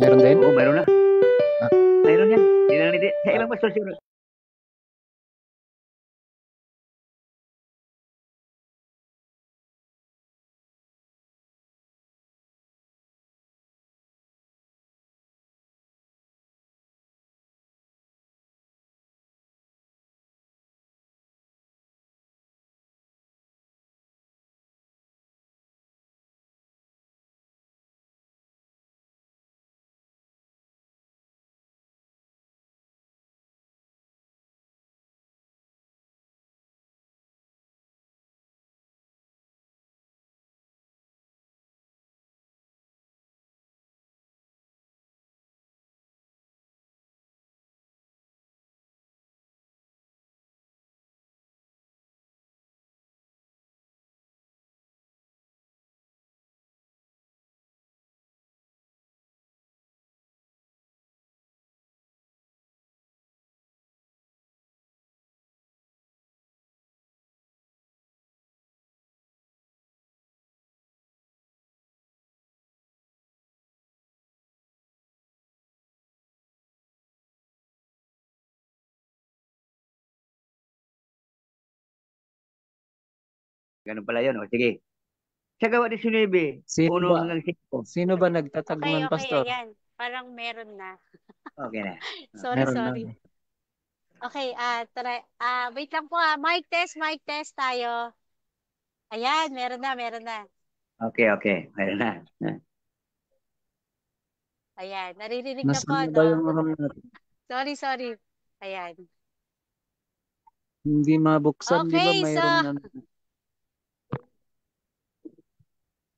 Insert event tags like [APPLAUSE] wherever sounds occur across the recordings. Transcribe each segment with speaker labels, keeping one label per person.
Speaker 1: Meron din? Oo, meron na. Ah. Meron yan. Yan ang hindi. Sa ibang pastor siguro. Ganun pala yun. O, oh, sige. Sa gawa ni Sunibi, Sino uno ba? hanggang siko. Sino ba nagtatag okay, okay, Pastor? Ayan.
Speaker 2: Parang meron na. [LAUGHS] Okay na. [LAUGHS] sorry, Meron sorry. na. Okay, ah try, ah, wait lang po ah. Mic test, mic test tayo. Ayan, meron na, meron na.
Speaker 1: Okay, okay. Meron na. [LAUGHS]
Speaker 2: Ayan, naririnig na po. yung No? Sorry, sorry. Ayan.
Speaker 3: Hindi mabuksan, di ba? Okay,
Speaker 2: so- na.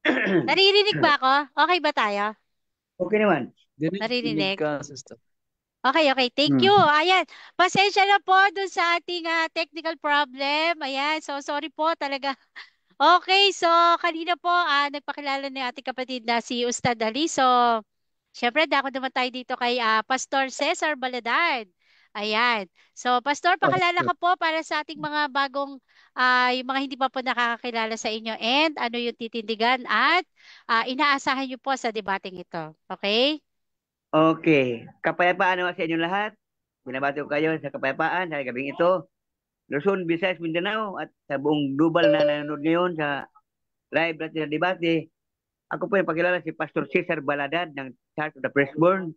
Speaker 1: [CLEARS THROAT] Naririnig ba ako?
Speaker 2: Okay ba tayo?
Speaker 1: Okay naman. Dinig, Naririnig?
Speaker 2: Okay, okay. Thank you. Mm-hmm. Ayan. Pasensya na po dun sa ating uh, technical problem. Ayan. So, sorry po talaga. [LAUGHS] Okay, so kanina po uh, nagpakilala ni ating kapatid na si Ustad Ali. So, syempre, dako naman tayo dito kay uh, Pastor Cesar Baladad. Ayan. So, Pastor, pakilala ka po para sa ating mga bagong, uh, yung mga hindi pa po nakakakilala sa inyo and ano yung titindigan at uh, inaasahan niyo po sa debating ito. Okay?
Speaker 1: Okay. Kapayapaan naman sa inyo lahat. Binabati ko kayo sa kapayapaan sa gabing ito. Luzon, Visayas, Mindanao at sa buong Dubal na nanonood ngayon sa live natin na debate. Ako po yung pakilala si Pastor Cesar Baladad ng Church of the Pressborn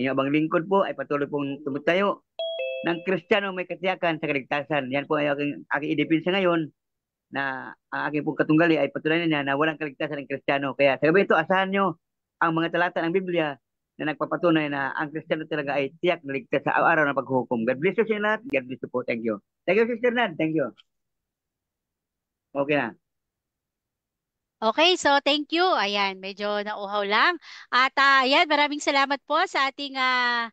Speaker 1: Inyong lingkod po ay patuloy pong tumutayo ng Kristiyano may katiyakan sa kaligtasan. Yan po ay aking, aking idepensa ngayon na ang aking pong katunggali ay patunayan niya na walang kaligtasan ng Kristiyano. Kaya sa gabi ito, asahan nyo ang mga talata ng Biblia na nagpapatunay na ang Kristiyano talaga ay tiyak na ligtas sa araw ng paghukom. God bless you sa lahat. God bless you po. Thank you. Thank you, Sister Nan. Thank you. Okay na.
Speaker 2: Okay, so thank you. Ayan, medyo nauhaw lang. At uh, ayan, maraming salamat po sa ating uh,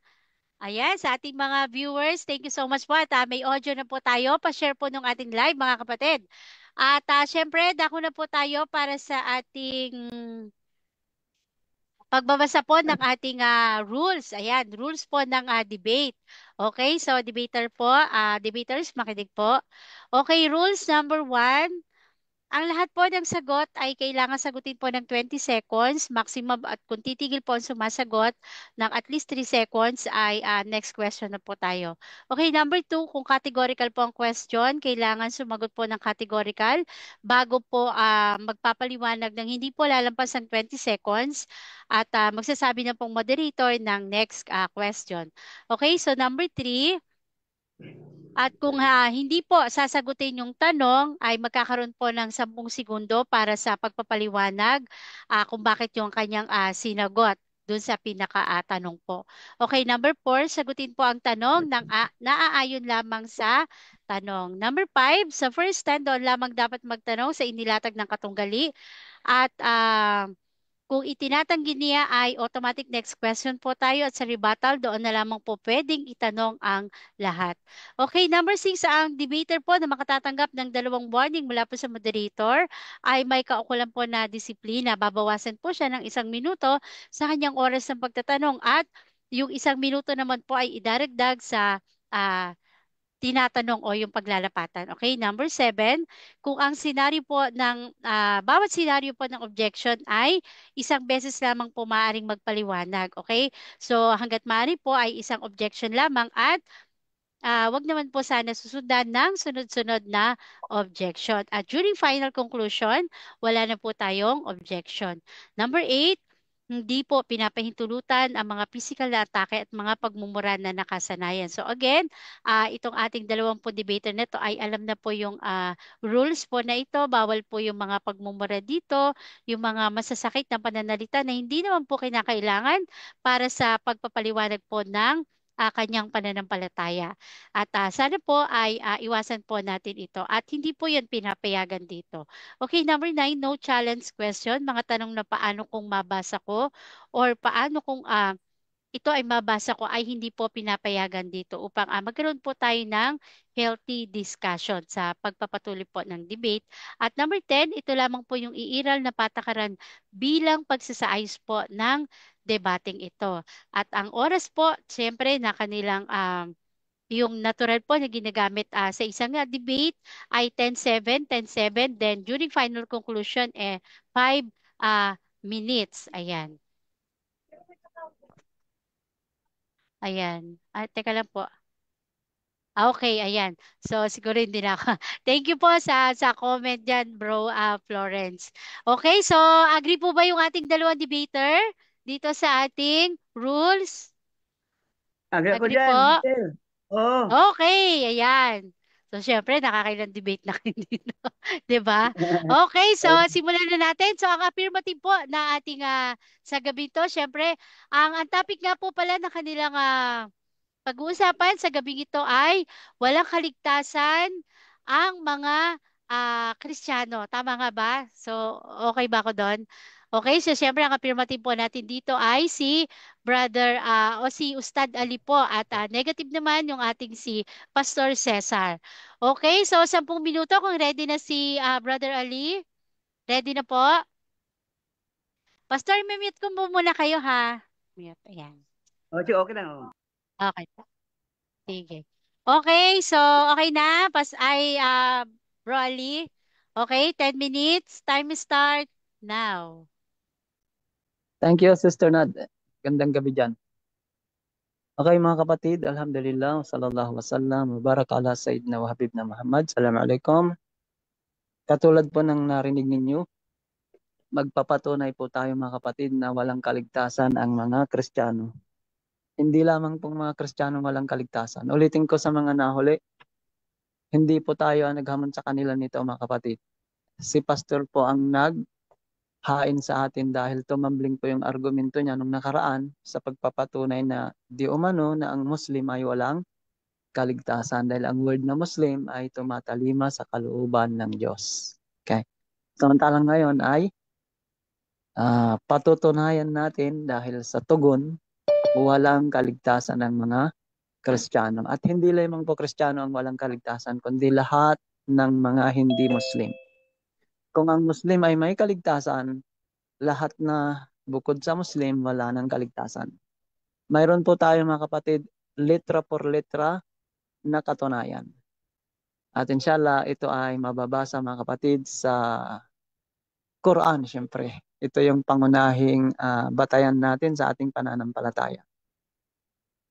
Speaker 2: ayan, sa ating mga viewers. Thank you so much po. At uh, may audio na po tayo. Pa-share po nung ating live, mga kapatid. At uh, syempre, dako na po tayo para sa ating pagbabasa po ng ating uh, rules. Ayan, rules po ng uh, debate. Okay, so debater po, uh, debaters, makinig po. Okay, rules number one. Ang lahat po ng sagot ay kailangan sagutin po ng 20 seconds maximum at kung titigil po ang sumasagot ng at least 3 seconds ay uh, next question na po tayo. Okay, number 2, kung categorical po ang question, kailangan sumagot po ng categorical bago po uh, magpapaliwanag ng hindi po lalampas ang 20 seconds at uh, magsasabi na pong moderator ng next uh, question. Okay, so number 3, at kung uh, hindi po sasagutin yung tanong, ay magkakaroon po ng 10 segundo para sa pagpapaliwanag uh, kung bakit yung kanyang uh, sinagot doon sa pinaka-tanong uh, po. Okay, number 4, sagutin po ang tanong ng uh, naaayon lamang sa tanong. Number 5, sa first time doon lamang dapat magtanong sa inilatag ng katunggali. At uh, kung itinatanggi niya ay automatic next question po tayo at sa rebuttal doon na lamang po pwedeng itanong ang lahat. Okay, number 6 ang debater po na makatatanggap ng dalawang warning mula po sa moderator ay may kaukulan po na disiplina. Babawasan po siya ng isang minuto sa kanyang oras ng pagtatanong at yung isang minuto naman po ay idaragdag sa uh, tinatanong o yung paglalapatan. Okay, number seven, kung ang scenario po ng, uh, bawat scenario po ng objection ay isang beses lamang po maaaring magpaliwanag. Okay, so hanggat maaari po ay isang objection lamang at uh, wag naman po sana susundan ng sunod-sunod na objection. At during final conclusion, wala na po tayong objection. Number eight, hindi po pinapahintulutan ang mga physical na atake at mga pagmumura na nakasanayan. So again, uh, itong ating dalawang po debater na to ay alam na po yung uh, rules po na ito. Bawal po yung mga pagmumura dito, yung mga masasakit na pananalita na hindi naman po kinakailangan para sa pagpapaliwanag po ng uh, kanyang pananampalataya. At uh, sana po ay uh, iwasan po natin ito at hindi po yan pinapayagan dito. Okay, number nine, no challenge question. Mga tanong na paano kung mabasa ko or paano kung uh, ito ay mabasa ko ay hindi po pinapayagan dito upang ah, magkaroon po tayo ng healthy discussion sa pagpapatuloy po ng debate. At number 10, ito lamang po yung iiral na patakaran bilang pagsasaayos po ng debating ito. At ang oras po, siyempre na kanilang um, yung natural po na ginagamit uh, sa isang uh, debate ay 10-7, 10-7. Then during final conclusion, eh, 5 uh, ah, minutes. Ayan. Ayan. Ah, teka lang po. Ah, okay, ayan. So siguro hindi na ako. [LAUGHS] Thank you po sa sa comment diyan, bro uh, Florence. Okay, so agree po ba yung ating dalawang debater? dito sa ating rules?
Speaker 3: Aga ko dyan, po?
Speaker 2: Oh. Okay, ayan. So, syempre, nakakailang debate na kayo [LAUGHS] dito. diba? Okay, so [LAUGHS] simulan na natin. So, ang affirmative po na ating uh, sa gabi to, syempre, ang, ang topic nga po pala ng kanilang uh, pag-uusapan sa gabi ito ay walang kaligtasan ang mga uh, Kristiyano. Tama nga ba? So, okay ba ako doon? Okay, so siyempre ang affirmative po natin dito ay si Brother uh, o si Ustad Ali po at uh, negative naman yung ating si Pastor Cesar. Okay, so 10 minuto kung ready na si uh, Brother Ali. Ready na po? Pastor, mute ko muna kayo ha. Mute, ayan. Okay, oh, okay lang. Oh. Okay. Sige. Okay, so okay na. Pas ay uh, Bro Ali. Okay, 10 minutes. Time start now.
Speaker 3: Thank you, Sister Nad. Gandang gabi dyan. Okay mga kapatid, Alhamdulillah, sallallahu wasallam, mubarak ala Sayyidina wa Habib na Muhammad, salamu alaikum. Katulad po ng narinig ninyo, magpapatunay po tayo mga kapatid na walang kaligtasan ang mga Kristiyano. Hindi lamang pong mga Kristiyano walang kaligtasan. Ulitin ko sa mga nahuli, hindi po tayo ang naghamon sa kanila nito mga kapatid. Si pastor po ang nag hain sa atin dahil tumambling po yung argumento niya nung nakaraan sa pagpapatunay na di umano na ang Muslim ay walang kaligtasan dahil ang word na Muslim ay tumatalima sa kalooban ng Diyos. Okay. Samantalang ngayon ay uh, patutunayan natin dahil sa tugon, walang kaligtasan ng mga Kristiyano. At hindi lamang po Kristiyano ang walang kaligtasan, kundi lahat ng mga hindi Muslim. Kung ang Muslim ay may kaligtasan, lahat na bukod sa Muslim wala ng kaligtasan. Mayroon po tayo mga kapatid, letra por letra na katunayan. At inshallah, ito ay mababasa mga kapatid sa Quran, syempre. Ito yung pangunahing uh, batayan natin sa ating pananampalataya.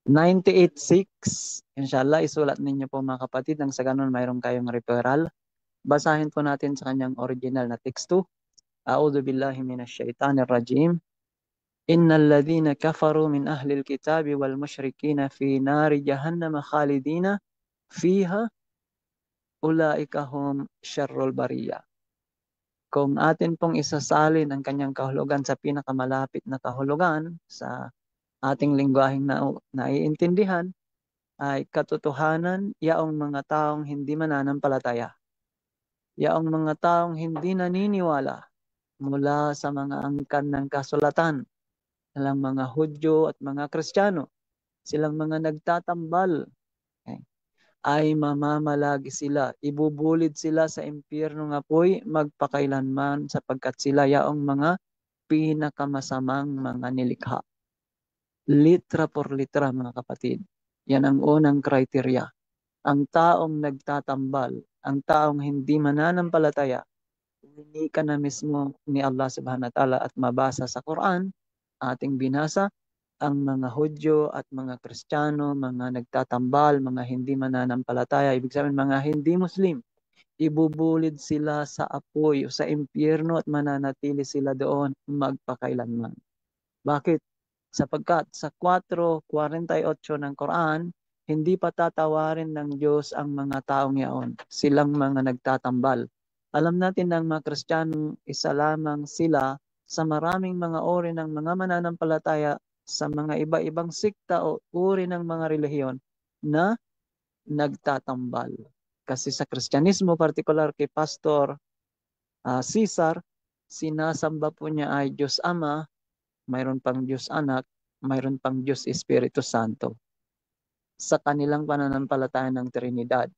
Speaker 3: 986, inshallah, isulat ninyo po mga kapatid nang sa ganun mayroon kayong referral basahin po natin sa kanyang original na teksto. A'udhu billahi minash-shaytanir rajim. Innal ladhina kafaru min ahli al-kitabi wal mushrikina fi nari jahannam khalidina fiha ulaika hum sharrul bariyah. Kung atin pong isasalin ang kanyang kahulugan sa pinakamalapit na kahulugan sa ating linggwaheng na naiintindihan ay katotohanan yaong mga taong hindi mananampalataya yaong mga taong hindi naniniwala mula sa mga angkan ng kasulatan, silang mga Hudyo at mga Kristiyano, silang mga nagtatambal, okay, eh, ay mamamalagi sila, ibubulid sila sa impyerno ng apoy magpakailanman sapagkat sila yaong mga pinakamasamang mga nilikha. Litra por litra mga kapatid. Yan ang unang kriteria. Ang taong nagtatambal ang taong hindi mananampalataya, ka na mismo ni Allah subhanahu wa ta'ala at mabasa sa Quran, ating binasa, ang mga Hudyo at mga Kristiyano, mga nagtatambal, mga hindi mananampalataya, ibig sabihin mga hindi Muslim, ibubulid sila sa apoy o sa impyerno at mananatili sila doon magpakailanman. Bakit? Sapagkat sa 4.48 ng Quran, hindi patatawarin ng Diyos ang mga taong yaon, silang mga nagtatambal. Alam natin ng mga Kristiyano, isa lamang sila sa maraming mga ori ng mga mananampalataya sa mga iba-ibang sikta o uri ng mga relihiyon na nagtatambal. Kasi sa Kristyanismo, particular kay Pastor uh, ah, Caesar, sinasamba po niya ay Diyos Ama, mayroon pang Diyos Anak, mayroon pang Diyos Espiritu Santo sa kanilang pananampalataya ng Trinidad.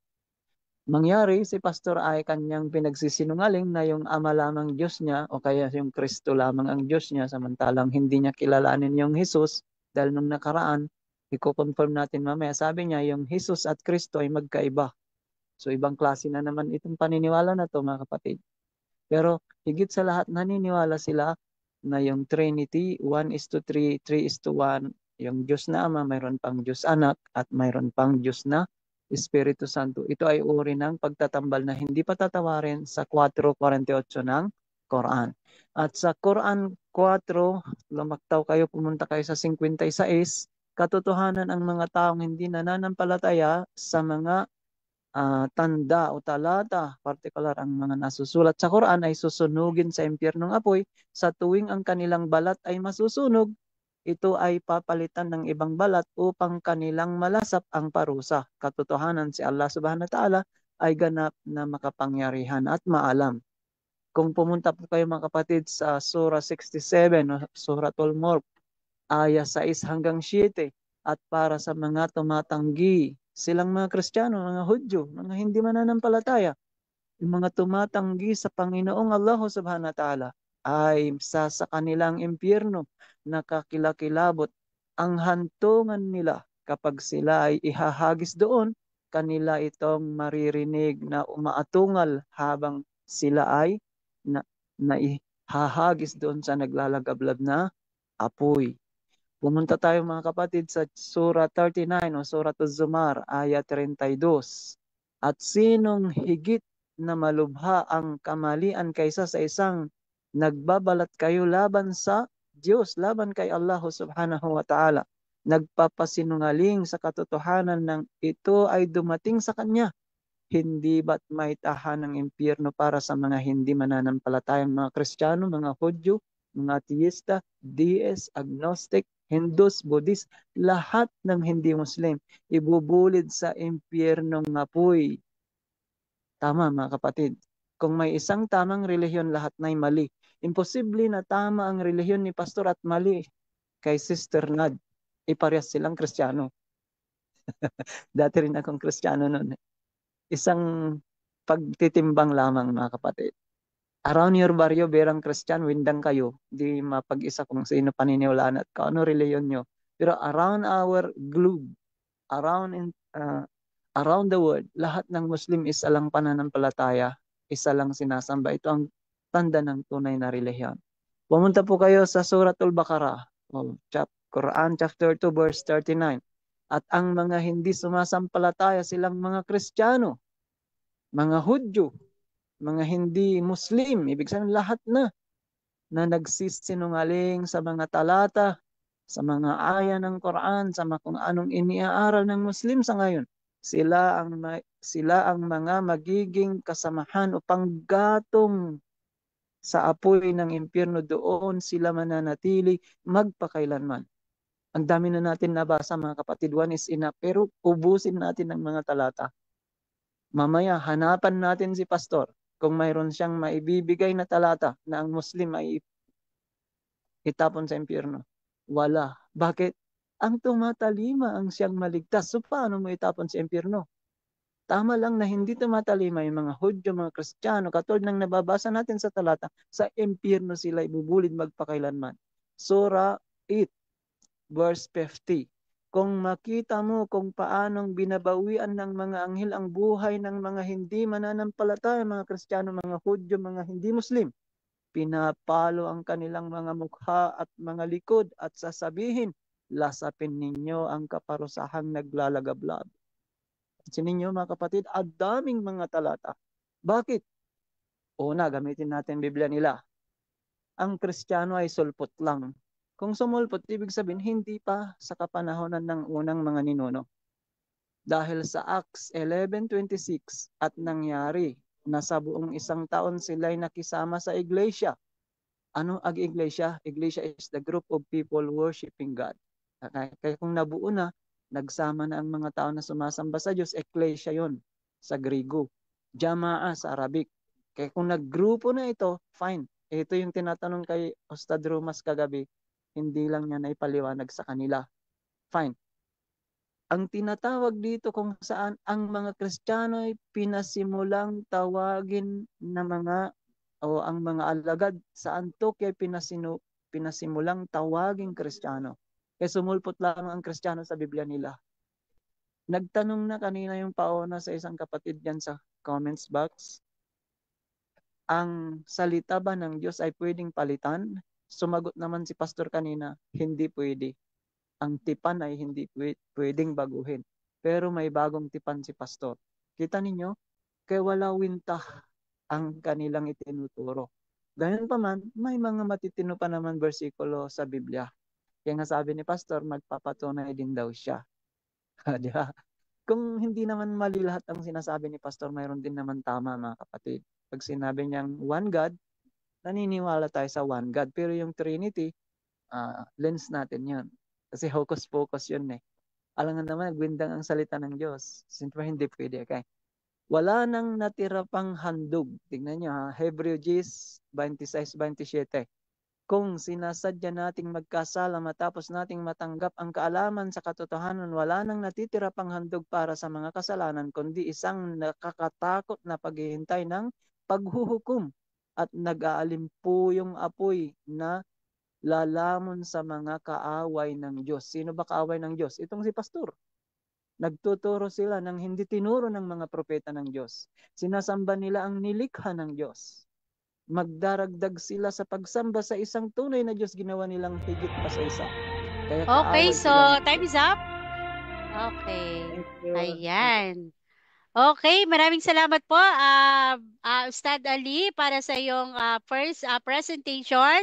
Speaker 3: Mangyari, si pastor ay kanyang pinagsisinungaling na yung ama lamang Diyos niya o kaya yung Kristo lamang ang Diyos niya samantalang hindi niya kilalanin yung Jesus dahil nung nakaraan, i-confirm natin mamaya, sabi niya yung Jesus at Kristo ay magkaiba. So ibang klase na naman itong paniniwala na to mga kapatid. Pero higit sa lahat naniniwala sila na yung Trinity, 1 is to 3, 3 is to 1, yung Diyos na Ama, mayroon pang Diyos Anak, at mayroon pang Diyos na Espiritu Santo. Ito ay uri ng pagtatambal na hindi patatawarin sa 4.48 ng Quran. At sa Quran 4, lumaktaw kayo, pumunta kayo sa 56, katotohanan ang mga taong hindi nananampalataya sa mga uh, tanda o talata, particular ang mga nasusulat sa Quran ay susunugin sa impyernong apoy sa tuwing ang kanilang balat ay masusunog ito ay papalitan ng ibang balat upang kanilang malasap ang parusa. Katotohanan si Allah subhanahu wa ta'ala ay ganap na makapangyarihan at maalam. Kung pumunta po kayo mga kapatid sa Surah 67 o Suratul Mulk, aya 6 hanggang 7 at para sa mga tumatanggi, silang mga Kristiyano, mga Hudyo, mga hindi mananampalataya, yung mga tumatanggi sa Panginoong Allah subhanahu wa ta'ala, ay sa sa kanilang impyerno nakakilakilabot ang hantungan nila kapag sila ay ihahagis doon kanila itong maririnig na umaatungal habang sila ay na, naihahagis doon sa naglalagablab na apoy. Pumunta tayo mga kapatid sa Sura 39 o Sura Az-Zumar, ayat 32. At sinong higit na malubha ang kamalian kaysa sa isang Nagbabalat kayo laban sa Diyos, laban kay Allah subhanahu wa ta'ala. Nagpapasinungaling sa katotohanan ng ito ay dumating sa Kanya. Hindi ba't may tahan ng impyerno para sa mga hindi mananampalatayang mga Kristiyano, mga Hudyo, mga ateista, DS, agnostic, Hindus, Buddhist, lahat ng hindi Muslim, ibubulid sa impyernong apoy. Tama mga kapatid, kung may isang tamang relihiyon lahat na'y mali, Imposible na tama ang relihiyon ni pastor at mali kay Sister Nad. Iparehas eh, silang kristyano. [LAUGHS] Dati rin akong kristyano noon. Eh. Isang pagtitimbang lamang mga kapatid. Around your barrio, berang kristyan, windang kayo. Di mapag-isa kung sino paniniwalaan at kung ano reliyon nyo. Pero around our globe, around in, uh, around the world, lahat ng Muslim is alang pananampalataya, isa lang sinasamba. Ito ang tanda ng tunay na relihiyon. Pumunta po kayo sa Suratul Baqarah, oh, um, chapter, Quran chapter 2 verse 39. At ang mga hindi sumasampalataya silang mga Kristiyano, mga Hudyo, mga hindi Muslim, ibig sabihin lahat na na nagsisinungaling sa mga talata, sa mga aya ng Quran, sa kung anong iniaaral ng Muslim sa ngayon. Sila ang sila ang mga magiging kasamahan o panggatong sa apoy ng impyerno doon sila mananatili magpakailanman. Ang dami na natin nabasa mga kapatid, one is enough. Pero ubusin natin ang mga talata. Mamaya, hanapan natin si pastor kung mayroon siyang maibibigay na talata na ang Muslim ay itapon sa impyerno. Wala. Bakit? Ang tumatalima ang siyang maligtas. So paano mo itapon sa impyerno? Tama lang na hindi tumatalima yung mga Hudyo, mga Kristiyano, katulad ng nababasa natin sa talata, sa impyerno sila ibubulid magpakailanman. Sura 8, verse 50. Kung makita mo kung paanong binabawian ng mga anghel ang buhay ng mga hindi mananampalataya, mga Kristiyano, mga Hudyo, mga hindi Muslim, pinapalo ang kanilang mga mukha at mga likod at sasabihin, lasapin ninyo ang kaparusahang naglalagablab Pansin ninyo mga kapatid, ang daming mga talata. Bakit? Una, gamitin natin Biblia nila. Ang Kristiyano ay sulpot lang. Kung sumulpot, ibig sabihin hindi pa sa kapanahonan ng unang mga ninuno. Dahil sa Acts 11.26 at nangyari na sa buong isang taon sila'y nakisama sa iglesia. Ano ang iglesia? Iglesia is the group of people worshiping God. Kaya kung nabuo na, Nagsama na ang mga tao na sumasamba sa Diyos, eklesia yon sa Grego. Jamaa sa Arabic. Kaya kung naggrupo na ito, fine. Ito yung tinatanong kay Ostad Romas kagabi, hindi lang niya naipaliwanag sa kanila. Fine. Ang tinatawag dito kung saan ang mga Kristiyano ay pinasimulang tawagin na mga o ang mga alagad sa antok ay pinasinu, pinasimulang tawaging Kristiyano. Kaya sumulpot lamang ang kristyano sa Biblia nila. Nagtanong na kanina yung paona sa isang kapatid yan sa comments box. Ang salita ba ng Diyos ay pwedeng palitan? Sumagot naman si pastor kanina, hindi pwede. Ang tipan ay hindi pwedeng baguhin. Pero may bagong tipan si pastor. Kita ninyo? Kaya wala winta ang kanilang itinuturo. Ganun pa man, may mga matitino pa naman versikulo sa Biblia kaya nga sabi ni Pastor, magpapatunay din daw siya. [LAUGHS] Ah, di ba? Kung hindi naman mali lahat ang sinasabi ni Pastor, mayroon din naman tama mga kapatid. Pag sinabi niyang one God, naniniwala tayo sa one God. Pero yung Trinity, uh, lens natin yun. Kasi [LAUGHS] hocus-pocus yun eh. Alangan naman, gwindang ang salita ng Diyos. Sintwa hindi pwede, okay? Wala nang natira pang handog. Tingnan nyo ha, Hebreo 10, 26-27. Kung sinasadya nating magkasala matapos nating matanggap ang kaalaman sa katotohanan, wala nang natitira pang handog para sa mga kasalanan kundi isang nakakatakot na paghihintay ng paghuhukom at nag-aalimpuyong apoy na lalamon sa mga kaaway ng Diyos. Sino ba kaaway ng Diyos? Itong si pastor. Nagtuturo sila ng hindi tinuro ng mga propeta ng Diyos. Sinasamba nila ang nilikha ng Diyos magdaragdag sila sa pagsamba sa isang tunay na Diyos ginawa nilang
Speaker 2: higit pa sa isa. Kaya okay, so sila. time is up. Okay. Ayan. Okay, maraming salamat po, uh, uh, Ustad Ali, para sa iyong uh, first uh, presentation.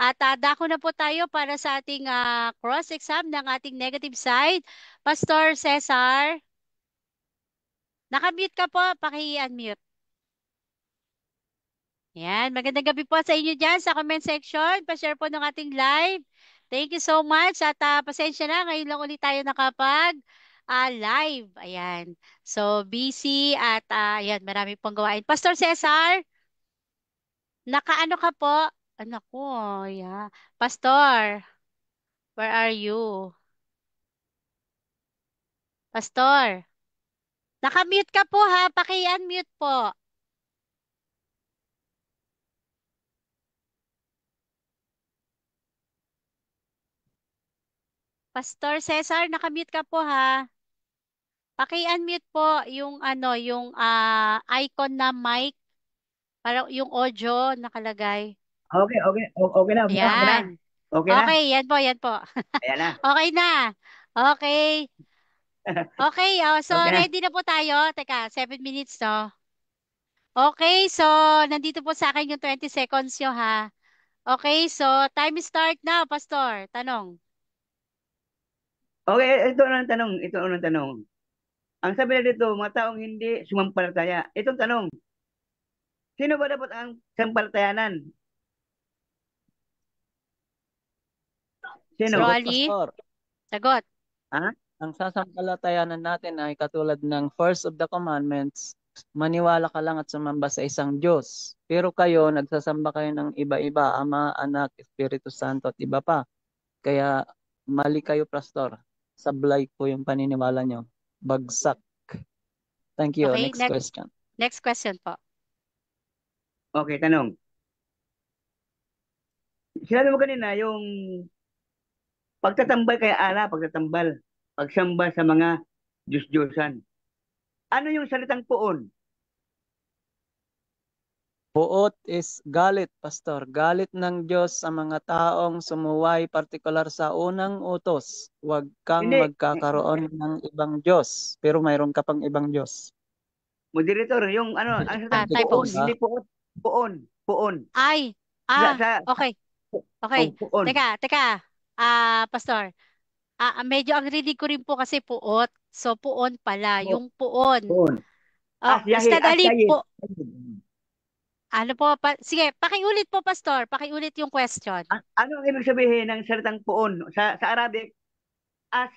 Speaker 2: At uh, dako na po tayo para sa ating uh, cross-exam ng ating negative side. Pastor Cesar, nakamute ka po, paki-unmute. Yan, magandang gabi po sa inyo dyan sa comment section. Pa-share po ng ating live. Thank you so much at uh, pasensya na, ngayon lang ulit tayo nakapag uh, live. Ayan. So, busy at uh, ayan, marami pong gawain. Pastor Cesar, nakaano ka po? Ano ko, yeah. Pastor, where are you? Pastor, nakamute ka po ha, paki-unmute po. Pastor Cesar, nakamute ka po ha. Paki-unmute po yung ano, yung uh, icon na mic para yung audio nakalagay.
Speaker 1: Okay, okay. Okay na. Yan. Okay na. Okay, na.
Speaker 2: yan po, yan po. Ayan na. [LAUGHS] okay na. Okay. [LAUGHS] Okay, oh, so okay ready na po tayo. Teka, 7 minutes no. Okay, so nandito po sa akin yung 20 seconds yo ha. Okay, so time start now, Pastor. Tanong.
Speaker 1: Okay, ito ang tanong. Ito ang tanong. Ang sabi na dito, mga taong hindi sumampalataya. Itong tanong, sino ba dapat ang sampalatayanan? Sino? Rally? Sagot. Ha? Ang sasampalatayanan
Speaker 3: natin ay katulad ng first of the commandments, maniwala ka lang at sumamba sa isang Diyos. Pero kayo, nagsasamba kayo ng iba-iba, Ama, Anak, Espiritu Santo at iba pa. Kaya mali kayo, Pastor sablay ko yung paniniwala nyo. Bagsak. Thank you. Okay, next, next question.
Speaker 2: Next question po.
Speaker 1: Okay, tanong.
Speaker 2: Sinabi mo kanina yung
Speaker 1: pagtatambal kay Ana, pagtatambal, pagsamba sa mga Diyos-Diyosan. Ano yung salitang poon?
Speaker 3: Puot is galit, Pastor. Galit ng Diyos sa mga taong sumuway, partikular sa unang utos. Huwag kang Hindi. magkakaroon ng ibang Diyos.
Speaker 1: Pero mayroon ka pang ibang Diyos. Moderator, yung ano, ah, ang ah, type puon, hindi puot. puon, puon.
Speaker 2: Ay, ah, sa, okay. Okay, puon. Oh, teka, teka, ah, uh, Pastor, ah, uh, medyo ang rinig ko rin po kasi puot, so puon pala, puon. Oh, yung puon. Puon. Uh, ah, yahin, instead, ah, po, ano po? Pa, sige, pakiulit po, Pastor. Pakiulit yung question. Ah, ano ang ibig sabihin
Speaker 1: ng salitang puon? Sa, sa Arabic,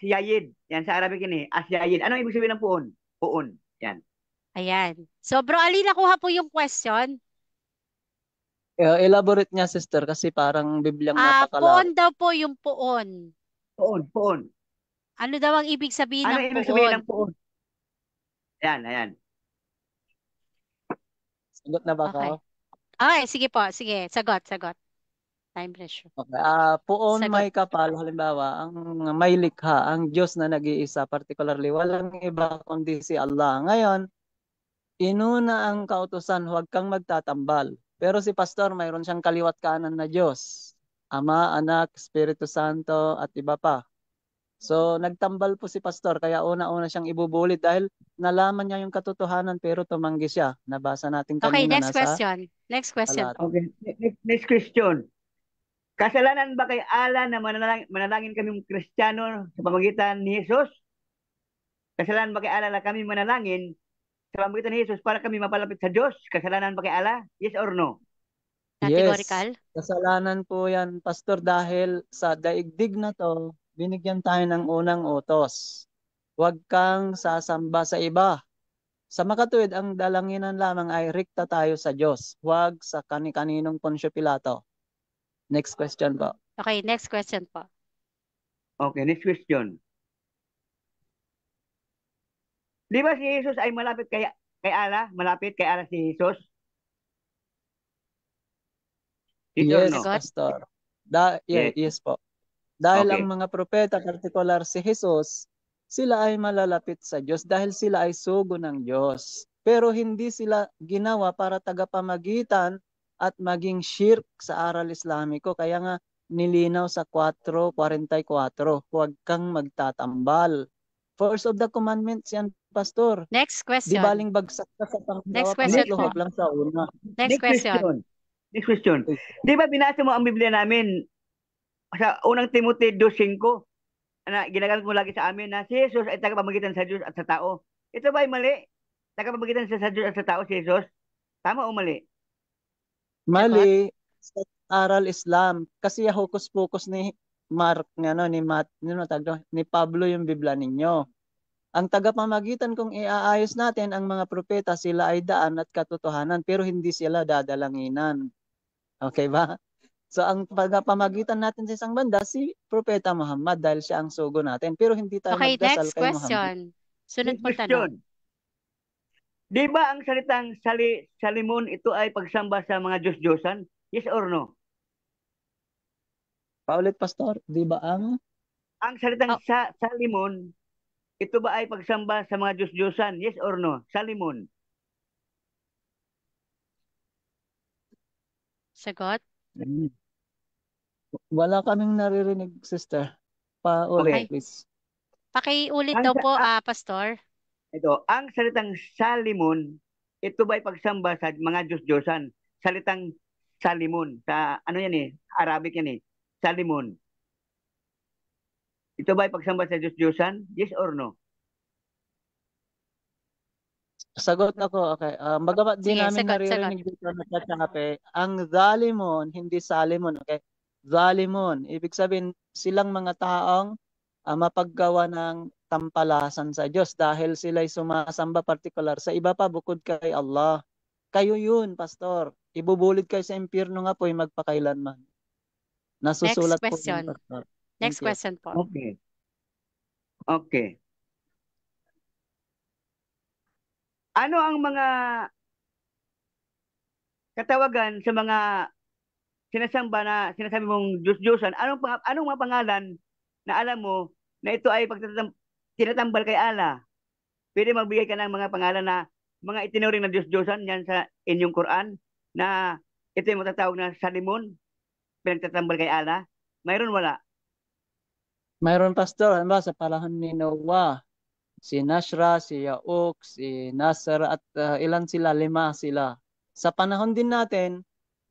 Speaker 1: yayid. Yan, sa Arabic yun eh. as yayid. Ano
Speaker 2: ang ibig sabihin ng puon? Puon. Yan. Ayan. So, Bro Ali, nakuha po yung question.
Speaker 3: Uh, elaborate niya, sister, kasi parang Bibliang ah, napakala. Puon
Speaker 2: daw po yung puon.
Speaker 1: Puon, puon.
Speaker 2: Ano daw ang ibig sabihin ano ng ibig puon? Ano ibig sabihin ng
Speaker 1: puon? Ayan, ayan. Sagot na ba
Speaker 3: okay. ka?
Speaker 2: Ay, sige po. Sige, sagot, sagot. Time pressure.
Speaker 3: Okay. ah puon Sagot. may kapal, halimbawa, ang may likha, ang Diyos na nag-iisa, particularly, walang iba kundi si Allah. Ngayon, inuna ang kautosan, huwag kang magtatambal. Pero si pastor, mayroon siyang kaliwat kanan na Diyos. Ama, Anak, Espiritu Santo, at iba pa. So nagtambal po si pastor kaya una-una siyang ibubulit dahil nalaman niya yung katotohanan pero tumanggi siya. Nabasa natin kanina Okay, next nasa question.
Speaker 1: Next question. Alat. Okay, next, next question. Kasalanan ba kay Allah na manalangin, manalangin kami Kristiyano sa pamagitan ni Jesus? Kasalanan ba kay Allah na kami manalangin sa pamagitan ni Jesus para kami mapalapit sa Diyos? Kasalanan ba kay Allah? Yes or no?
Speaker 2: Categorical?
Speaker 1: Yes. Kasalanan po yan, Pastor, dahil
Speaker 3: sa daigdig na to, binigyan tayo ng unang utos. Huwag kang sasamba sa iba. Sa makatuwid, ang dalanginan lamang ay rikta tayo sa Diyos. Huwag sa kani-kaninong Poncio Pilato. Next question po.
Speaker 2: Okay, next question po.
Speaker 1: Okay, next question. Di ba si Jesus ay malapit kay, kay Allah? Malapit kay Allah si Jesus? Did yes, no? Pastor. Da, yeah, yes.
Speaker 3: yes po. Dahil okay. ang mga propeta, particular si Jesus, sila ay malalapit sa Diyos dahil sila ay sugo ng Diyos. Pero hindi sila ginawa para tagapamagitan at maging shirk sa aral Islamiko. Kaya nga nilinaw sa 4.44, huwag kang magtatambal. First of the commandments
Speaker 1: yan, Pastor. Next question. Di baling bagsak ka sa pangalawa. Next ano question. Luhog lang sa una. Next, Next question. question. Next question. Di ba binasa mo ang Biblia namin, sa unang Timothy 2.5 na ginagamit mo lagi sa amin na si Jesus ay tagapamagitan sa Diyos at sa tao. Ito ba ay mali? Tagapamagitan siya sa Diyos at sa tao si Jesus? Tama o mali?
Speaker 3: Mali. Diba? Sa aral Islam. Kasi hokus-pokus ni Mark, ano, ni, Matt ni, ano, tagdo, ni Pablo yung Biblia ninyo. Ang tagapamagitan kung iaayos natin ang mga propeta, sila ay daan at katotohanan pero hindi sila dadalanginan. Okay ba? So ang pagpamagitan natin sa isang banda, si Propeta Muhammad dahil siya ang sugo natin. Pero hindi tayo okay, magdasal kay question.
Speaker 2: Sunod po tanong.
Speaker 1: Di ba ang salitang sali, salimon ito ay pagsamba sa mga Diyos-Diyosan? Yes or no? Paulit, Pastor. Di ba ang? Ang salitang oh. sa, salimon, ito ba ay pagsamba sa mga Diyos-Diyosan? Yes or no? Salimon. Sagot? Mm. Wala kaming
Speaker 2: naririnig, sister. Paulit, Okay. please. Pakiulit daw po, ah, Pastor.
Speaker 1: Ito, ang salitang salimon, ito ba pagsamba sa mga Diyos-Diyosan? Salitang salimon, sa ano yan eh, Arabic yan eh, salimon. Ito ba pagsamba sa Diyos-Diyosan? Yes or no? Sagot ako, okay. Ah, bagamat di Sige, namin sagot, naririnig dito
Speaker 3: na sa Chape, ang Zalimon, hindi Salimon, okay? zalimun. Ibig sabihin, silang mga taong uh, mapaggawa ng tampalasan sa Diyos dahil sila'y sumasamba particular sa iba pa bukod kay Allah. Kayo yun, pastor. Ibubulid kayo sa impyerno nga po yung magpakailanman. Nasusulat Next question. po yun,
Speaker 1: pastor.
Speaker 2: Next you. question po.
Speaker 1: Okay. Okay.
Speaker 2: Ano ang mga
Speaker 1: katawagan sa mga sinasamba na sinasabi mong Diyos-Diyosan, anong, anong mga pangalan na alam mo na ito ay pagtatambal tinatambal kay Allah? Pwede magbigay ka ng mga pangalan na mga itinuring na Diyos-Diyosan yan sa inyong Quran na ito yung matatawag na salimon, pinagtatambal kay Allah. Mayroon wala?
Speaker 3: Mayroon, Pastor. Ano ba? Sa palahon ni Noah, si Nashra, si Yauk, si Nasser, at uh, ilan sila? Lima sila. Sa panahon din natin,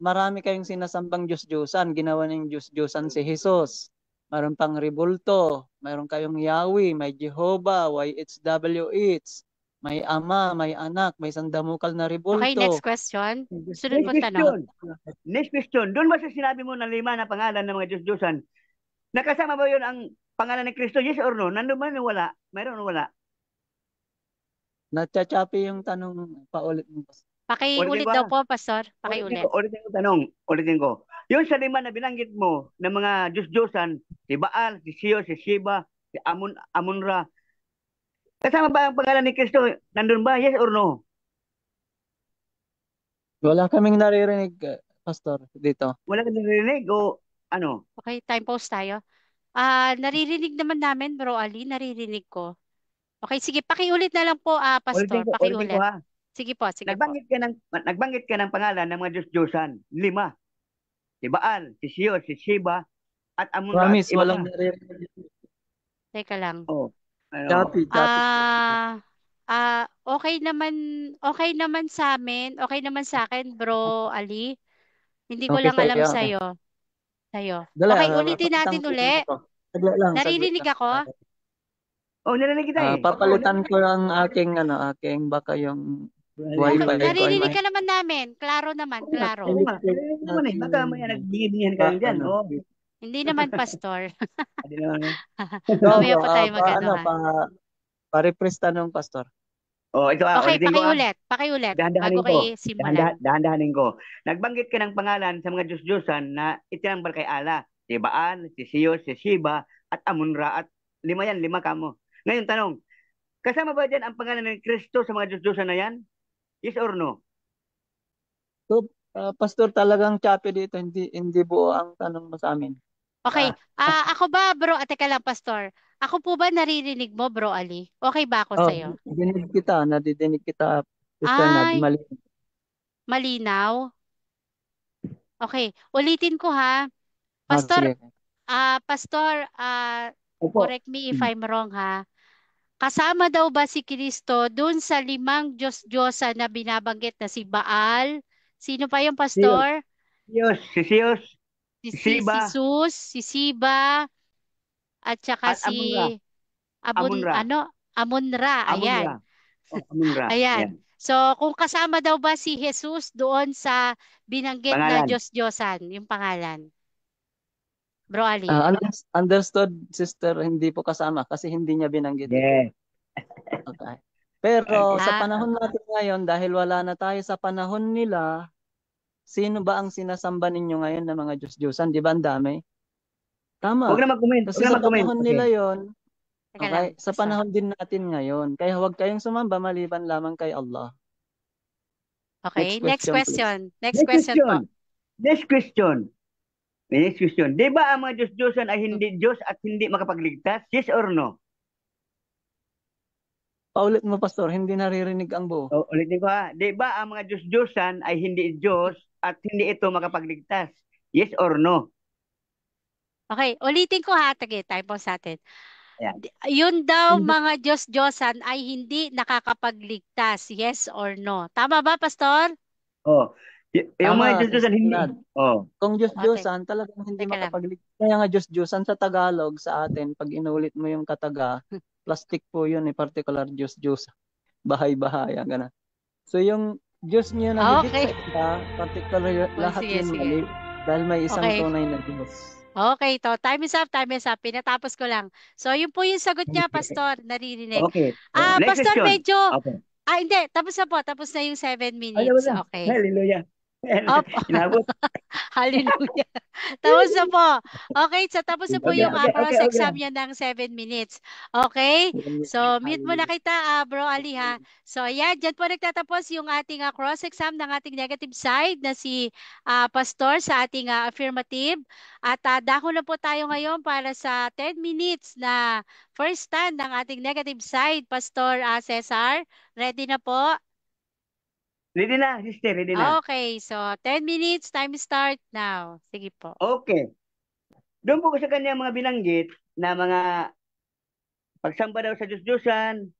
Speaker 3: marami kayong sinasambang Diyos-Diyosan. Ginawa ng Diyos-Diyosan si Jesus. Meron pang ribulto. Meron kayong Yahweh, may Jehovah, YHWH,
Speaker 1: may ama, may anak, may sandamukal na ribulto. Okay, next
Speaker 2: question. Sunod po tanong.
Speaker 1: Next question. Doon ba sa sinabi mo na lima na pangalan ng mga Diyos-Diyosan, nakasama ba yun ang pangalan ni Kristo? Yes or no? Nandun ba na wala? Mayroon wala? Natsachapi yung tanong paulit mo. Pakiulit daw
Speaker 2: po, Pastor. Pakiulit. Ulitin ko,
Speaker 1: tanong. Ulitin ko. Yung sa lima na binanggit mo ng mga Diyos-Diyosan, si Baal, si Sio, si Sheba, si Amun, Amunra, kasama ba ang pangalan ni Kristo? Nandun ba? Yes or no?
Speaker 3: Wala kaming naririnig, eh, Pastor, dito. Wala kaming naririnig o ano?
Speaker 2: Okay, time post tayo. Ah, uh, naririnig naman namin, Bro Ali, naririnig ko. Okay, sige, pakiulit na lang po, uh, Pastor, ulitin ko, pakiulit. Ulitin ko, ha? Sige po, sige Nagbanggit po. ka ng nagbanggit ka ng pangalan
Speaker 1: ng mga Diyos-Diyosan, lima. Si Baal, si Siyos, si Shiba, at Amun. Promise, iba. walang nare-record.
Speaker 2: Teka lang. Oh.
Speaker 1: Ano? Copy, copy.
Speaker 2: Ah, ah, okay naman, okay naman sa amin, okay naman sa akin, bro Ali. Hindi ko Okay, lang alam sa iyo. Sa iyo. Okay, ulitin natin uli. ito. Naririnig ako? Oh, narinig kita Ah, eh. papalitan ko
Speaker 3: ang aking ano, aking baka yung Wi-Fi. Naririnig ka
Speaker 2: naman namin. Klaro naman, klaro. Oo nga. naman eh. Baka may
Speaker 3: nagbingi-bingihan kayo dyan. Oo. Ano? Oh.
Speaker 2: Hindi naman, pastor.
Speaker 3: [LAUGHS] Hindi naman. [LAUGHS]
Speaker 2: Mamaya pa tayo mag ano,
Speaker 3: pa, refresh tanong,
Speaker 1: pastor. Oh, ito ah. Okay, pakiulit.
Speaker 2: Pakiulit. Dahan-dahanin ko.
Speaker 1: Dahan-dahanin dahan ko. Nagbanggit ka ng pangalan sa mga Diyos-Diyosan na itinambal kay Ala. Si Baal, si Siyos, si Shiba, at Amunra, at lima yan, lima kamo. Ngayon, tanong, kasama ba dyan ang pangalan ng Kristo sa mga Diyos-Diyosan na yan? Yes or no? So,
Speaker 3: uh, pastor talagang chape dito, hindi hindi buo ang tanong mo sa amin.
Speaker 2: Okay. Ah, ah, ako ba, bro? Ate ah, ka lang, pastor. Ako po ba naririnig mo, bro Ali? Okay ba ako oh, sa'yo?
Speaker 3: Dinig kita, nadidinig kita.
Speaker 2: Sister Ay, Nab, malinaw. Okay, ulitin ko ha. Ah, pastor, Ah, sige. pastor, ah
Speaker 1: Opo. correct me if hmm. I'm
Speaker 2: wrong ha. Kasama daw ba si Kristo doon sa limang Diyos-Diyosa na binabanggit na si Baal? Sino pa yung pastor?
Speaker 1: Diyos, si Diyos.
Speaker 2: Si, Siba. si Sus, si Siba, at saka at si Abun, Amunra. ano? Amunra. Ayan.
Speaker 1: Oh, Amunra. Ayan. Ayan.
Speaker 2: So, kung kasama daw ba si Jesus doon sa binanggit pangalan. na Diyos-Diyosan, yung pangalan? Bro Ali. Uh,
Speaker 3: understood, sister, hindi po kasama kasi hindi niya binanggit. Yeah. [LAUGHS] Okay. Pero sa panahon natin ngayon, dahil wala na tayo sa panahon nila, sino ba ang sinasamba ninyo ngayon ng mga Diyos-Diyosan? Di ba ang dami? Tama. Huwag na mag-comment. Kasi na mag-comment. sa panahon okay. nila yon okay, sa panahon din natin ngayon. Kaya huwag kayong sumamba, maliban lamang kay Allah. Okay, next question.
Speaker 2: Next question, next question. Next
Speaker 1: question. Next question. Next question. Di ba ang mga Diyos-Diyosan ay hindi Diyos at hindi makapagligtas? Yes or no? Paulit mo, Pastor. Hindi naririnig ang buo. O, ulitin ko ha. Di ba ang mga Diyos-Diyosan ay hindi Diyos at hindi ito makapagligtas? Yes or no?
Speaker 2: Okay, ulitin ko ha. Tagay, tayo po sa atin. Ayan. Yun daw ano mga Diyos-Diyosan ay hindi nakakapagligtas. Yes or no? Tama ba, Pastor?
Speaker 1: Oh, Y- yung Tama, mga Diyos-Diyosan, hindi. Brad. Oh.
Speaker 2: Kung Diyos-Diyosan, talagang hindi Teka lang. makapagligtas. Kaya nga Diyos-Diyosan
Speaker 3: sa Tagalog, sa atin, pag inulit mo yung kataga, [LAUGHS] plastic po yun, eh, particular Diyos-Diyosan. Bahay-bahay, ah, So yung Diyos niyo na Ah, okay. higit
Speaker 2: sa particular oh, lahat sige, yun mali,
Speaker 3: dahil may isang Okay. tunay na Diyos.
Speaker 2: Okay, to. Time is up, time is up. Pinatapos ko lang. So, yun po yung sagot niya, Pastor. Naririnig. Okay. Ah, Next Pastor, question. medyo... Okay. Ah, hindi. Tapos na po. Tapos na yung seven Ay, minutes. Okay. Hallelujah. Opo. [LAUGHS] Inabot. [LAUGHS] Hallelujah. Tapos na po. Okay, so tapos na po okay, yung okay, uh, okay, exam niya ng 7 minutes. Okay? So, meet mo na kita, uh, bro Ali, ha? So, ayan, dyan po nagtatapos yung ating uh, cross-exam ng ating negative side na si uh, Pastor sa ating uh, affirmative. At uh, dako na po tayo ngayon para sa 10 minutes na first stand ng ating negative side, Pastor uh, Cesar. Ready na po?
Speaker 1: Ready na, sister. Ready na.
Speaker 2: Okay, so 10 minutes, time start now. Sige po. Okay. Doon po sa kanya
Speaker 1: mga binanggit na mga pagsamba daw sa Diyos-Diyosan,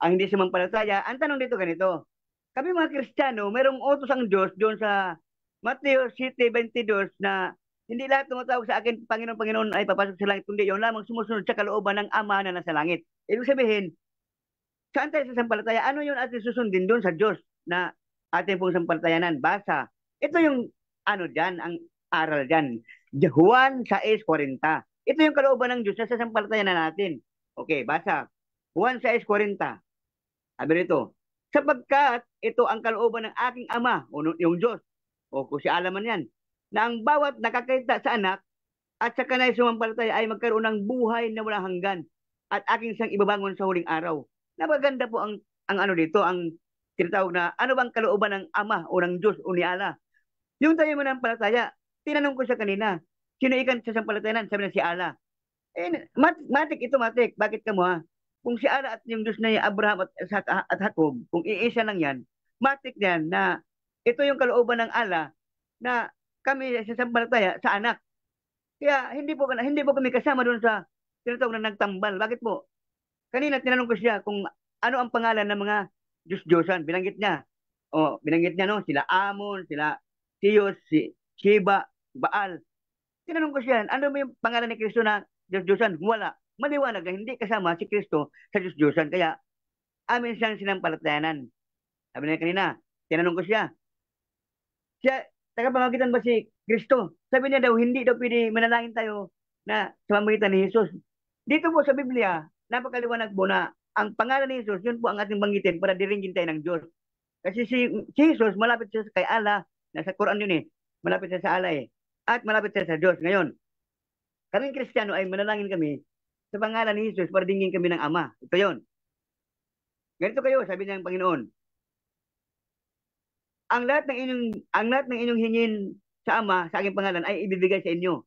Speaker 1: ang hindi sumampalataya, ang tanong dito ganito. Kami mga Kristiyano, mayroong utos ang Diyos doon sa Matthew 7.22 na hindi lahat tumatawag sa akin, Panginoon, Panginoon, ay papasok sa langit, kundi yun lamang sumusunod sa kalooban ng Ama na nasa langit. Ibig sabihin, saan tayo sasampalataya? Ano yun atin susundin doon sa Diyos? na ating pong sampaltayanan. Basa. Ito yung ano dyan, ang aral dyan. Juan 6.40. Ito yung kalooban ng Diyos na sasampaltayanan natin. Okay, basa. Juan 6.40. Sabi nito, sapagkat ito ang kalooban ng aking ama, o yung Diyos, o kung si alaman yan, na ang bawat nakakita sa anak at sa kanay sumampalataya ay magkaroon ng buhay na walang hanggan at aking siyang ibabangon sa huling araw. Napaganda po ang, ang ano dito, ang tinatawag na ano bang kalooban ng Ama o ng Diyos o ni Allah. Yung tayo mo ng palataya, tinanong ko siya kanina, sino ikan sa sampalatayanan? Sabi na si Allah. Eh, mat, matik ito, matik. Bakit ka mo ha? Kung si Allah at yung Diyos na yung Abraham at, at, at Jacob, kung iisa lang yan, matik yan na ito yung kalooban ng Allah na kami sa sampalataya sa anak. Kaya hindi po hindi po kami kasama doon sa tinatawag na nagtambal. Bakit po? Kanina tinanong ko siya kung ano ang pangalan ng mga Diyos Diyosan, binanggit niya. O, oh, binanggit niya, no? Sila Amon, sila Tiyos, si Sheba, Baal. Tinanong ko siya, ano ba yung pangalan ni Kristo na Diyos Diyosan? Wala. Maliwanag na hindi kasama si Kristo sa Diyos Diyosan. Kaya, amin siyang sinampalatayanan. Sabi niya kanina, tinanong ko siya, siya, tagapamagitan ba si Kristo? Sabi niya daw, hindi daw pwede manalangin tayo na sa pamagitan ni Jesus. Dito po sa Biblia, napakaliwanag po na ang pangalan ni Jesus, yun po ang ating banggitin para diringgin tayo ng Diyos. Kasi si, si Jesus, malapit siya kay Allah, nasa Quran yun eh, malapit siya sa Allah eh, at malapit siya sa Diyos ngayon. Kaming Kristiyano ay manalangin kami sa pangalan ni Jesus para dingin kami ng Ama. Ito yun. Ganito kayo, sabi niya ng Panginoon. Ang lahat ng inyong ang lahat ng inyong hingin sa Ama sa aking pangalan ay ibibigay sa inyo.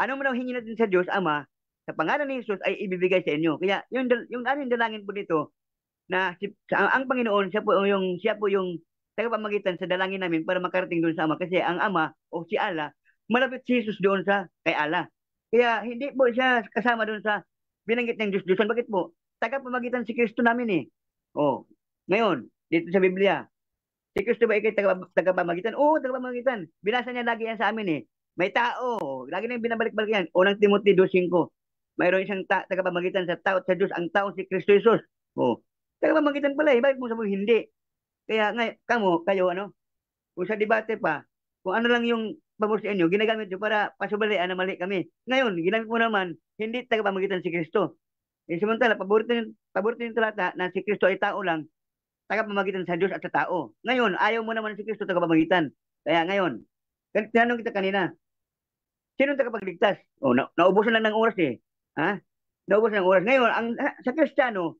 Speaker 1: Ano man ang hingin natin sa Diyos, Ama, sa pangalan ni Jesus ay ibibigay sa inyo. Kaya yung yung ating dalangin po nito na si, sa, ang Panginoon siya po yung siya po yung tagapamagitan sa dalangin namin para makarating doon sa Ama kasi ang Ama o si Allah malapit si Jesus doon sa kay Allah. Kaya hindi po siya kasama doon sa binanggit ng Diyos. Diyos, bakit po? Tagapamagitan si Kristo namin eh. Oh, ngayon, dito sa Biblia, Si Kristo ba ikay tagapamagitan? Oo, tagapamagitan. Binasa niya lagi yan sa amin eh. May tao. Lagi na binabalik-balik yan. Unang Timothy 2.5 mayroon isang ta- tagapamagitan sa tao at sa Diyos, ang tao si Kristo Jesus. O, Oh. Tagapamagitan pala eh, bakit mo sabihin hindi? Kaya ngay- kamo, kayo ano, kung sa debate pa, kung ano lang yung pabor sa inyo, ginagamit nyo para pasubalian ah, na mali kami. Ngayon, ginamit mo naman, hindi tagapamagitan si Kristo. Eh, samantala, paborito yung, paborito yung talata na si Kristo ay tao lang, tagapamagitan sa Diyos at sa tao. Ngayon, ayaw mo naman si Kristo tagapamagitan. Kaya ngayon, tinanong kita kanina, sino tagapagligtas? Oh, na, naubusan lang ng oras eh. Ha? Naubos ng oras. Ngayon, ang, sa Kristiyano,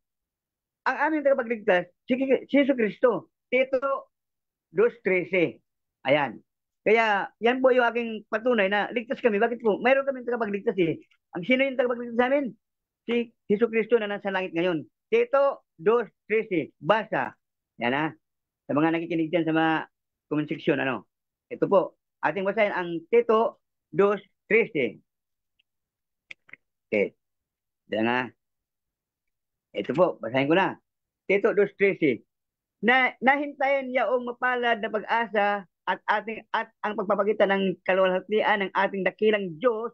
Speaker 1: ang aming tagapagligtas, si, si Jesus Kristo. Tito 2.13. Ayan. Kaya, yan po yung aking patunay na ligtas kami. Bakit po? Mayroon kami tagapagligtas eh. Ang sino yung tagapagligtas namin? Si Jesus Kristo na nasa langit ngayon. Tito 2.13. Basa. Yan ha. Sa mga nakikinig dyan sa mga comment section, ano. Ito po. Ating basahin ang Tito 2.13. Okay. Diyan na. Ito po, basahin ko na. Tito dos tresi. Na, nahintayin yaong mapalad na pag-asa at ating at ang pagpapakita ng kaluwalhatian ng ating dakilang Diyos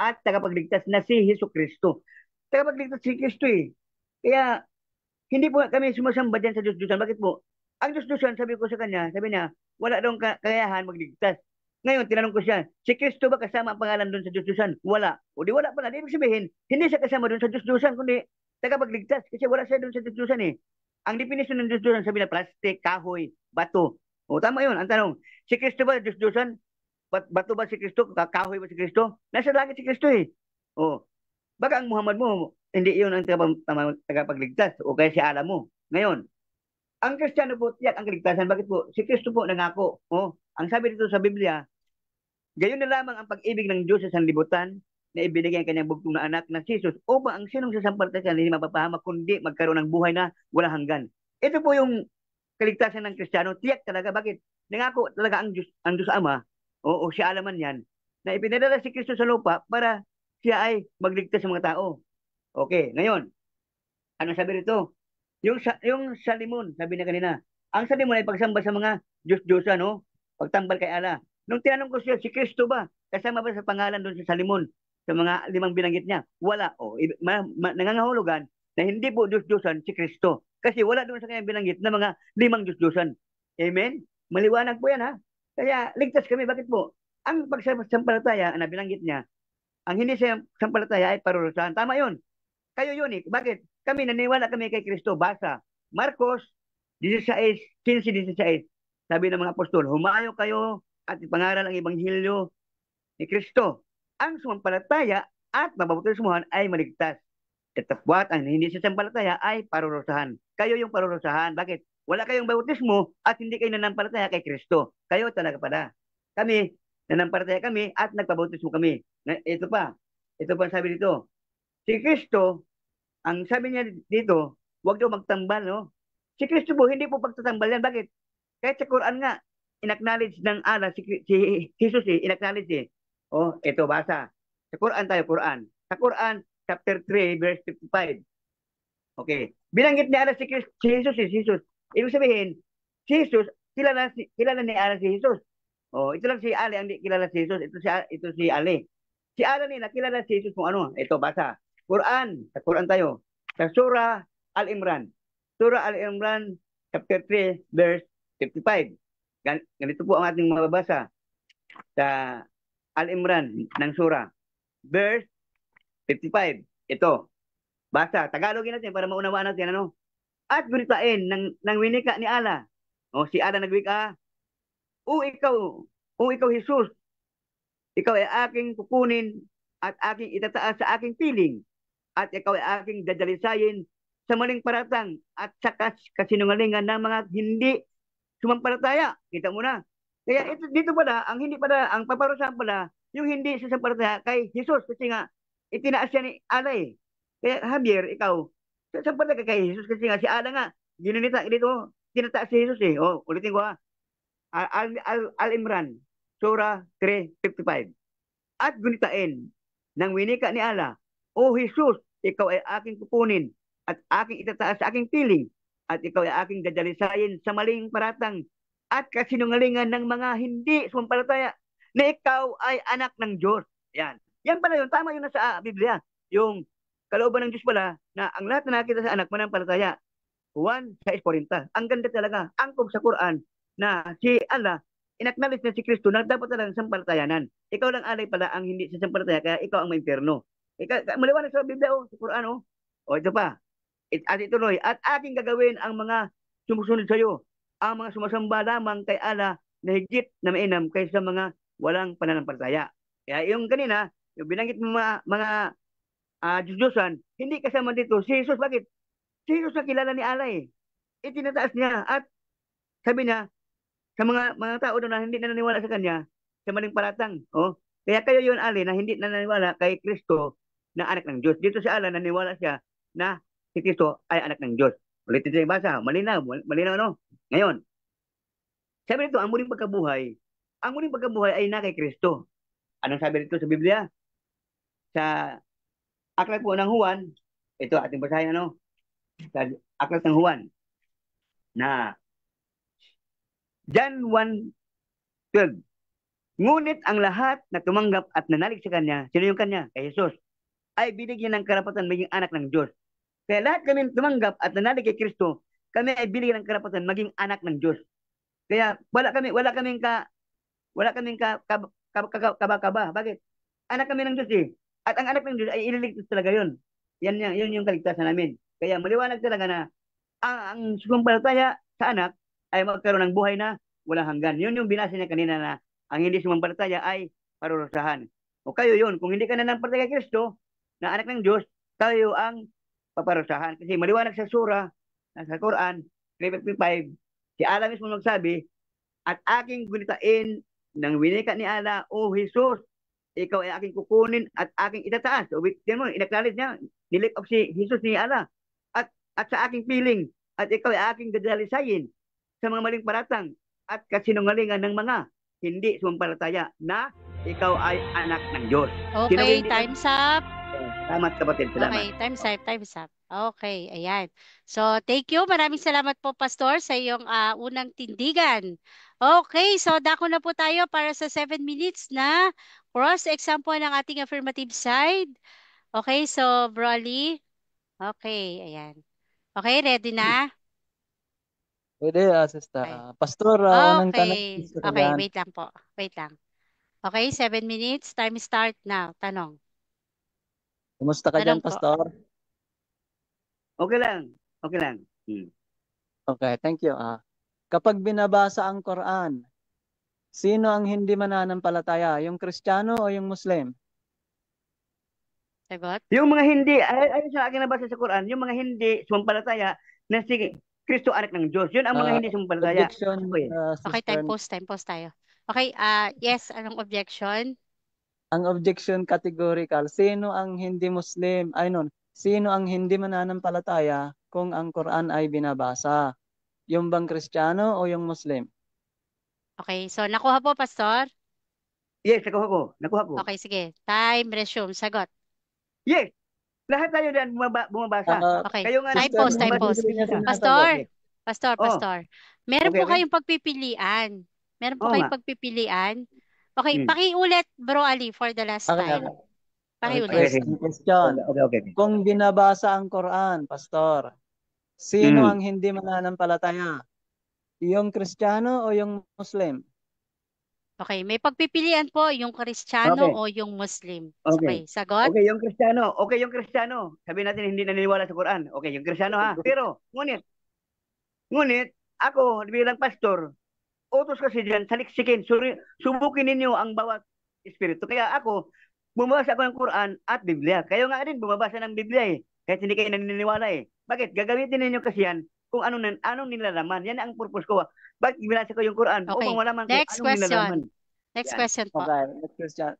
Speaker 1: at tagapagligtas na si Hesus Kristo. Tagapagligtas si Kristo eh. Kaya hindi po kami sumasamba dyan sa Diyos-Diyosan. Bakit po? Ang Diyos-Diyosan, sabi ko ah, sa kanya, sabi niya, ah, wala daw kayahan magligtas. Ngayon, tinanong ko siya, si Kristo ba kasama ang pangalan doon sa Diyos-Diyosan? Wala. O di wala pa Di ibig sabihin, hindi siya kasama doon sa Diyos-Diyosan, kundi tagapagligtas. Kasi wala siya doon sa Diyos-Diyosan eh. Ang definition ng Diyos-Diyosan sabi na plastic, kahoy, bato. O tama yun. Ang tanong, si Kristo ba Diyos-Diyosan? Bato ba si Kristo? Kahoy ba si Kristo? Nasa langit si Kristo eh. O, baka ang Muhammad mo, hindi yun ang tagapagligtas o kaya si Alam mo. Ngayon, ang Kristiyano po tiyak ang kaligtasan. Bakit po? Si Kristo po nangako. O, ang sabi dito sa Biblia, gayon na lamang ang pag-ibig ng Diyos sa sanlibutan na ibinigay ang kanyang bugtong na anak na si Jesus upang ang sinong sasampalta siya hindi mapapahama kundi magkaroon ng buhay na walang hanggan. Ito po yung kaligtasan ng Kristiyano. Tiyak talaga. Bakit? Nangako talaga ang Diyos, ang Diyos Ama. Oo, siya alaman yan. Na ipinadala si Kristo sa lupa para siya ay magligtas sa mga tao. Okay, ngayon. Ano sabi rito? Yung, sa, yung salimon, sabi na kanina. Ang salimon ay pagsamba sa mga Diyos-Diyosa, no? Pagtambal kay Allah. Nung tinanong ko siya, si Kristo ba? Kasama ba sa pangalan doon sa Salimon? Sa mga limang binanggit niya? Wala. O, ma- ma- nangangahulugan na hindi po Diyos-Diyosan si Kristo. Kasi wala doon sa kanyang binanggit na mga limang Diyos-Diyosan. Amen? Maliwanag po yan ha. Kaya ligtas kami. Bakit po? Ang pagsampalataya na binanggit niya, ang hindi siya sampalataya ay parurusahan. Tama yun. Kayo yun eh. Bakit? Kami naniwala kami kay Kristo. Basa. Marcos 16, 15, 16. Sabi ng mga apostol, humayo kayo at ipangaral ang ebanghelyo ni Kristo. Ang sumampalataya at mababautismuhan ay maligtas. Tatapwat ang hindi sumampalataya ay parurusahan. Kayo yung parurusahan. Bakit? Wala kayong bautismo at hindi kayo nanampalataya kay Kristo. Kayo talaga pala. Kami, nanampalataya kami at nagpabautismo kami. Ito pa. Ito pa sabi dito. Si Kristo, ang sabi niya dito, huwag daw magtambal, no? Si Kristo po, hindi po pagtatambal yan. Bakit? Kahit sa Quran nga, inacknowledge ng Allah, si, si Jesus eh, inacknowledge eh. Oh, ito basa. Sa Quran tayo, Quran. Sa Quran, chapter 3, verse 55. Okay. Binanggit ni Allah si, Christ, si Jesus eh, si Jesus. Ibig sabihin, si Jesus, kilala, si, kilala ni Allah si Jesus. Oh, ito lang si Ali ang di kilala si Jesus. Ito si, ito si Ali. Si Ali ni nakilala si Jesus kung ano. Ito, basa. Quran. Sa Quran tayo. Sa Surah Al-Imran. Surah Al-Imran, chapter 3, verse 55. Gan ganito po ang ating mababasa sa Al-Imran ng sura. Verse 55. Ito. Basa. Tagalogin natin para maunawaan natin. Ano? At gunitain ng, ng winika ni Ala. O, si Ala nagwika, O ikaw, o ikaw Jesus, ikaw ay aking kukunin at aking itataas sa aking piling at ikaw ay aking dadalisayin sa maling paratang at sa kas kasinungalingan ng mga hindi sumampalataya. Kita mo na. Kaya ito, dito pala, ang hindi pala, ang paparusahan pala, yung hindi sa sampalataya kay Jesus. Kasi nga, itinaas siya ni Ala eh. Kaya Javier, ikaw, sampalataya ka kay Jesus. Kasi nga, si Ala nga, ginanita dito, tinataas si Jesus eh. oh, ulitin ko ha. Al-Imran, Al, Al, Al 3.55. At gunitain ng winika ni Ala, O Jesus, ikaw ay aking kukunin at aking itataas sa aking piling at ikaw ay aking dadalisayin sa maling paratang at kasinungalingan ng mga hindi sumampalataya na ikaw ay anak ng Diyos. Yan. Yan pala yun. Tama yun nasa Biblia. Yung kalooban ng Diyos pala na ang lahat na nakita sa anak mo manampalataya. Juan 6.40. Ang ganda talaga. Angkop sa Quran na si Allah inacknowledge na si Kristo na dapat talagang sampalatayanan. Ikaw lang alay pala ang hindi sa sampalataya kaya ikaw ang may imperno. Ikaw, maliwanag sa Biblia o, oh, sa Quran o. Oh. O, oh, ito pa at ituloy, at aking gagawin ang mga sumusunod sa iyo, ang mga sumasamba lamang kay ala na higit na mainam kaysa mga walang pananampalataya. Kaya yung kanina, yung binanggit mo mga, mga uh, Diyos-Diyosan, hindi kasama dito. Si Jesus, bakit? Si Jesus na kilala ni Allah eh. Itinataas niya at sabi niya, sa mga mga tao na hindi na naniwala sa kanya, sa maling paratang. Oh. Kaya kayo yun, Ali, na hindi na naniwala kay Kristo na anak ng Diyos. Dito si Allah, naniwala siya na si Kristo ay anak ng Diyos. Ulit ito yung basa, malinaw, malinaw ano? Ngayon, sabi nito, ang muling pagkabuhay, ang muling pagkabuhay ay na kay Kristo. Anong sabi nito sa Biblia? Sa aklat po ng Juan, ito ating basahin ano? Sa aklat ng Juan, na John 1.12 Ngunit ang lahat na tumanggap at nanalig sa Kanya, sino yung Kanya? Kay Jesus. Ay binigyan ng karapatan maging anak ng Diyos. Kaya lahat kami tumanggap at nanalig kay Kristo, kami ay binigyan ng karapatan maging anak ng Diyos. Kaya wala kami wala kaming ka wala kaming ka, ka, ka, ka, ka, ka, Bakit? Anak kami ng Diyos eh. At ang anak ng Diyos ay ililigtas talaga 'yon. Yan, yan, yun yung kaligtasan namin. Kaya maliwanag talaga na ang, ang sumampalataya sa anak ay magkaroon ng buhay na walang hanggan. Yun yung binasa niya kanina na ang hindi sumampalataya ay parurusahan. O kayo yun, kung hindi ka na ng partay kay Kristo, na anak ng Diyos, tayo ang paparusahan. Kasi maliwanag sa sura, sa Quran, 355, si Allah mismo nagsabi, at aking gunitain ng winika ni Allah, O Jesus, ikaw ay aking kukunin at aking itataas. So, tingnan mo, inaklalit niya, nilip of si Jesus ni Allah. At, at sa aking feeling, at ikaw ay aking gadalisayin sa mga maling paratang at kasinungalingan ng mga hindi sumampalataya na ikaw ay anak ng Diyos. Okay, times up. Salamat kapatid. Salamat. Okay,
Speaker 2: time's up, time's up. Okay, ayan. So, thank you. Maraming salamat po, Pastor, sa iyong uh, unang tindigan. Okay, so dako na po tayo para sa 7 minutes na cross example ng ating affirmative side. Okay, so, Broly. Okay, ayan. Okay, ready na?
Speaker 3: Pwede, uh, sister. Okay. Ah, Pastor, uh, okay. tanong. Okay, wait
Speaker 2: lang po. Wait lang. Okay, 7 minutes. Time start now. Tanong.
Speaker 1: Kumusta ka Alam ano dyan, Pastor? Okay lang. Okay lang.
Speaker 3: Hmm. Okay, thank you. Ah. Kapag binabasa ang Quran, sino ang hindi mananampalataya? Yung Kristiyano o yung Muslim?
Speaker 1: Sagot? Yung mga hindi, ay, ayon sa akin nabasa sa Quran, yung mga hindi sumampalataya na si Kristo anak ng Diyos. Yun ang mga Ah, hindi sumampalataya. Objection, Okay. ah, Okay, time post,
Speaker 2: time post tayo. Okay, ah yes, anong objection?
Speaker 3: ang objection categorical, sino ang hindi Muslim, ay nun, sino ang hindi mananampalataya kung ang Quran ay binabasa? Yung bang Kristiyano o yung Muslim?
Speaker 2: Okay, so nakuha po, Pastor?
Speaker 1: Yes, nakuha ko. Nakuha ko.
Speaker 2: Okay, sige. Time, resume, sagot. Yes. Lahat tayo din bumabasa. Uh, okay. Kayo nga time post, time post. Pastor, Pastor, Pastor. Oh. Meron okay, po kayong pagpipilian. Meron po oh, kayong pagpipilian Okay, mm. pakiulit bro Ali for the last okay, time. Pakiulit. Okay,
Speaker 3: Question. Okay, okay, okay. Kung binabasa ang Quran, pastor, sino mm. ang hindi mananampalataya? Yung Kristiyano o yung Muslim?
Speaker 2: Okay, may pagpipilian po yung Kristiyano okay. o yung Muslim. Okay. okay, sagot? Okay,
Speaker 1: yung Kristiyano. Okay, yung Kristiyano. Sabi natin hindi naniniwala sa Quran. Okay, yung Kristiyano ha. Pero, ngunit, ngunit, ako bilang pastor, utos kasi dyan, saliksikin, suri, subukin ninyo ang bawat espiritu. Kaya ako, bumabasa ako ng Quran at Biblia. Kayo nga rin, bumabasa ng Biblia eh. Kahit hindi kayo naniniwala eh. Bakit? Gagamitin ninyo kasi yan kung anong, anong nilalaman. Yan ang purpose ko. Bakit binasa ko yung Quran? Okay. Upang malaman ko Next anong question.
Speaker 3: nilalaman. Next yan. question po. Okay. Next question.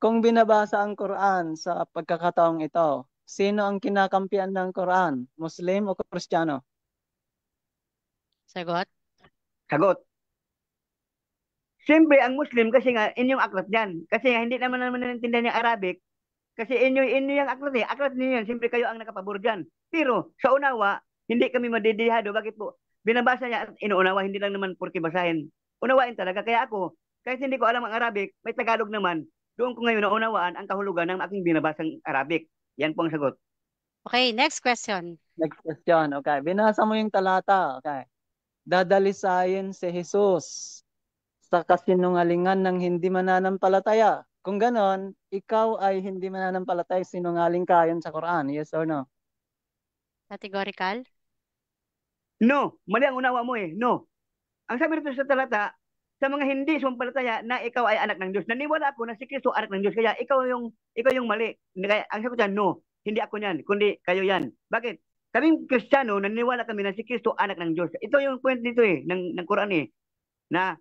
Speaker 3: Kung binabasa ang Quran sa pagkakataong ito, sino ang kinakampiyan ng Quran? Muslim o Kristiyano?
Speaker 1: Sagot? Sagot. Siyempre, ang Muslim kasi nga, inyong aklat yan. Kasi nga, hindi naman naman naintindihan yung Arabic. Kasi inyo, inyo yung aklat eh. Aklat niyo yan. Siyempre, kayo ang nakapabor dyan. Pero, sa unawa, hindi kami madidihado. Bakit po? Binabasa niya at inuunawa. Hindi lang naman porke basahin. Unawain talaga. Kaya ako, kahit hindi ko alam ang Arabic, may Tagalog naman. Doon ko ngayon naunawaan ang kahulugan ng aking binabasang Arabic. Yan po ang sagot. Okay, next question. Next question. Okay. Binasa mo
Speaker 3: yung talata. Okay. Dadalisayin si Jesus sa kasinungalingan ng hindi mananampalataya. Kung ganon, ikaw ay hindi mananampalataya,
Speaker 1: sinungaling ka ayon sa Quran. Yes or no?
Speaker 2: Categorical?
Speaker 1: No. Mali ang unawa mo eh. No. Ang sabi nito sa talata, sa mga hindi sumpalataya na ikaw ay anak ng Diyos. Naniwala ako na si Kristo anak ng Diyos. Kaya ikaw yung, ikaw yung mali. Kaya, ang sabi ko dyan, no. Hindi ako yan, kundi kayo yan. Bakit? Kaming Kristiyano, naniwala kami na si Kristo anak ng Diyos. Ito yung point dito eh, ng, ng Quran eh, na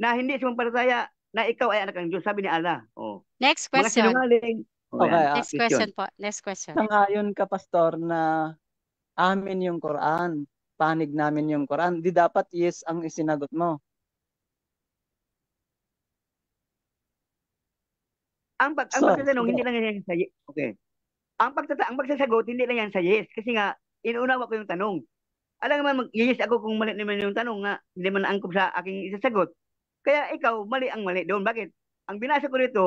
Speaker 1: na hindi sumampalataya na ikaw ay anak ng Diyos. Sabi ni Allah. Oh. Next question. Mga oh, okay, ah,
Speaker 3: Next question. question
Speaker 2: po. Next question. Sangayon
Speaker 3: ka, Pastor, na amin yung Quran. Panig namin yung Quran. Di dapat yes ang isinagot mo.
Speaker 1: Ang pag ang pagtatanong yeah. hindi lang yan sa yes. Okay. Ang pagtata ang pagsasagot hindi lang yan sa yes kasi nga inuunawa ko yung tanong. Alam naman mag yes ako kung mali naman yung tanong nga hindi man angkop sa aking isasagot. Kaya ikaw, mali ang mali doon. Bakit? Ang binasa ko rito,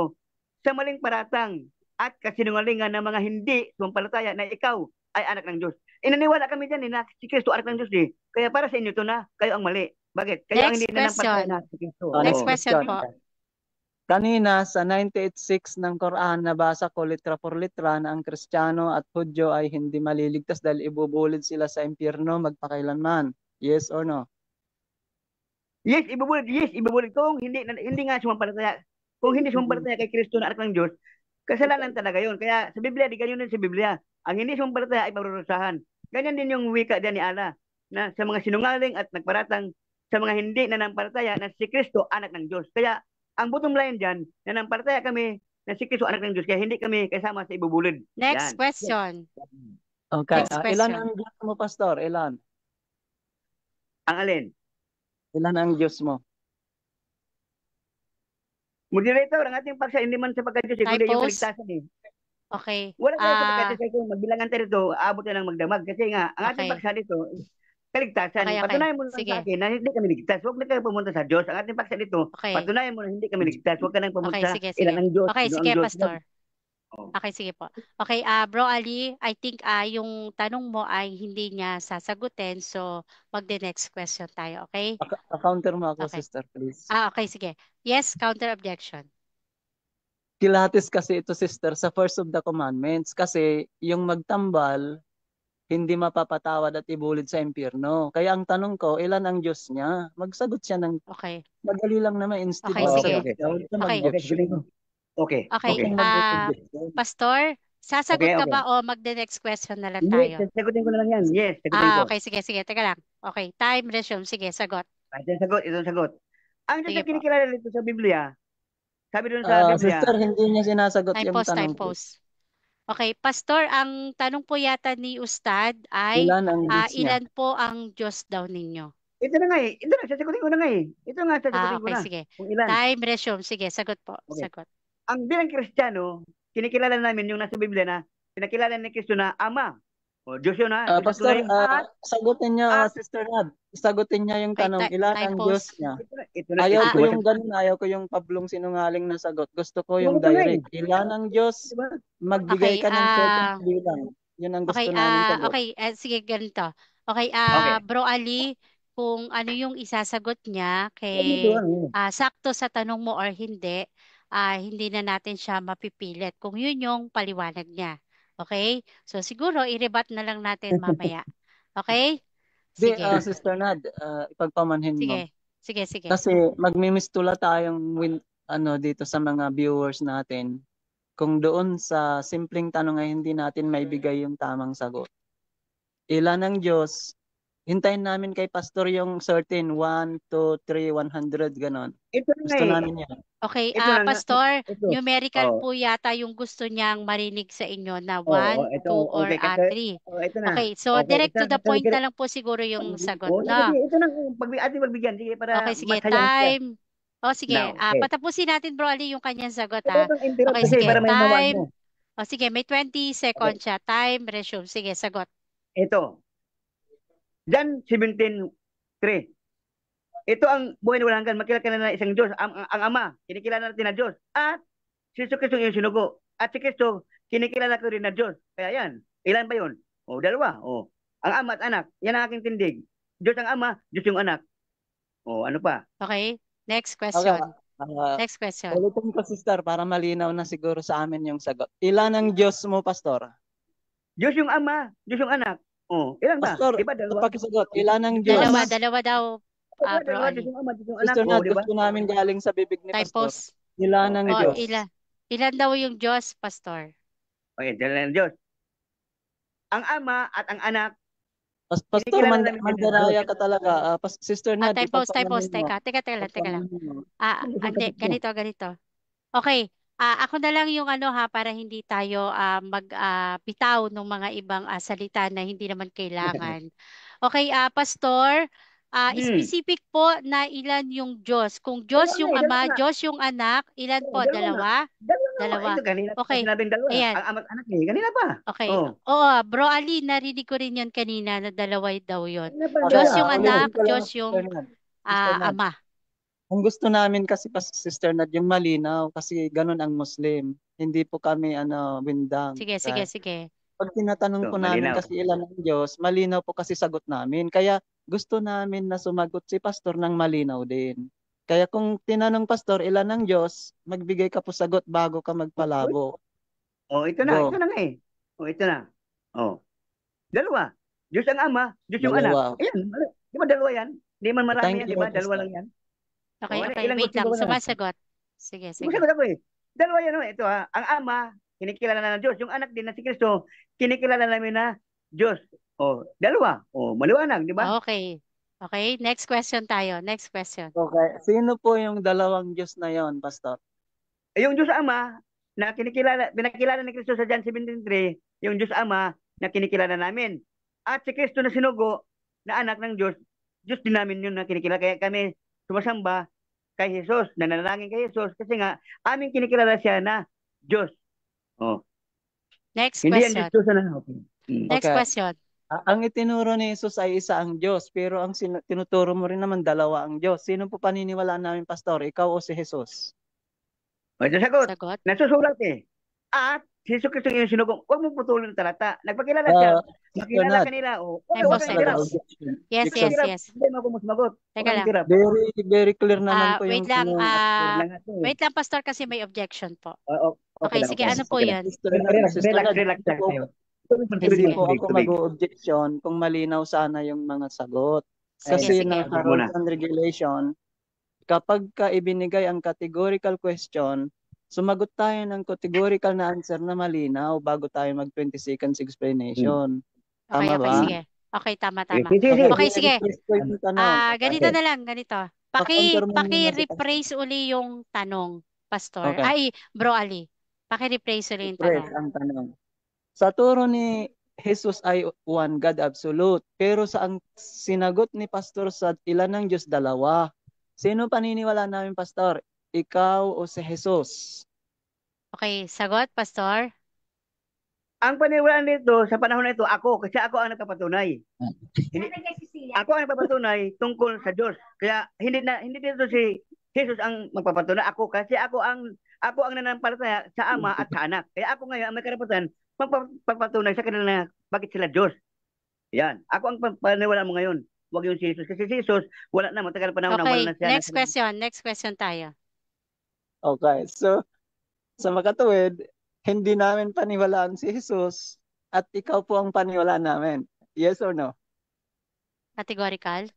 Speaker 1: sa maling paratang at kasinungalingan ng mga hindi sumampalataya na ikaw ay anak ng Diyos. Inaniwala kami dyan eh, na si Kristo anak ng Diyos eh. Kaya para sa inyo to na, kayo ang mali. Bakit? Kayo Next ang hindi question. na ng si Kristo. Oh, Next question po.
Speaker 3: Kanina sa 98.6 ng Quran nabasa ko litra por litra na ang Kristiyano at Hudyo ay hindi maliligtas dahil ibubulid sila sa impyerno
Speaker 1: magpakailanman. Yes or no? Yes, ibubulag. Yes, ibubulag. Kung hindi, hindi nga sumampalataya. Kung hindi sumampalataya kay Kristo na anak ng Diyos, kasalanan talaga yon. Kaya sa Biblia, di ganyan din sa Biblia. Ang hindi sumampalataya ay parurusahan. Ganyan din yung wika din ni Allah na sa mga sinungaling at nagparatang sa mga hindi nanampalataya na si Kristo anak ng Diyos. Kaya ang bottom line diyan, nanampalataya kami na si Kristo anak ng Diyos kaya hindi kami kasama sa ibubulid. Next Yan. question.
Speaker 3: Okay. Next ah, question. ilan ang
Speaker 1: gusto mo, Pastor? Ilan? Ang alin? Ilan ang Diyos mo? Moderator, ang ating paksa, hindi man sa pagkadyos, eh, ikaw yung kaligtasan
Speaker 2: eh. Okay.
Speaker 1: Wala tayo uh, sa ah. pagkadyos, eh, magbilangan tayo dito, aabot na ng magdamag. Kasi nga, ang ating okay. paksa dito, kaligtasan. Okay, okay. Patunayan mo lang Sige. sa akin na hindi kami ligtas. Huwag na kayo pumunta sa Diyos. Ang ating paksa dito, okay. patunayan mo na hindi kami ligtas. Huwag ka nang pumunta okay, sige, sige. ilan ang Diyos. Okay, sige, Pastor. Diyos.
Speaker 2: Oh. Okay, sige po. Okay, uh, Bro Ali, I think uh, yung tanong mo ay hindi niya sasagutin. So, mag next question tayo, okay? A-
Speaker 3: counter mo ako, okay. sister, please.
Speaker 2: Ah, okay, sige. Yes, counter objection.
Speaker 3: Kilates kasi ito, sister, sa first of the commandments. Kasi yung magtambal, hindi mapapatawad at ibulid sa impyerno. Kaya ang tanong ko, ilan ang Diyos niya? Magsagot siya ng... Okay. Magali lang naman
Speaker 2: instead. Okay, sige.
Speaker 1: Sagot, okay. okay. okay. okay. Okay. Okay. okay. Uh,
Speaker 2: Pastor, sasagot okay, okay. ka ba o magde-next question na lang tayo?
Speaker 1: Yes, sagutin ko na lang yan. Yes, sagutin ah, ko. Okay,
Speaker 2: sige, sige. Teka lang. Okay, time resume. Sige, sagot. Ito ang
Speaker 1: sagot, ito ang sagot.
Speaker 2: Ang sagot kinikilala dito sa Biblia. Sabi doon sa uh, Biblia. Sister,
Speaker 3: hindi niya sinasagot time yung post, tanong time po.
Speaker 2: Okay, Pastor, ang tanong po yata ni Ustad ay ilan, ang uh, ilan po ang Diyos daw ninyo? Ito na nga eh. Ito na, sasagutin ko na nga eh. Ito nga, sasagutin ah, okay, ko na. Okay, Sige. Time resume. Sige, sagot po. Okay. Sagot ang bilang Kristiyano, kinikilala namin yung
Speaker 1: nasa Biblia na pinakilala ni Kristo na ama. O Diyos yun ha. Uh, Pastor, uh, sagutin niya, at, Sister Rab. Sagutin niya yung tanong, ay, ilan ang Diyos niya? Ito, ito na, ayaw ito, ko yung ganun,
Speaker 3: ayaw ko yung pablong sinungaling na sagot. Gusto ko yung direct. Ilan ang Diyos? Magbigay okay, ka ng uh, bilang. Yun ang gusto okay, namin sagot. Okay,
Speaker 2: uh, sige, ganito. Okay, uh, okay, Bro Ali, kung ano yung isasagot niya kay uh, sakto sa tanong mo or hindi, uh, hindi na natin siya mapipilit kung yun yung paliwanag niya. Okay? So siguro i-rebat na lang natin mamaya. Okay? Sige. Di, uh, ah,
Speaker 3: Sister Nad, uh, ipagpamanhin sige. mo.
Speaker 2: Sige, sige. Kasi
Speaker 3: magmimistula tayong win, ano dito sa mga viewers natin kung doon sa simpleng tanong ay hindi natin maibigay yung tamang sagot. Ilan ng Diyos, hintayin namin kay pastor yung certain 1, 2, 3, 100, ganon. Ito
Speaker 2: Gusto eh. namin yan. Okay, ito ah, na, Pastor, ito, numerical oh. po yata yung gusto niyang marinig sa inyo na 1, 2, oh, or okay, ah, 3. Oh, ito na. Okay, so okay, oh, direct ito, to the ito, point ito, na lang po siguro yung oh, sagot. Oh, no? Ah. Ito na, oh, pag, ating pagbigyan. Sige, para okay, sige, time. Siya. Oh, sige, Now, ah, okay. ah, patapusin natin, bro, Ali, yung kanyang sagot. Ha? Ah. Okay, sige, para may time. Oh, sige, may 20 second okay. siya. Time, resume. Sige, sagot.
Speaker 1: Ito. Jan 17, 3. Ito ang buhay na walang hanggan. Makilala na isang Diyos, ang, ang, ang Ama. Kinikilala natin na Diyos. At si Jesus Kristo yung sinugo. At si Kristo, kinikilala ko rin na Diyos. Kaya yan. Ilan ba yun? O, dalawa. O, ang Ama at anak. Yan ang aking tindig. Diyos ang Ama, Diyos yung anak. O, ano pa?
Speaker 2: Okay. Next question. Okay. Uh, ah, Next question.
Speaker 3: Ulitin ko, sister, para malinaw na siguro sa amin yung sagot. Ilan ang Diyos mo, pastor? Diyos yung ama, Diyos yung anak. Oh, ilan ba? Pastor, diba, dalawa? pakisagot. Ilan ang Diyos? Dalawa,
Speaker 2: dalawa daw, Ah, bro. Gusto na, gusto
Speaker 3: namin galing sa
Speaker 2: bibig ni Pastor.
Speaker 3: Ilan Nilanan ni Oh, Diyos. ilan,
Speaker 2: ilan daw yung Diyos, Pastor?
Speaker 3: Okay, dala ng Diyos.
Speaker 2: Ang ama at ang anak,
Speaker 3: Pas Pastor, man mand- namin mandaraya ka talaga. Ah, pas Sister Ah, Nad, typos, typos. ipapakanan Teka, teka, teka lang, teka lang.
Speaker 2: Ah, ante, ganito, ganito. Okay. Ah, ako na lang yung ano ha para hindi tayo ah, mag ah, bitaw ng mga ibang ah, salita na hindi naman kailangan. [LAUGHS] Okay, ah, Pastor, Uh, hmm. Specific po na ilan yung Diyos. Kung Diyos dalawa, yung Ama, dalawa. Diyos yung anak, ilan po? Dalawa? Dalawa. dalawa. dalawa. Ito, kanina, okay. Sinabing dalawa. Ayan. Ang ama, anak niya, kanina pa. Okay. Oh. Oo, bro Ali, narinig ko rin yun kanina na dalawa daw yun. Dalawa. Diyos yung oh, anak, dalawa. Diyos yung uh, Ama.
Speaker 3: Ang gusto namin kasi pa Sister Nad yung malinaw kasi ganun ang Muslim. Hindi po kami ano windang. Sige, right? sige, ah. sige. Pag tinatanong so, po namin malinaw. kasi ilan ang Diyos, malinaw po kasi sagot namin. Kaya gusto namin na sumagot si pastor ng malinaw din. Kaya kung tinanong pastor, ilan ang Diyos, magbigay ka po sagot bago ka magpalabo. Oh, ito na, so, ito na
Speaker 1: nga eh. Oh, ito na. Oh. Dalawa. Diyos ang ama, Diyos yung dalawa. anak. Ayan, di ba dalawa yan? Hindi man marami Thank yan, di ba? Dalawa lang yan. Okay, oh, okay, wait lang, sumasagot. Sige, sige. Sumasagot ako eh. Dalawa yan, oh. ito ha. Ah. Ang ama, kinikilala na ng Diyos. Yung anak din na si Kristo, kinikilala namin na Diyos. O, oh, dalawa. O, oh, maliwanag, di
Speaker 2: ba? Okay. Okay, next question tayo. Next question. Okay. Sino po yung dalawang Diyos na yon, Pastor? Eh, yung Diyos Ama na kinikilala, pinakilala ni Kristo sa John
Speaker 1: 17.3, yung Diyos Ama na kinikilala namin. At si Kristo na sinugo na anak ng Diyos, Diyos din namin yun na kinikilala. Kaya kami sumasamba kay Jesus, nananalangin kay Jesus kasi nga aming kinikilala siya na Diyos. Oh. Next Hindi question. yan Diyos na Hmm. Next Okay. question. Ang itinuro ni Jesus ay isa
Speaker 3: ang Diyos, pero ang sin- tinuturo mo rin naman dalawa ang Diyos. Sino po paniniwalaan namin, Pastor? Ikaw o si
Speaker 1: Jesus? Medyo sagot. Sagot. Nasusulat eh. At Si Jesus Kristo yung sinugong, huwag mong putulin ang talata. Nagpakilala siya. Uh, oh, Nakilala kanila. Oh, okay, boss, okay, yes, yes, yes.
Speaker 2: Hindi mo kumusmagot. Teka lang.
Speaker 1: Very, very clear ah, naman uh, po wait yung... Lang,
Speaker 2: uh, wait lang, Pastor, kasi may objection po. Uh, okay, okay, sige, ano po okay, yan? Relax, relax, relax. Hindi po ako
Speaker 3: mag-objection kung malinaw sana yung mga sagot.
Speaker 1: Kasi sige, ng Harold
Speaker 3: regulation, kapag ka ibinigay ang categorical question, sumagot tayo ng categorical na answer na malinaw bago tayo mag 20 seconds explanation.
Speaker 2: Hmm. Tama okay, okay, Sige. Okay, tama, tama. Okay, sige. Ah, uh, ganito na lang, ganito. Paki, paki-rephrase uli yung tanong, Pastor. Okay. Ay, Bro Ali. Paki-rephrase uli yung tanong. ang tanong.
Speaker 3: Sa turo ni Jesus ay one God absolute. Pero sa ang sinagot ni Pastor sa ilan ng Diyos dalawa. Sino paniniwala namin, Pastor? Ikaw o si Jesus?
Speaker 2: Okay,
Speaker 1: sagot, Pastor? Ang paniwalaan nito sa panahon na ito, ako, kasi ako ang nagpapatunay. [LAUGHS] Hindi, ako ang nagpapatunay tungkol sa Diyos. Kaya hindi na hindi dito si Jesus ang magpapatunay ako kasi ako ang ako ang nanampalataya sa ama at sa anak. Kaya ako ngayon ang may karapatan magpapatunay sa kanila na bakit sila Diyos. Yan. Ako ang paniwalaan mo ngayon. Huwag yung si Jesus. Kasi si Jesus, wala na, matagal pa na okay, na na siya. Next na,
Speaker 2: question. Next question tayo.
Speaker 1: Okay, so sa makatuwid, hindi namin paniwalaan
Speaker 3: si Jesus at ikaw po ang paniwalaan namin. Yes or no?
Speaker 1: Categorical?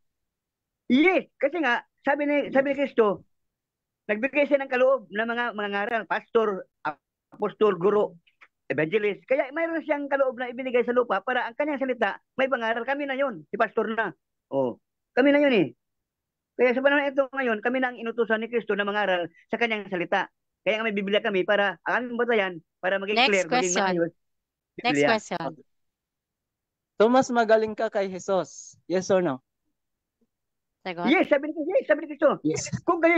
Speaker 1: Yes, kasi nga sabi ni sabi ni Kristo, nagbigay siya ng kaloob ng mga mga ngaral, pastor, apostol, guro, evangelist. Kaya mayroon siyang kaloob na ibinigay sa lupa para ang kanyang salita may pangaral. Kami na yon si pastor na. Oh, kami na yon eh. Kaya sa panahon ito ngayon, kami na ang inutusan ni Kristo na mangaral sa kanyang salita. Kaya may Biblia kami para ang aming batayan, para maging Next clear, question. maging maayos.
Speaker 3: Next question. So mas magaling
Speaker 1: ka kay Jesus? Yes or no? Sagot? Yes, sabi ni Kristo. Yes, sabi ni Kristo. Yes. Kung kayo,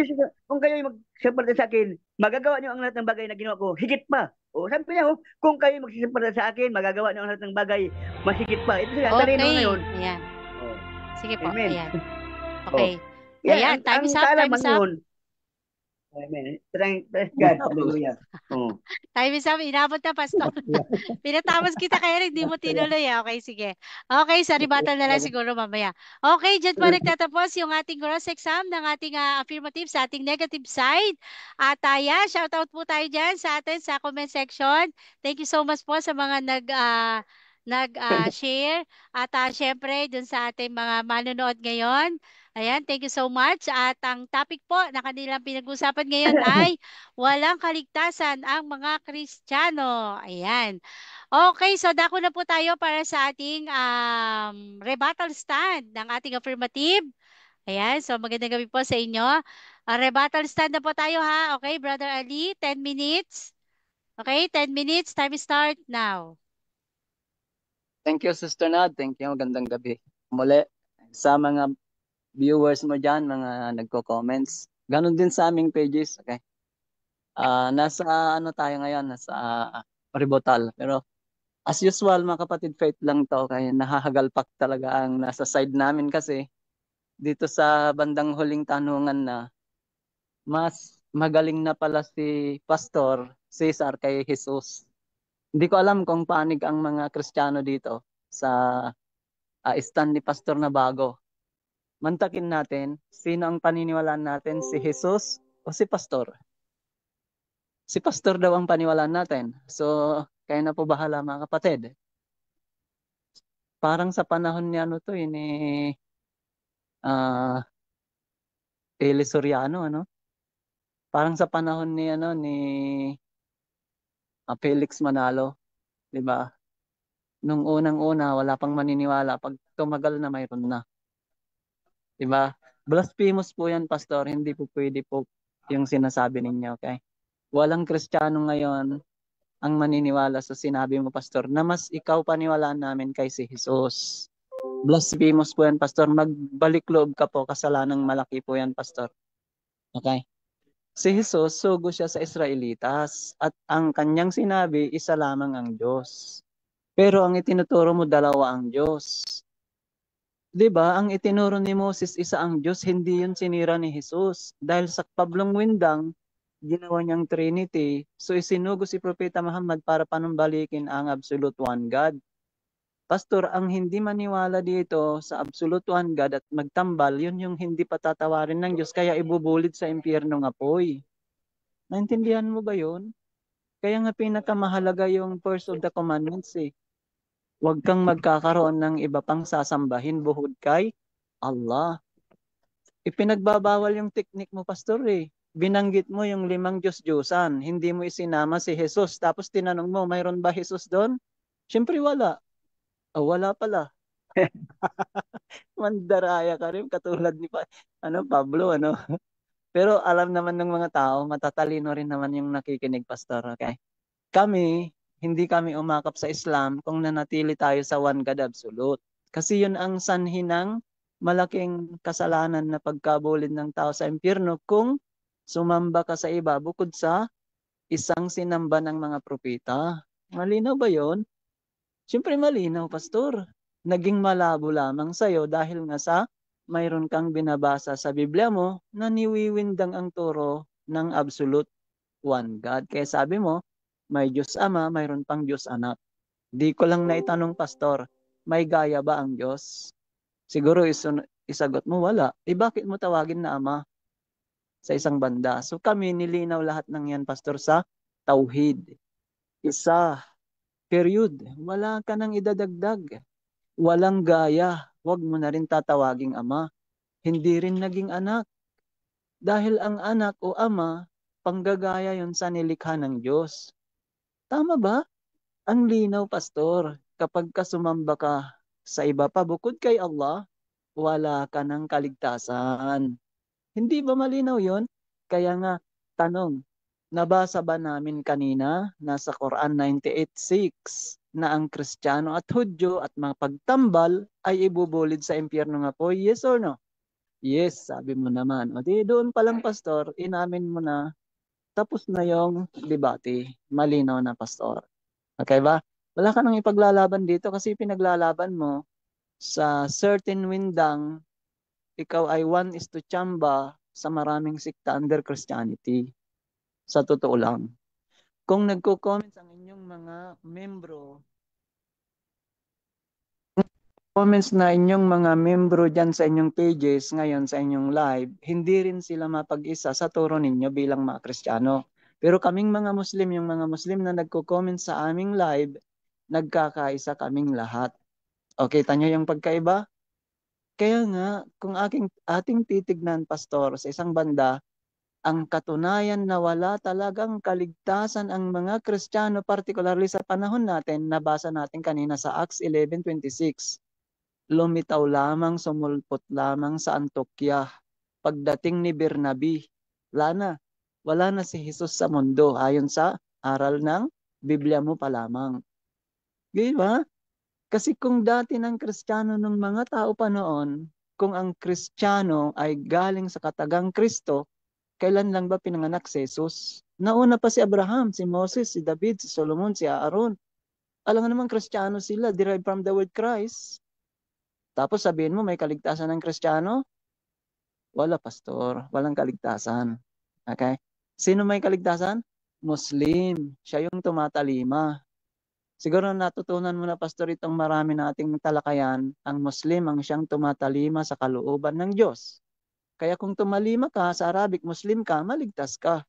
Speaker 1: kung kayo magsisimparta sa akin, magagawa niyo ang lahat ng bagay na ginawa ko, higit pa. O sabi niya, oh, kung kayo magsisimparta sa akin, magagawa niyo ang lahat ng bagay, mas higit pa. Ito siya, okay. talino ngayon.
Speaker 2: Ayan. Oh. Sige po, Amen. ayan. [LAUGHS] Okay. Oh. Yeah, Ayan, ang, time's ang up, time's up. Yun.
Speaker 1: Amen. Thank, bless God. [LAUGHS] Hallelujah. Oh.
Speaker 2: Time is up. Inabot na, Pastor. [LAUGHS] [LAUGHS] Pinatapos kita kaya hindi mo tinuloy. Ah. Okay, sige. Okay, sorry battle na lang siguro mamaya. Okay, dyan po nagtatapos yung ating cross exam ng ating uh, affirmative sa ating negative side. At uh, yeah, shout out po tayo dyan sa atin sa comment section. Thank you so much po sa mga nag... Uh, nag-share uh, at uh, syempre dun sa ating mga manonood ngayon Ayan, thank you so much. At ang topic po na kanilang pinag-usapan ngayon [LAUGHS] ay walang kaligtasan ang mga Kristiyano. Ayan. Okay, so dako na po tayo para sa ating um, rebuttal stand ng ating affirmative. Ayan, so magandang gabi po sa inyo. Uh, rebuttal stand na po tayo ha. Okay, Brother Ali, 10 minutes. Okay, 10 minutes. Time start now.
Speaker 3: Thank you, Sister Nad. Thank you. Magandang gabi. Muli sa mga viewers mo dyan, mga nagko-comments. Ganon din sa aming pages, okay? Uh, nasa ano tayo ngayon, nasa uh, Ribotal. Pero as usual, mga kapatid, faith lang to. Kaya nahahagalpak talaga ang nasa side namin kasi dito sa bandang huling tanungan na mas magaling na pala si Pastor Cesar kay Jesus. Hindi ko alam kung panig ang mga Kristiyano dito sa uh, stand ni Pastor na bago mantakin natin sino ang paniniwalaan natin, si Jesus o si pastor. Si pastor daw ang paniwalaan natin. So, kaya na po bahala mga kapatid. Parang sa panahon ni ano to, eh, ni uh, Eli Soriano, ano? Parang sa panahon ni ano ni uh, Felix Manalo, 'di ba? Nung unang-una wala pang maniniwala, pag tumagal na mayroon na. 'Di ba? Blasphemous po 'yan, pastor. Hindi po pwede po 'yung sinasabi ninyo, okay? Walang Kristiyano ngayon ang maniniwala sa sinabi mo, pastor, na mas ikaw paniwalaan namin kay si Jesus. Blasphemous po 'yan, pastor. Magbalik loob ka po, kasalanang malaki po 'yan, pastor. Okay? Si Jesus, sugo siya sa Israelitas at ang kanyang sinabi, isa lamang ang Diyos. Pero ang itinuturo mo, dalawa ang Diyos. 'Di ba? Ang itinuro ni Moses isa ang Diyos, hindi 'yun sinira ni Jesus. Dahil sa pablong windang, ginawa niyang Trinity. So isinugo si Propeta Muhammad para panumbalikin ang absolute one God. Pastor, ang hindi maniwala dito sa absolute one God at magtambal, yun yung hindi patatawarin ng Diyos, kaya ibubulid sa impyerno ng apoy. Naintindihan mo ba yun? Kaya nga pinakamahalaga yung first of the commandments eh. Huwag kang magkakaroon ng iba pang sasambahin buhod kay Allah. Ipinagbabawal yung teknik mo, Pastor eh. Binanggit mo yung limang Diyos-Diyosan. Hindi mo isinama si Jesus. Tapos tinanong mo, mayroon ba Jesus doon? Siyempre wala. Oh, wala pala. [LAUGHS] Mandaraya ka rin, katulad ni pa, ano, Pablo, ano. Pero alam naman ng mga tao, matatalino rin naman yung nakikinig, Pastor, okay? Kami, hindi kami umakap sa Islam kung nanatili tayo sa one God absolute. Kasi yun ang sanhi ng malaking kasalanan na pagkabulid ng tao sa impyerno kung sumamba ka sa iba bukod sa isang sinamba ng mga propeta. Malinaw ba yon? Siyempre malinaw, pastor. Naging malabo lamang sa'yo dahil nga sa mayroon kang binabasa sa Biblia mo na niwiwindang ang turo ng absolute one God. Kaya sabi mo, may Diyos Ama, mayroon pang Diyos Anak. Di ko lang naitanong, Pastor, may gaya ba ang Diyos? Siguro isun- isagot mo, wala. Eh bakit mo tawagin na Ama sa isang banda? So kami nilinaw lahat ng yan, Pastor, sa Tauhid. Isa, period. Wala ka nang idadagdag. Walang gaya. Huwag mo na rin tatawaging Ama. Hindi rin naging anak. Dahil ang anak o ama, panggagaya yon sa nilikha ng Diyos. Tama ba? Ang linaw, pastor, kapag kasumamba ka sa iba pa bukod kay Allah, wala ka ng kaligtasan. Hindi ba malinaw yon? Kaya nga, tanong, nabasa ba namin kanina nasa Quran 98.6 na ang Kristiyano at Hudyo at mga pagtambal ay ibubulid sa impyerno nga po? Yes or no? Yes, sabi mo naman. O di doon palang pastor, inamin mo na tapos na yung debate. Malino na, Pastor. Okay ba? Wala ka nang ipaglalaban dito kasi pinaglalaban mo sa certain windang ikaw ay one is to chamba sa maraming sikta under Christianity. Sa totoo lang. Kung nagko-comments ang inyong mga membro comments na inyong mga membro dyan sa inyong pages ngayon sa inyong live, hindi rin sila mapag-isa sa turo ninyo bilang mga Kristiyano. Pero kaming mga Muslim, yung mga Muslim na nagko-comment sa aming live, nagkakaisa kaming lahat. Okay, tanyo yung pagkaiba? Kaya nga, kung aking, ating titignan, Pastor, sa isang banda, ang katunayan na wala talagang kaligtasan ang mga Kristiyano, particularly sa panahon natin, nabasa natin kanina sa Acts 11.26 lumitaw lamang sumulpot lamang sa Antokya. Pagdating ni Bernabe, Lana, wala na si Jesus sa mundo ayon sa aral ng Biblia mo pa lamang. Di ba? Kasi kung dati ng Kristiyano ng mga tao pa noon, kung ang Kristiyano ay galing sa katagang Kristo, kailan lang ba pinanganak si Jesus? Nauna pa si Abraham, si Moses, si David, si Solomon, si Aaron. Alam naman, Kristiyano sila, derived from the word Christ. Tapos sabihin mo may kaligtasan ng Kristiyano? Wala, pastor. Walang kaligtasan. Okay? Sino may kaligtasan? Muslim. Siya yung tumatalima. Siguro natutunan mo na, pastor, itong marami nating talakayan, ang Muslim ang siyang tumatalima sa kalooban ng Diyos. Kaya kung tumalima ka sa Arabic, Muslim ka, maligtas ka.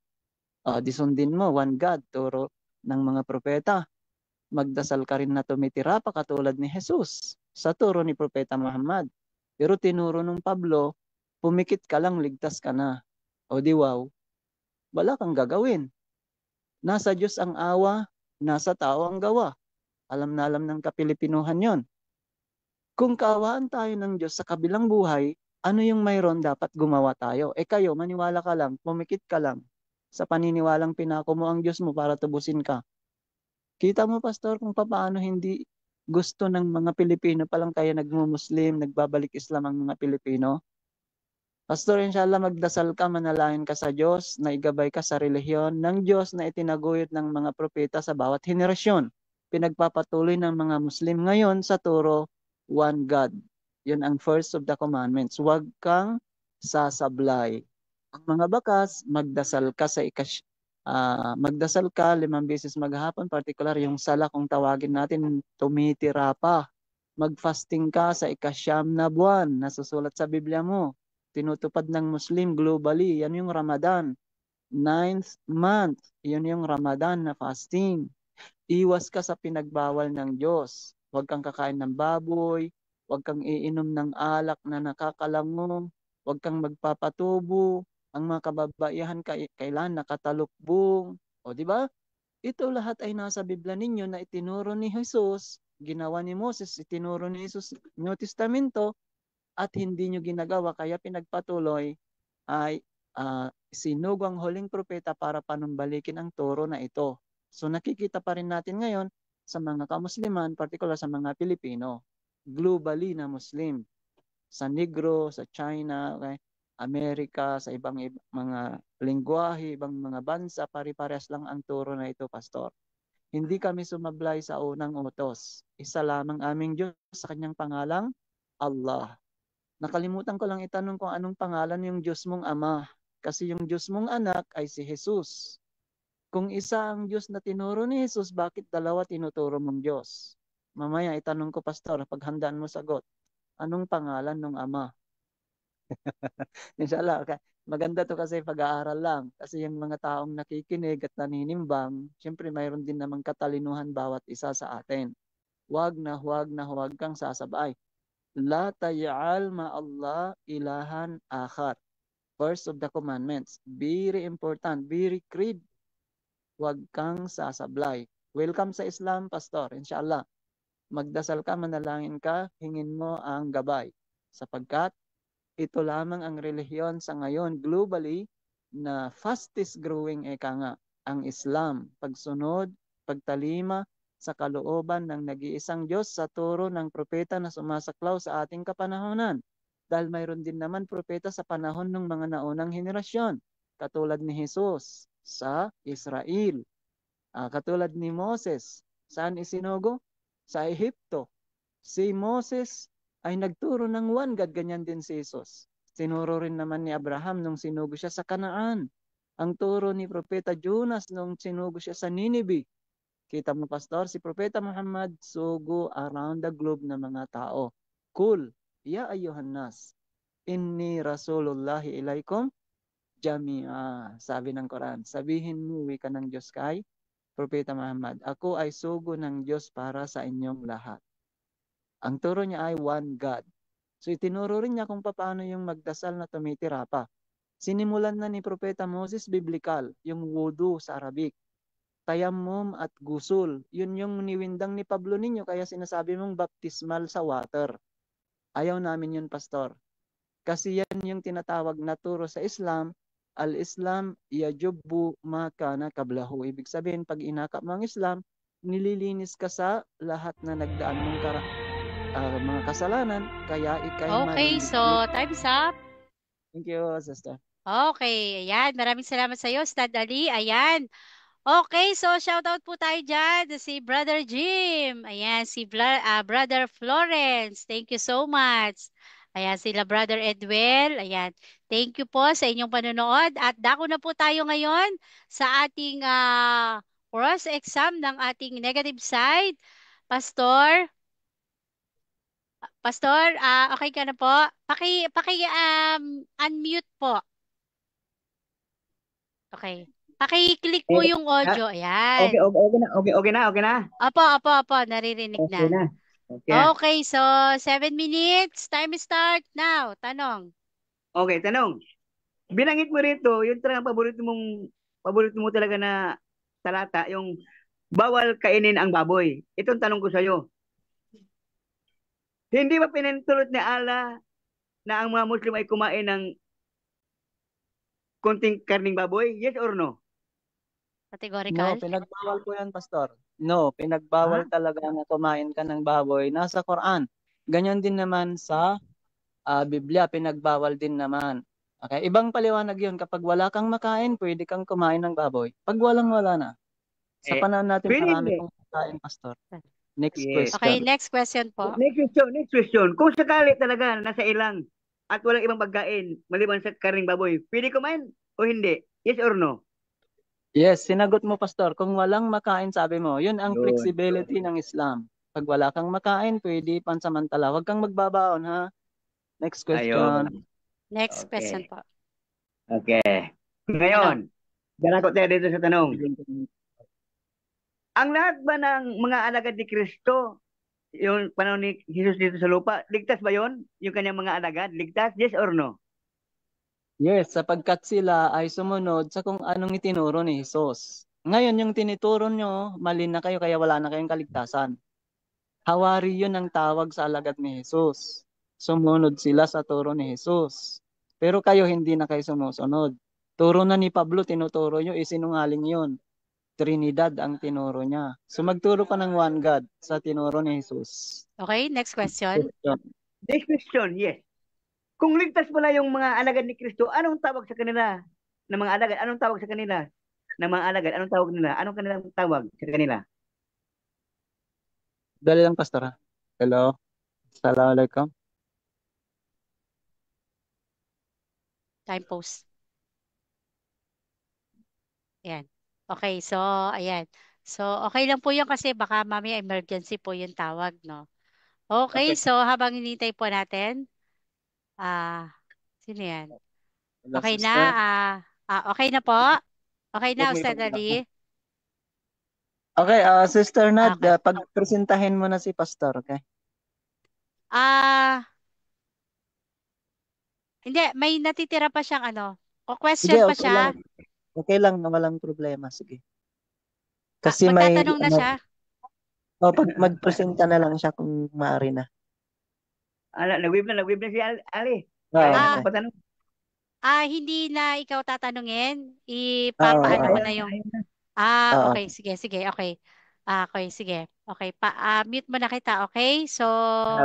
Speaker 3: Uh, disundin mo, one God, turo ng mga propeta. Magdasal ka rin na tumitira pa katulad ni Jesus sa turo ni Propeta Muhammad. Pero tinuro nung Pablo, pumikit ka lang, ligtas ka na. O di wow, wala kang gagawin. Nasa Diyos ang awa, nasa tao ang gawa. Alam na alam ng kapilipinuhan yon. Kung kaawaan tayo ng Diyos sa kabilang buhay, ano yung mayroon dapat gumawa tayo? Eh kayo, maniwala ka lang, pumikit ka lang. Sa paniniwalang pinako mo ang Diyos mo para tubusin ka. Kita mo, Pastor, kung paano hindi gusto ng mga Pilipino pa lang kaya nagmumuslim, nagbabalik Islam ang mga Pilipino. Pastor, inshallah magdasal ka, manalangin ka sa Diyos, na igabay ka sa relihiyon ng Diyos na itinaguyod ng mga propeta sa bawat henerasyon. Pinagpapatuloy ng mga Muslim ngayon sa turo, One God. Yun ang first of the commandments. Huwag kang sasablay. Ang mga bakas, magdasal ka sa ikas- uh, magdasal ka limang beses maghapon, particular yung sala kung tawagin natin, tumitira pa. Magfasting ka sa ikasyam na buwan, nasusulat sa Biblia mo. Tinutupad ng Muslim globally, yan yung Ramadan. Ninth month, yun yung Ramadan na fasting. Iwas ka sa pinagbawal ng Diyos. Huwag kang kakain ng baboy, huwag kang iinom ng alak na nakakalango, huwag kang magpapatubo, ang mga kababaihan kay, kailan nakatalukbong. O di ba? Ito lahat ay nasa Biblia ninyo na itinuro ni Jesus, ginawa ni Moses, itinuro ni Jesus New Testamento at hindi nyo ginagawa kaya pinagpatuloy ay uh, ah, sinug ang huling propeta para panumbalikin ang toro na ito. So nakikita pa rin natin ngayon sa mga kamusliman, partikular sa mga Pilipino, globally na Muslim, sa Negro, sa China, okay? Amerika, sa ibang mga lingwahe, ibang mga bansa, pare-parehas lang ang turo na ito, Pastor. Hindi kami sumablay sa unang utos. Isa lamang aming Diyos sa kanyang pangalang Allah. Nakalimutan ko lang itanong kung anong pangalan yung Diyos mong ama. Kasi yung Diyos mong anak ay si Jesus. Kung isa ang Diyos na tinuro ni Jesus, bakit dalawa tinuturo mong Diyos? Mamaya itanong ko, Pastor, paghandaan mo sagot. Anong pangalan ng ama? [LAUGHS] Inshallah. Maganda to kasi pag-aaral lang. Kasi yung mga taong nakikinig at naninimbang, syempre mayroon din namang katalinuhan bawat isa sa atin. Huwag na huwag na huwag kang sasabay. La tay'al Allah ilahan akhar. First of the commandments. Very important. Very creed. Huwag kang sasablay. Welcome sa Islam, Pastor. Inshallah. Magdasal ka, manalangin ka, hingin mo ang gabay. Sapagkat ito lamang ang relihiyon sa ngayon globally na fastest growing eka nga, ang Islam, pagsunod, pagtalima sa kalooban ng nag-iisang Diyos sa turo ng propeta na sumasaklaw sa ating kapanahonan. Dahil mayroon din naman propeta sa panahon ng mga naunang henerasyon, katulad ni Jesus sa Israel, uh, katulad ni Moses, saan isinugo? Sa Ehipto. Si Moses ay nagturo ng one God. Ganyan din si Jesus. Sinuro rin naman ni Abraham nung sinugo siya sa Kanaan. Ang turo ni Propeta Jonas nung sinugo siya sa Ninibi. Kita mo, Pastor, si Propeta Muhammad sugo around the globe ng mga tao. Cool. Ya ayuhan nas. Inni Rasulullahi ilaikum jami'a. Sabi ng Quran, sabihin mo, wika ng Diyos kay Propeta Muhammad, ako ay sugo ng Diyos para sa inyong lahat. Ang turo niya ay one God. So itinuro rin niya kung paano yung magdasal na tumitira pa. Sinimulan na ni Propeta Moses Biblical, yung wudu sa Arabic. Tayammum at gusul, yun yung niwindang ni Pablo ninyo kaya sinasabi mong baptismal sa water. Ayaw namin yun, Pastor. Kasi yan yung tinatawag na turo sa Islam, al-Islam yajubbu ma kana kablahu. Ibig sabihin, pag inakap mo ang Islam, nililinis ka sa lahat na nagdaan mong karanasan uh, mga kasalanan kaya ikay Okay, so
Speaker 2: time's up.
Speaker 3: Thank you, sister.
Speaker 2: Okay, ayan. Maraming salamat sa iyo, Stad Ali. Ayan. Okay, so shout out po tayo dyan si Brother Jim. Ayan, si Bla uh, Brother Florence. Thank you so much. Ayan, sila Brother Edwell. Ayan, thank you po sa inyong panonood. At dako na po tayo ngayon sa ating uh, cross exam ng ating negative side. Pastor, Pastor, ah, okay ka na po? Paki, paki um, unmute po. Okay. Paki-click po eh, yung ah, audio. Ayan. Okay,
Speaker 1: okay, okay na. Okay, okay na, okay na.
Speaker 2: Apo, apo, apo. Naririnig na. Okay na.
Speaker 1: Okay. Okay,
Speaker 2: so 7 minutes. Time start now. Tanong.
Speaker 1: Okay, tanong. Binanggit mo rito, yung talagang paborito mong paborito mo talaga na talata, yung bawal kainin ang baboy. Itong tanong ko sa iyo. Hindi ba pinintulot ni Allah na ang mga Muslim ay kumain ng konting karning baboy? Yes or no?
Speaker 2: Categorical? No,
Speaker 1: pinagbawal ko yan, Pastor. No, pinagbawal ah? talaga
Speaker 3: na kumain ka ng baboy. Nasa Quran. Ganyan din naman sa uh, Biblia, pinagbawal din naman. Okay, ibang paliwanag 'yon kapag wala kang makain, pwede kang kumain ng baboy. Pag walang wala na. Sa eh, panahon natin, marami kang makain, pastor. Next yes. question. Okay,
Speaker 1: next question po. Next question, next question. Kung sakali talaga nasa ilang at walang ibang pagkain maliban sa karing baboy, pwede kumain o hindi? Yes or no?
Speaker 3: Yes, sinagot mo pastor. Kung walang makain, sabi mo, 'yun ang flexibility ng Islam. Pag wala kang makain, pwede pansamantala. Huwag kang magbabaon, ha? Next question.
Speaker 1: Ayun. Next okay. question po. Okay. Ngayon, ano? dalakot tayo dito sa tanong. Ang lahat ba ng mga alagad ni Kristo, yung panahon ni Jesus dito sa lupa, ligtas ba yon Yung kanyang mga alagad, ligtas? Yes or no?
Speaker 3: Yes, sapagkat sila ay sumunod sa kung anong itinuro ni Jesus. Ngayon, yung tinituro nyo, mali na kayo kaya wala na kayong kaligtasan. Hawari yun ang tawag sa alagad ni Jesus. Sumunod sila sa turo ni Jesus. Pero kayo hindi na kayo sumusunod. Turo na ni Pablo, tinuturo nyo, isinungaling yun. Trinidad ang tinuro niya. So magturo ka ng one God sa tinuro ni Jesus.
Speaker 2: Okay, next question.
Speaker 1: Next question, yes. Kung ligtas pala yung mga alagad ni Kristo, anong tawag sa kanila? Ng mga alagad, anong tawag sa kanila? Ng mga alagad, anong tawag nila? Anong kanilang tawag sa kanila?
Speaker 3: Dali lang, Pastora. Hello. Assalamualaikum.
Speaker 2: Time post. Ayan. Okay, so ayan. So okay lang po 'yon kasi baka mamaya emergency po 'yung tawag, no. Okay, Okay. so habang hinintay po natin, ah sino 'yan? Hello, Okay na, sister. ah, ah okay na po. Okay na, Okay, Ustad okay Ali.
Speaker 3: Okay, ah, Sister Nad, ah, Okay. ah, pagpresentahin mo na si Pastor, okay?
Speaker 2: Ah, hindi may natitira pa siyang ano. O Sige, question pa okay siya. lang.
Speaker 3: Okay lang, walang problema. Sige. Kasi ah, may... Magtatanong na ano, siya? O, oh, pag magpresenta na lang siya kung maaari na.
Speaker 1: Ala, ah, nag-wave na, nag-wave na si Ali. Oh, ah, okay. patanong.
Speaker 2: Ah, hindi na ikaw tatanungin. Ah, Ipapaano oh, mo na yung... Ah, ah okay. Sige, sige. Okay. Ah, okay, sige. Okay, pa uh, mute mo na kita, okay? So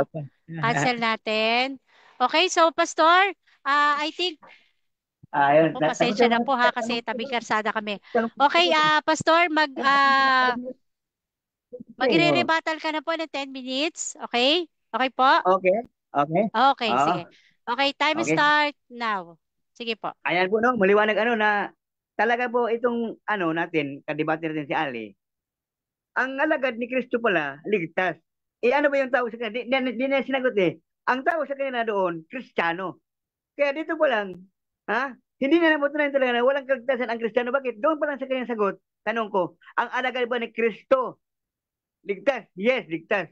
Speaker 1: okay. cancel
Speaker 2: natin. Okay, so pastor, uh, I think
Speaker 1: Ayun. oh, pasensya na po
Speaker 2: ha [LAUGHS] kasi tabi karsada kami. [LAUGHS] Okay, uh, Pastor, mag uh, ah,
Speaker 1: magire-rebuttal
Speaker 2: ka na po ng 10 minutes. Okay? Okay po?
Speaker 1: Okay. Okay.
Speaker 2: Okay, oh. sige. Okay, time okay. start now. Sige po.
Speaker 1: Ayan po, no? Maliwanag ano na talaga po itong ano natin, kadebate natin si Ali. Ang alagad ni Kristo pala, ligtas. Eh ano ba yung tao sa kanya? Di, na sinagot eh. Ang tao sa kanya na doon, Kristiyano. Kaya dito po lang, Ha? Hindi na namutunan talaga na walang kaligtasan ang Kristiyano. Bakit? Doon pa lang sa kanyang sagot, tanong ko, ang alagad ba ni Kristo? Ligtas? Yes, ligtas.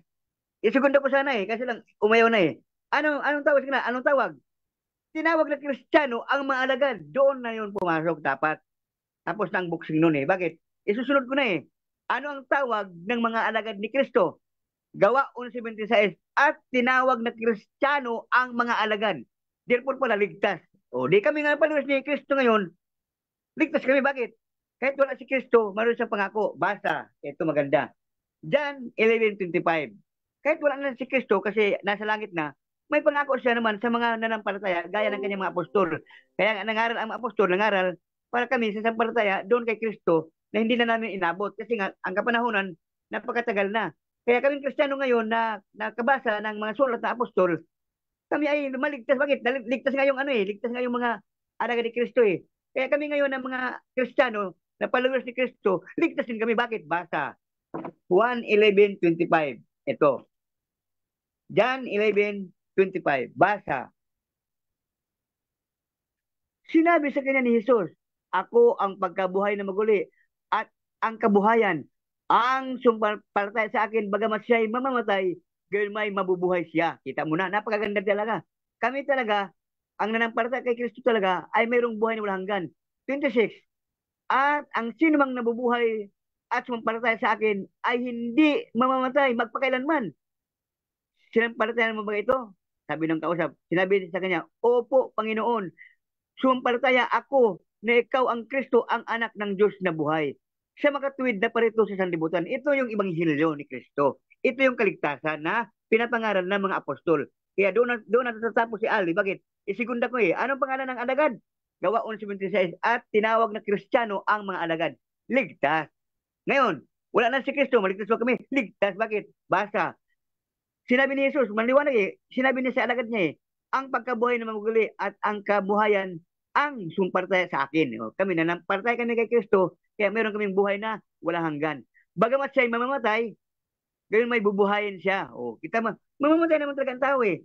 Speaker 1: Isegunda eh, ko sana eh, kasi lang umayaw na eh. Anong, anong tawag? Sige anong tawag? Tinawag na Kristiyano ang mga alagad. Doon na yun pumasok dapat. Tapos na ang boxing noon eh. Bakit? Isusunod eh, ko na eh. Ano ang tawag ng mga alagad ni Kristo? Gawa 1.76 at tinawag na kristyano ang mga alagad. Therefore pala ligtas. O, oh, di kami nga paluwas ni Kristo ngayon. Ligtas kami. Bakit? Kahit wala si Kristo, mayroon siyang pangako. Basa. Ito maganda. John 11.25 Kahit wala na si Kristo kasi nasa langit na, may pangako siya naman sa mga nanampalataya gaya ng kanyang mga apostol. Kaya nangaral ang mga apostol, nangaral para kami sa sampalataya doon kay Kristo na hindi na namin inabot kasi nga ang kapanahonan napakatagal na. Kaya kaming Kristiyano ngayon na nakabasa ng mga sulat na apostol kami ay lumaligtas. Bakit? Ligtas nga yung ano eh. Ligtas nga yung mga anak ni Kristo eh. Kaya kami ngayon ang mga Kristiyano na followers ni Kristo, ligtas din kami. Bakit? Basa. 1.11.25. Ito. John 11.25. Basa. Sinabi sa kanya ni Jesus, Ako ang pagkabuhay na maguli at ang kabuhayan. Ang sumpalataya sa akin, bagamat siya ay mamamatay, girl may mabubuhay siya. Kita mo na, napakaganda talaga. Kami talaga, ang nanampalataya kay Kristo talaga ay mayroong buhay na walang hanggan. 26. At ang sino mang nabubuhay at sumampalataya sa akin ay hindi mamamatay magpakailanman. Sinampalataya mo ba ito? Sabi ng kausap, sinabi sa kanya, Opo, Panginoon, sumampalataya ako na ikaw ang Kristo, ang anak ng Diyos na buhay. Siya makatuwid na parito sa sanlibutan. Ito yung ibang ibanghilyo ni Kristo. Ito yung kaligtasan na pinapangaral ng mga apostol. Kaya doon, doon natatapos si Ali. Bakit? Isigunda eh, ko eh. Anong pangalan ng alagad? Gawa 11.26 at tinawag na kristyano ang mga alagad. Ligtas. Ngayon, wala na si Kristo, maligtas pa kami. Ligtas, bakit? Basa. Sinabi ni Jesus, maliwanag eh, sinabi niya sa alagad niya eh, ang pagkabuhay na mamuguli at ang kabuhayan ang sumpartaya sa akin. O, kami na nampartay kami kay Kristo, kaya meron kaming buhay na wala hanggan. Bagamat siya'y mamamatay, Ganun may bubuhayin siya. O, oh, kita mo. mamamatay naman talaga ang tao eh.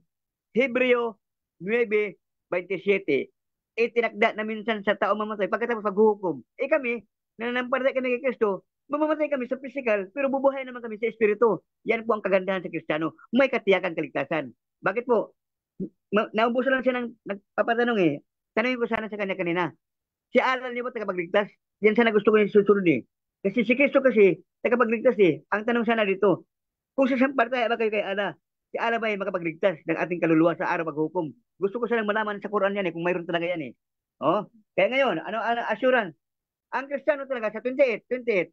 Speaker 1: Hebreo 9.27 eh tinakda na minsan sa tao mamatay pagkatapos paghuhukom. Eh kami, nananampalataya kami kay Kristo, mamamatay kami sa physical pero bubuhay naman kami sa espiritu. Yan po ang kagandahan sa Kristiyano. May katiyakan kaligtasan. Bakit po? Ma- naubusan lang siya ng nagpapatanong eh. Tanongin ko sana sa kanya kanina. Si Alan niyo ba tagapagligtas? Yan sana gusto ko yung susunod eh. Kasi si Kristo kasi tagapagligtas eh. Ang tanong sana dito, kung sa isang partay ba kayo kay Ana, si Ana ba ay makapagligtas ng ating kaluluwa sa araw paghukom? Gusto ko silang malaman sa Quran yan eh, kung mayroon talaga yan eh. Oh, kaya ngayon, ano ano assurance? Ang Kristiyano talaga sa 28, 28.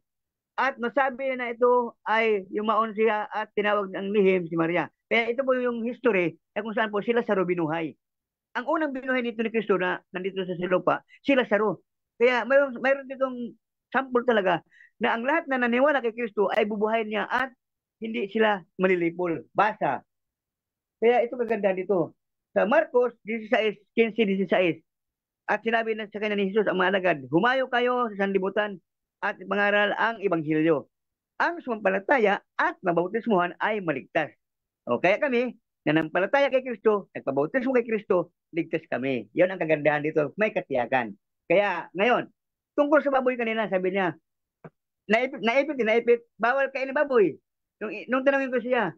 Speaker 1: At nasabi na ito ay yumaon siya at tinawag ng lihim si Maria. Kaya ito po yung history na kung saan po sila sa binuhay. Ang unang binuhay nito ni Kristo na nandito sa Silopa, sila saro. Kaya mayroon, mayroon ditong sample talaga na ang lahat na naniwala kay Kristo ay bubuhayin niya at hindi sila manilipol. Basa. Kaya ito maganda dito. Sa Marcos 16, 15, 16. At sinabi na sa kanya ni Jesus ang mga alagad, Humayo kayo sa sanlibutan at mangaral ang Ibanghilyo. Ang sumampalataya at mabautismuhan ay maligtas. O kaya kami, nanampalataya kay Kristo, nagpabautismo kay Kristo, ligtas kami. Yan ang kagandahan dito, may katiyakan. Kaya ngayon, tungkol sa baboy kanina, sabi niya, naipit, naipit, naipit, bawal kainin baboy. Nung, nung tanongin ko siya,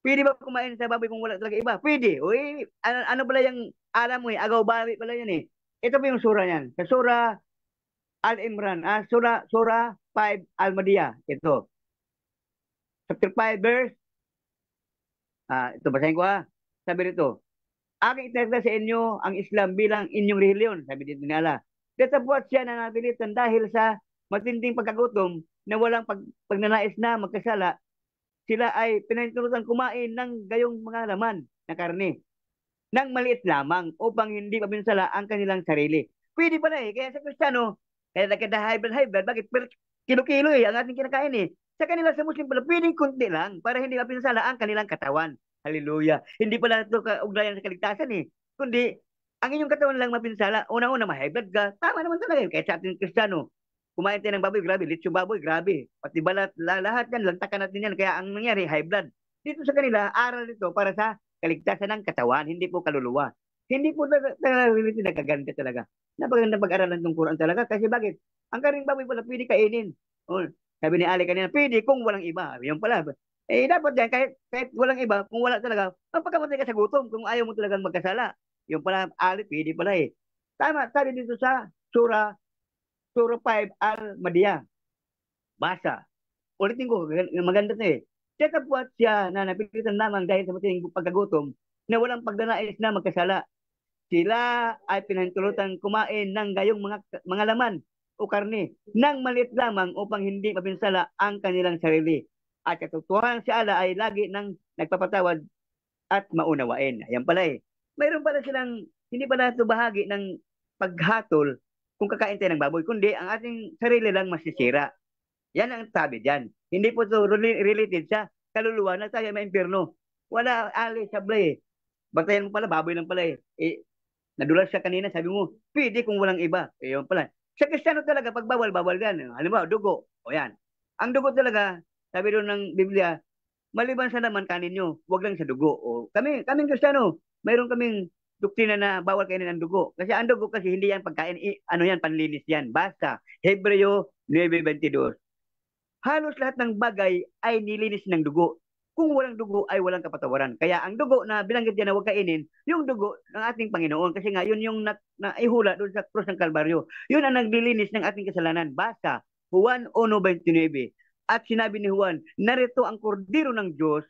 Speaker 1: pwede ba kumain sa baboy kung wala talaga iba? Pwede. Uy, ano, ano pala yung alam mo eh, agaw baboy pala yan eh. Ito pa yung sura niyan. Sa sura Al-Imran, ah, sura, sura 5 Al-Madiya. Ito. Chapter 5 verse. Ah, ito basahin ko ah. Sabi nito, Aking itinakda sa inyo ang Islam bilang inyong reliyon. Sabi dito ni Allah. Datapwat siya na napilitan dahil sa matinding pagkagutom na walang pag, pagnanais na magkasala, sila ay pinahintulutan kumain ng gayong mga laman na karne Nang maliit lamang upang hindi pabinsala ang kanilang sarili. Pwede pa na eh. Kaya sa Kristiyano, kaya nagkada hybrid hybrid, bakit per kilo-kilo eh ang ating kinakain eh. Sa kanila sa Muslim pala, pwedeng kunti lang para hindi mapinsala ang kanilang katawan. Hallelujah. Hindi pala ito kaugnayan sa kaligtasan eh. Kundi, ang inyong katawan lang mapinsala, unang una ma-hybrid ka, tama naman talaga eh. Kaya sa ating Kristiyano, kumain tayo ng baboy, grabe, lechong baboy, grabe. Pati balat, lahat yan, lantakan natin yan. Kaya ang nangyari, high blood. Dito sa kanila, aral ito para sa kaligtasan ng katawan, hindi po kaluluwa. Hindi po talaga nagaganda talaga. Napaganda pag-aralan ng Quran talaga. Kasi bakit? Ang karing baboy pala pwede kainin. Oh, sabi ni Ali kanina, pwede kung walang iba. Yan pala. Eh, dapat yan, kahit, kahit walang iba, kung wala talaga, magpakamatay ka sa gutom kung ayaw mo talagang magkasala. Yung pala, Ali, pwede pala eh. Tama, sabi dito sa Sura Surah 5 Al-Madiyah. Basa. Ulitin ko, maganda to eh. what siya na napilitan naman dahil sa matining pagkagutom na walang pagdanais na magkasala. Sila ay pinahintulutan kumain ng gayong mga, mga laman o karne nang maliit lamang upang hindi mapinsala ang kanilang sarili. At katotohanan si Allah ay lagi nang nagpapatawad at maunawain. Ayan pala eh. Mayroon pala silang, hindi pala ito bahagi ng paghatol kung kakain tayo ng baboy, kundi ang ating sarili lang masisira. Yan ang sabi dyan. Hindi po ito related sa kaluluwa na tayo may impyerno. Wala ali sa blay. Eh. Baktayan mo pala, baboy lang pala eh. eh nadulas siya kanina, sabi mo, pwede kung walang iba. Eh, yun pala. Sa Kristiyano talaga, pag bawal, bawal yan. Eh. Halimbawa, dugo. O yan. Ang dugo talaga, sabi doon ng Biblia, maliban sa naman kanin nyo, huwag lang sa dugo. O, kami, kaming Kristiyano, mayroon kaming doktrina na bawal kainin ang dugo. Kasi ang dugo kasi hindi yan pagkain, ano yan, panlinis yan. Basta, Hebreo 9.22. Halos lahat ng bagay ay nilinis ng dugo. Kung walang dugo ay walang kapatawaran. Kaya ang dugo na bilanggit yan na huwag kainin, yung dugo ng ating Panginoon. Kasi nga yun yung na, naihula doon sa krus ng Kalbaryo. Yun ang naglilinis ng ating kasalanan. Basta, Juan 1.29. At sinabi ni Juan, narito ang kordero ng Diyos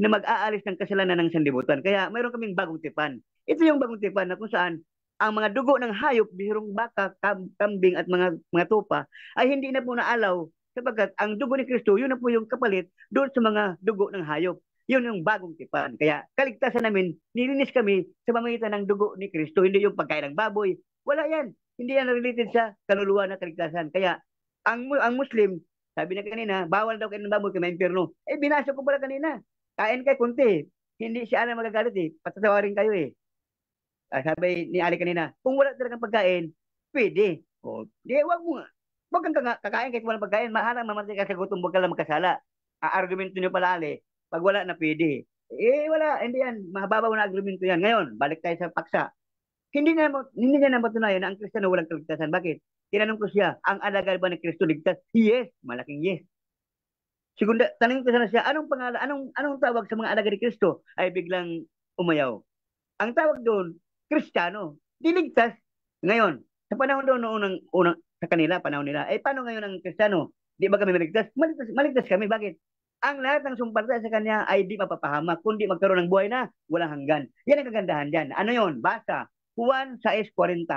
Speaker 1: na mag-aalis ng kasalanan ng sanlibutan. Kaya mayroon kaming bagong tipan. Ito yung bagong tipan na kung saan ang mga dugo ng hayop, bihirong baka, kambing at mga mga tupa ay hindi na po naalaw sapagkat ang dugo ni Kristo, yun na po yung kapalit doon sa mga dugo ng hayop. Yun yung bagong tipan. Kaya kaligtasan namin, nilinis kami sa pamamagitan ng dugo ni Kristo, hindi yung pagkain ng baboy. Wala yan. Hindi yan related sa kaluluwa na kaligtasan. Kaya ang ang Muslim, sabi na kanina, bawal daw kain ng baboy kaya impyerno. Eh binasa ko pala kanina. Kain kay kunti. Hindi siya na magagalit eh. Patatawarin kayo eh. Ah, sabi ni Ali kanina, kung wala talagang pagkain, pwede. O, di, wag mo nga. Wag kang kakain kahit walang pagkain. Maharang mamatay ka sa gutom, wag ka lang magkasala. Ang argumento niyo pala, Ali, pag wala na pwede. Eh, wala. Hindi yan. Mahababaw na argumento yan. Ngayon, balik tayo sa paksa. Hindi na, hindi niya na matunayan na ang Kristiyano walang kaligtasan. Bakit? Tinanong ko siya, ang alagad ba ni Kristo ligtas? Yes. Malaking yes. Sigunda, tanong ko sana siya, anong pangalan, anong, anong tawag sa mga alagad ni Kristo? Ay biglang umayaw. Ang tawag doon, Kristiyano. Diligtas ngayon. Sa panahon daw noong unang, unang sa kanila, panahon nila, eh paano ngayon ang Kristiyano? Di ba kami maligtas? Maligtas, maligtas kami. Bakit? Ang lahat ng sumparta sa kanya ay di mapapahama, kundi magkaroon ng buhay na walang hanggan. Yan ang kagandahan dyan. Ano yon? Basa. Juan 6.40.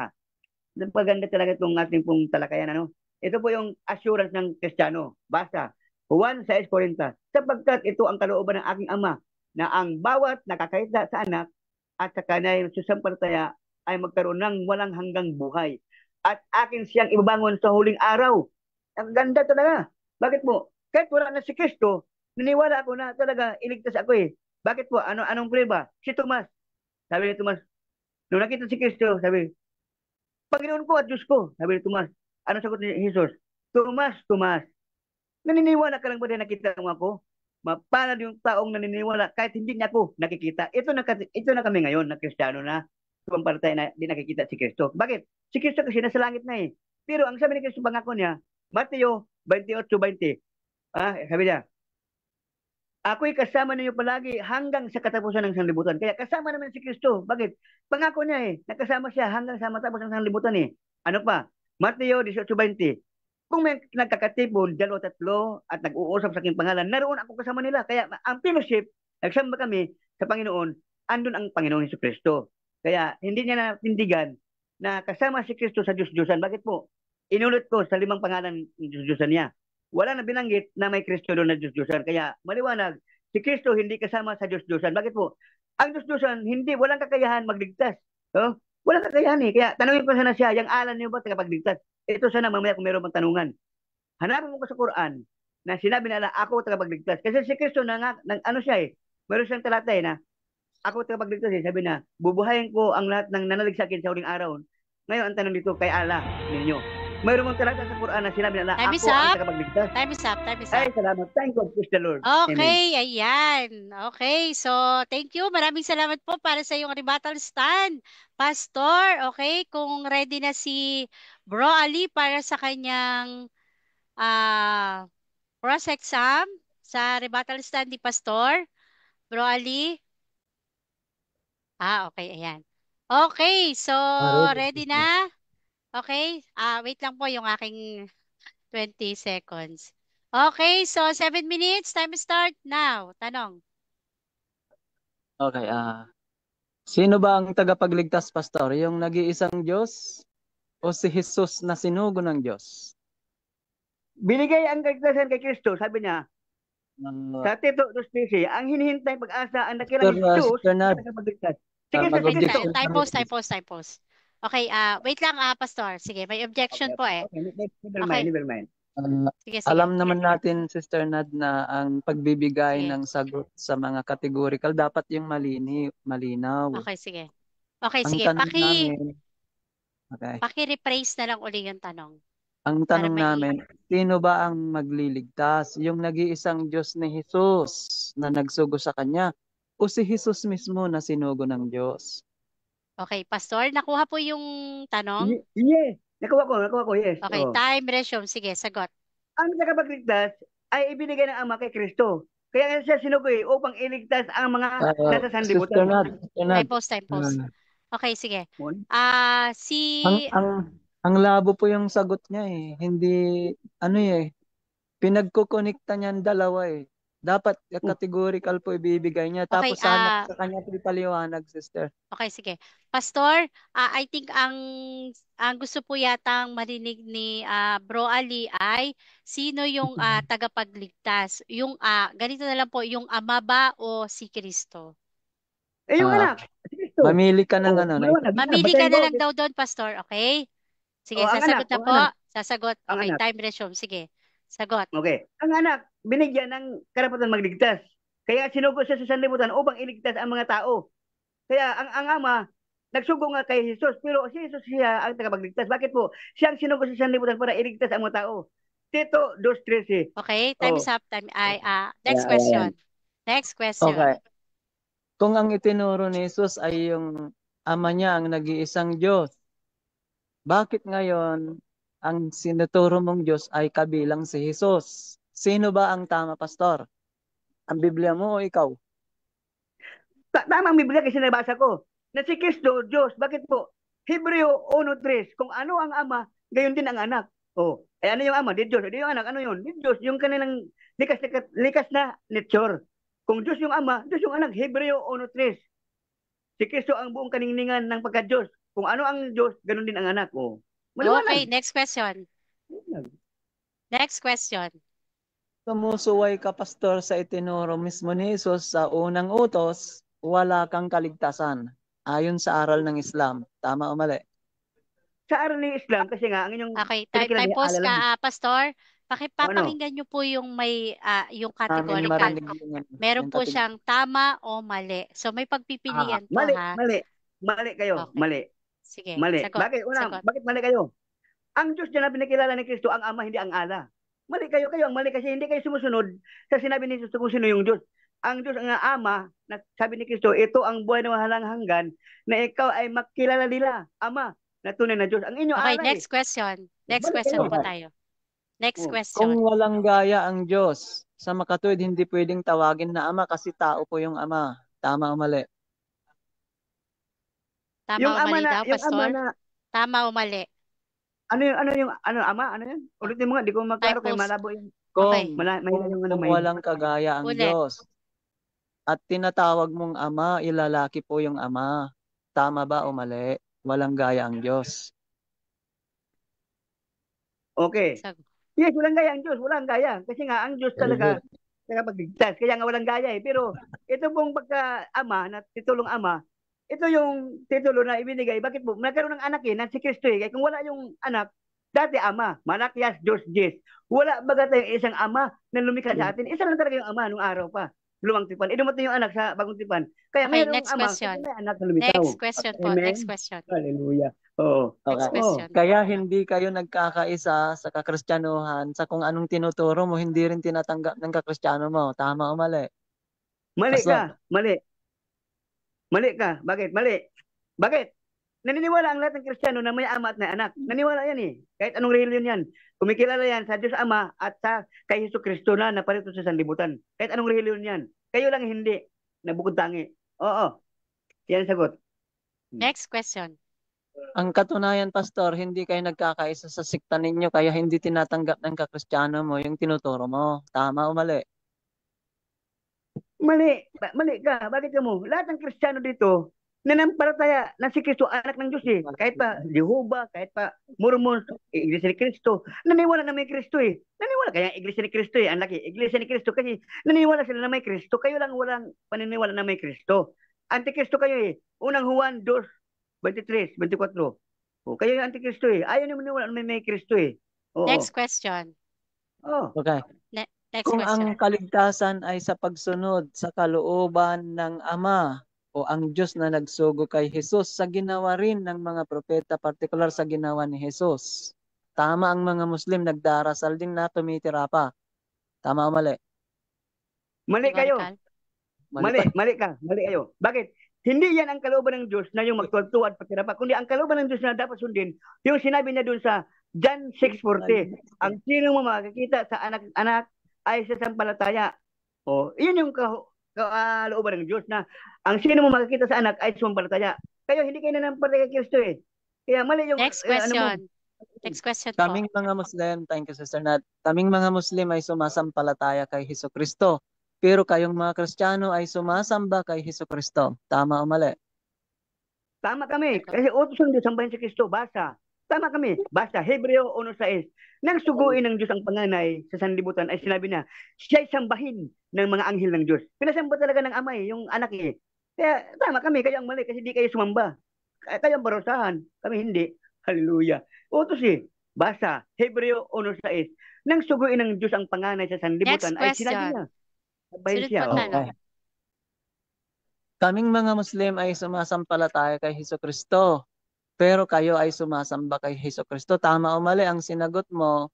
Speaker 1: Napaganda talaga itong ating pong talakayan. Ano? Ito po yung assurance ng Kristiyano. Basa. Juan 6.40. Sapagkat ito ang kalooban ng aking ama na ang bawat nakakaita sa anak at sa kanay susampalataya ay magkaroon ng walang hanggang buhay. At akin siyang ibabangon sa huling araw. Ang ganda talaga. Bakit po? Kahit wala na si Kristo, naniwala ako na talaga iligtas ako eh. Bakit po? Ano, anong prueba? Si Tomas. Sabi ni Tomas, nung nakita si Kristo, sabi, Panginoon ko at Diyos ko. Sabi ni Tomas, ano sagot ni Jesus? Tomas, Tomas, naniniwala ka lang ba na nakita mo ako? mapalad yung taong naniniwala kahit hindi niya ako nakikita. Ito na, ito na kami ngayon na kristyano na kumpara na di nakikita si Kristo. Bakit? Si Kristo kasi nasa langit na eh. Pero ang sabi ni Kristo bangako niya, Mateo 28.20, ah, sabi niya, Ako'y kasama ninyo palagi hanggang sa katapusan ng sanlibutan. Kaya kasama naman si Kristo. Bakit? Pangako niya eh. Nakasama siya hanggang sa matapos ng sanlibutan eh. Ano pa? Mateo 18.20 kung may nagkakatibon, dalawa tatlo, at nag-uusap sa aking pangalan, naroon ako kasama nila. Kaya ang fellowship, nagsamba kami sa Panginoon, andun ang Panginoon si Kristo. Kaya hindi niya natindigan na kasama si Kristo sa Diyos-Diyosan. Bakit po? Inulit ko sa limang pangalan ng Diyos-Diyosan niya. Wala na binanggit na may Kristo doon na Diyos-Diyosan. Kaya maliwanag, si Kristo hindi kasama sa Diyos-Diyosan. Bakit po? Ang Diyos-Diyosan, hindi, walang kakayahan magligtas. No? Oh, walang kakayahan eh. Kaya tanongin ko sana siya, yung alan niyo ba tagapagligtas? Ito sana mamaya kung meron mong tanungan. Hanapin mo ko sa Quran na sinabi na ako ako tagapagligtas. Kasi si Kristo na nga, nang ano siya eh, mayroon siyang talata eh na, ako tagapagligtas eh, sabi na, bubuhayin ko ang lahat ng nanalig sa akin sa huling araw. Ngayon, ang tanong dito kay Allah ninyo. Mayroon mong talata sa Quran na sinabi na, na time ako ang tagapagligtas.
Speaker 2: Time is up, time is up. Ay,
Speaker 1: salamat. Thank God, praise the Lord. Okay,
Speaker 2: Amen. ayan. Okay, so thank you. Maraming salamat po para sa iyong rebuttal stand. Pastor, okay, kung ready na si Bro Ali para sa kanyang uh, cross-exam sa rebuttal stand ni Pastor. Bro Ali? Ah, okay, ayan. Okay, so ah, ready na? Okay? Ah, wait lang po yung aking 20 seconds. Okay, so 7 minutes. Time to start now. Tanong.
Speaker 3: Okay, ah. sino ba ang tagapagligtas, Pastor? Yung nag-iisang Diyos? O si Jesus na sinugo ng Diyos?
Speaker 1: Binigay ang kaglasan kay Kristo, sabi niya, uh, sa Tito 2.15,
Speaker 2: ang hinihintay pag-asa ang
Speaker 1: nakirang Pastor, ah, Diyos na tagapagligtas. Sige, uh, sige, sige. Time pause, time
Speaker 2: pause, time pause. Okay, uh, wait lang, ah, Pastor. Sige, may objection okay, po eh. Okay, never mind, okay. never
Speaker 3: mind. Um, sige, sige. Alam naman natin, Sister Nad, na ang pagbibigay sige. ng sagot sa mga categorical, dapat yung malini, malinaw. Okay,
Speaker 2: sige. Okay, ang sige. Paki, namin, okay. Paki-rephrase na lang uli yung tanong.
Speaker 3: Ang tanong namin, sino ba ang magliligtas? Yung nag-iisang Diyos ni Jesus na nagsugo sa Kanya o si Jesus mismo na sinugo ng Diyos?
Speaker 2: Okay, Pastor, nakuha po yung tanong? Ye-
Speaker 1: yes, nakuha ko, nakuha ko, yes. Okay, Oo.
Speaker 2: time, resume. Sige, sagot. Ang tagapagligtas ay ibinigay ng Ama kay Kristo. Kaya nga siya sinugoy upang iligtas ang mga Uh, nasa sanlibutan. Nat, post, time post. Ah. Okay, sige. Yun. Ah, si ang,
Speaker 3: ang, ang labo po yung sagot niya eh. Hindi, ano eh, pinagkukonekta niyan dalawa eh. Dapat hmm. categorical po ibibigay niya. Okay, Tapos sana uh, sa kanya po ipaliwanag, sister.
Speaker 2: Okay, sige. Pastor, uh, I think ang ang gusto po yata ang marinig ni uh, Bro Ali ay sino yung uh, tagapagligtas? Yung uh, ganito na lang po, yung ama ba o si Kristo? Eh, yung uh, anak.
Speaker 3: Kristo. Mamili ka ng oh, ano.
Speaker 2: mamili ka na lang daw doon, Pastor. Okay? Sige, oh, sasagot anak, na po. Anak. Sasagot. Okay, anak. time resume. Sige.
Speaker 1: Sagot. Okay. Ang anak, binigyan ng karapatan magligtas. Kaya sinugo siya sa sanlibutan upang iligtas ang mga tao. Kaya ang, ang ama, nagsugo nga kay Jesus, pero si Jesus siya ang tagapagligtas. Bakit po? Siya ang sinugo sa sanlibutan para iligtas ang mga tao. Tito 2.13.
Speaker 2: Okay, time oh. is up. Time, I, uh, ah, next yeah, question. Yeah. Next question. Okay.
Speaker 3: Kung ang itinuro ni Jesus ay yung ama niya ang nag-iisang Diyos, bakit ngayon ang sinuturo mong Diyos ay kabilang si Jesus. Sino ba ang tama, Pastor? Ang Biblia mo
Speaker 1: o ikaw? Ta- tama ang Biblia kasi nabasa ko. Na si Kristo, Diyos. Bakit po? Hebreo 1.3. Kung ano ang Ama, gayon din ang anak. Oh, ay eh, ano yung ama? Di Diyos. Di yung anak. Ano yun? Di Diyos. Yung kanilang likas, likas, likas na nature. Kung Diyos yung ama, Diyos yung anak. Hebreo 1.3. Si Kristo ang buong kaningningan ng pagka-Diyos. Kung ano ang Diyos, ganun din ang anak. Oh.
Speaker 2: Okay, next question. Next question.
Speaker 3: Sumusuway ka, Pastor, sa itinuro mismo ni Jesus sa unang utos, wala kang kaligtasan ayon sa aral ng Islam.
Speaker 1: Tama o mali? Sa aral ng Islam, kasi nga, ang inyong... Okay, type, type post ka, uh,
Speaker 2: Pastor. Pakipapakinggan ano? niyo po yung may uh, yung ah, categorical.
Speaker 1: Meron po siyang
Speaker 2: tama o mali. So may pagpipilian ah, po mali, ha. Mali, mali
Speaker 1: kayo, okay. mali.
Speaker 2: Sige, mali. Sagot. Bakit? Una, sagot. bakit mali kayo? Ang Diyos na pinakilala ni Kristo, ang Ama,
Speaker 1: hindi ang Ala. Mali kayo kayo. Ang mali kasi hindi kayo sumusunod sa sinabi ni Kristo kung sino yung Diyos. Ang Diyos ang Ama, na sabi ni Kristo, ito ang buhay na walang hanggan na ikaw ay makilala nila, Ama, na tunay na Diyos. Ang inyo okay, aray. next
Speaker 2: question. Next Balik question kayo. po
Speaker 1: tayo.
Speaker 3: Next oh, question. Kung walang gaya ang Diyos, sa makatuwid hindi pwedeng tawagin na ama kasi tao po yung ama. Tama o mali?
Speaker 1: Tama Yung o ama mali na, daw, yung ama pastor? na, Tama o mali? ano yung, ano yung, ano, ama, ano yan? Ulitin mo nga, di ko magklaro kay malabo yung, Okay. Kung,
Speaker 3: mala, mahina yung ano, kung may. walang kagaya ang Ulit. Diyos at tinatawag mong ama, ilalaki po yung ama. Tama ba o mali? Walang gaya ang Diyos. Okay.
Speaker 1: Sag- Yes, walang gaya ang Diyos, walang gaya. Kasi nga, ang Diyos talaga, talaga, nakapagligtas. Kaya nga walang gaya eh. Pero, ito pong pagka-ama, na titulong ama, ito yung titulo na ibinigay. Bakit po? Nagkaroon ng anak eh, ng si Kristo eh. kung wala yung anak, dati ama, Malakias, Diyos, Diyos. Wala baga tayong isang ama na lumikha sa hmm. atin. Isa lang talaga yung ama nung araw pa. Lumang tipan. E dumating yung anak sa bagong tipan. Kaya okay, mayroong next ama, question. may anak na lumitaw. Next question po. Amen? Next question. Hallelujah. Oh, Okay. Next question. Oh,
Speaker 3: kaya hindi kayo nagkakaisa sa kakristyanuhan sa kung anong tinuturo mo, hindi rin tinatanggap ng kakristyano mo. Tama o mali? Mali As ka.
Speaker 1: Mali. Mali ka. Bakit? Mali. Bakit? Naniniwala ang lahat ng Kristiyano na may ama at may anak. Naniwala yan eh. Kahit anong reliyon yan. Kumikilala yan sa Diyos Ama at sa kay Hesus Kristo na naparito sa sanlibutan. Kahit anong reliyon yan. Kayo lang hindi. Nabukod tangi. Oo. Yan ang sagot.
Speaker 2: Hmm. Next question.
Speaker 3: Ang katunayan, Pastor, hindi kayo nagkakaisa sa sikta ninyo kaya hindi tinatanggap ng kakristiyano mo yung tinuturo mo. Tama o mali?
Speaker 1: Mali. Mali ka. Bakit ka mo? Lahat ng Kristiyano dito, nanampalataya na si Kristo anak ng Diyos eh. Kahit pa Jehovah, kahit pa Mormon, eh, Iglesia ni Kristo. Naniwala na may Kristo eh. Naniwala kaya Iglesia ni Kristo eh. Ang laki, Iglesia ni Kristo kasi naniwala sila na may Kristo. Kayo lang walang paniniwala na may Kristo. Antikristo kayo eh. Unang Juan 2, 23, 24. Oh, kayo yung Antikristo eh. Ayaw niyo maniwala na may, may Kristo eh. Oo. Next
Speaker 2: question. Oh. Okay. Next Kung question.
Speaker 3: ang kaligtasan ay sa pagsunod sa kalooban ng Ama o ang Diyos na nagsugo kay Jesus sa ginawa rin ng mga propeta, partikular sa ginawa ni Jesus. Tama ang mga Muslim, nagdarasal
Speaker 1: din na tumitira pa. Tama o mali? Mali kayo. Mali, mali, mali ka. Mali kayo. Bakit? Hindi yan ang kalooban ng Diyos na yung magtuwad patira pa, kundi ang kalooban ng Diyos na dapat sundin, yung sinabi niya dun sa John 6.40, ang sino mo makakita sa anak, anak ay sasampalataya. O, iyon yung kalooban ng Diyos na ang sino mo makikita sa anak ay sumampalataya. Kayo, hindi kayo nanampalataya kay Kristo eh. Kaya mali yung... Next eh, ano question. Uh, ano
Speaker 3: Next question taming po. mga Muslim, thank you Sister Nat, taming mga Muslim ay sumasampalataya kay Heso Kristo. Pero kayong mga Kristiyano ay sumasamba kay Heso Kristo. Tama o mali?
Speaker 1: Tama kami. Kasi utos ng Diyos sambahin si Kristo. Basta. Tama kami. Basta, Hebreo 1.6. Nang suguin ng Diyos ang panganay sa sanlibutan, ay sinabi na, ay sambahin ng mga anghel ng Diyos. Pinasamba talaga ng amay, yung anak eh. Kaya tama kami, kayo ang mali, kasi di kayo sumamba. Kayo ang barusahan, kami hindi. Hallelujah. Utos eh. Basa, Hebreo 1.6. Nang suguin ng Diyos ang panganay sa sanlibutan, ay sinabi niya. sabahin siya.
Speaker 3: Kaming mga Muslim ay sumasampalataya kay Heso Kristo pero kayo ay sumasamba kay Heso Kristo. Tama o mali ang sinagot mo?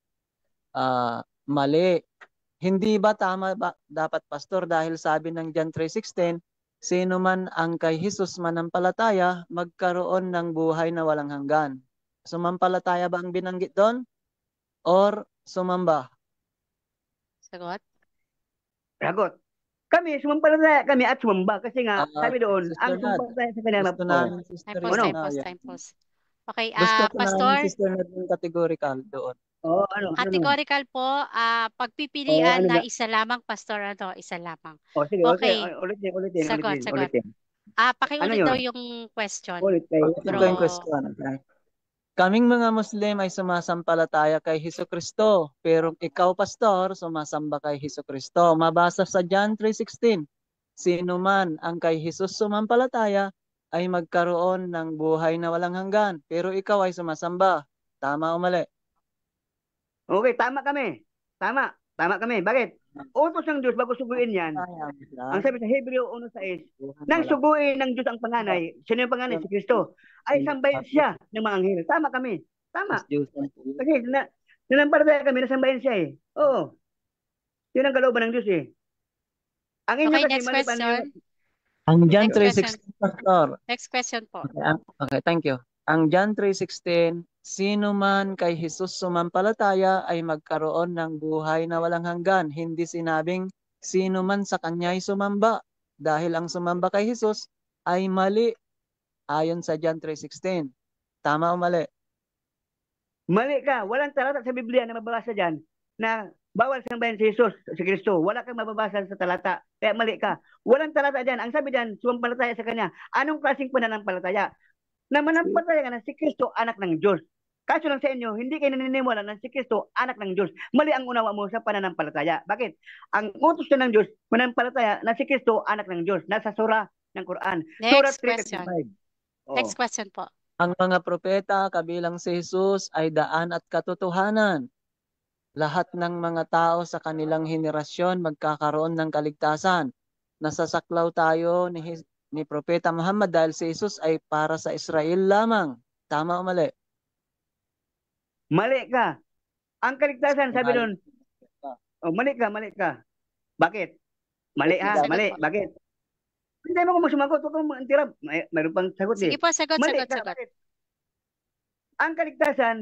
Speaker 3: Uh, mali. Hindi ba tama ba, dapat pastor dahil sabi ng John 3:16, sino man ang kay Jesus manampalataya, magkaroon ng buhay na walang hanggan. Sumampalataya ba ang binanggit doon? Or
Speaker 1: sumamba? Sagot? Sagot. Kami, sumampalataya kami at sumamba. Kasi nga, uh, sabi doon, ang sumampalataya sa kanya magpapalayan. Time post, time post, ano time
Speaker 2: post. Okay, uh, Pastor. Gusto ko
Speaker 1: na yung categorical doon. Oh, ano, Categorical
Speaker 2: ano? po, uh, pagpipilian oh, ano na isa lamang, Pastor, ano, isa lamang.
Speaker 1: Oh, sige, okay. okay. Ulit din, ulit din. Sagot, sagot.
Speaker 2: Ah, uh, pakiulit ano daw yung question. Ulit,
Speaker 1: ulit, ulit yung
Speaker 3: question. Okay. Kaming mga Muslim ay sumasampalataya kay Heso Kristo, pero ikaw, pastor, sumasamba kay Heso Kristo. Mabasa sa John 3.16, Sino man ang kay Hesus sumampalataya ay magkaroon ng buhay na walang hanggan, pero ikaw ay sumasamba. Tama o mali? Okay, tama
Speaker 1: kami. Tama. Tama kami. Bakit? utos ng Diyos bago suguin yan. Ang sabi sa Hebreo 1 nang suguin ng Diyos ang panganay, sino yung panganay? Si Kristo. Ay sambayan siya ng mga anghel. Tama kami. Tama. Kasi na, ninampardaya kami, nasambayan siya eh. Oo. Yun ang kalooban ng Diyos eh. Ang inyo okay, kasi mali
Speaker 2: pa Ang John 3.16, Pastor. Next question po.
Speaker 1: okay, thank you.
Speaker 3: Ang John 3.16 Sino man kay Jesus sumampalataya ay magkaroon ng buhay na walang hanggan. Hindi sinabing sino man sa kanya ay sumamba. Dahil ang sumamba kay Jesus ay mali ayon sa John 3.16.
Speaker 1: Tama o mali? Mali ka. Walang talata sa Biblia na mababasa dyan na bawal bayan si Jesus, si Kristo. Wala kang mababasa sa talata. Kaya mali ka. Walang talata dyan. Ang sabi dyan, sumampalataya sa Kanya. Anong klaseng pananampalataya? Na manampalataya ka na si Kristo, anak ng Diyos. Kaso lang sa inyo, hindi kayo naniniwala na si Kristo, anak ng Diyos. Mali ang unawa mo sa pananampalataya. Bakit? Ang utos na ng Diyos, mananampalataya na si Kristo, anak ng Diyos. Nasa sura ng Quran. Next sura 3, question. Oh. Next
Speaker 2: question po.
Speaker 3: Ang mga propeta kabilang si Jesus ay daan at katotohanan. Lahat ng mga tao sa kanilang henerasyon magkakaroon ng kaligtasan. Nasasaklaw tayo ni, ni Propeta Muhammad dahil si Jesus ay para sa Israel lamang.
Speaker 1: Tama o mali? Mali ka. Ang kaligtasan, sabi nun, oh, mali ka, mali ka. Bakit? Mali ha, mali. Bakit? Hindi mo ko magsumagot. Huwag kang tirab. May, mayroon pang sagot eh. Sige po, sagot, mali sagot, ka, sagot. Bakit? Ang kaligtasan,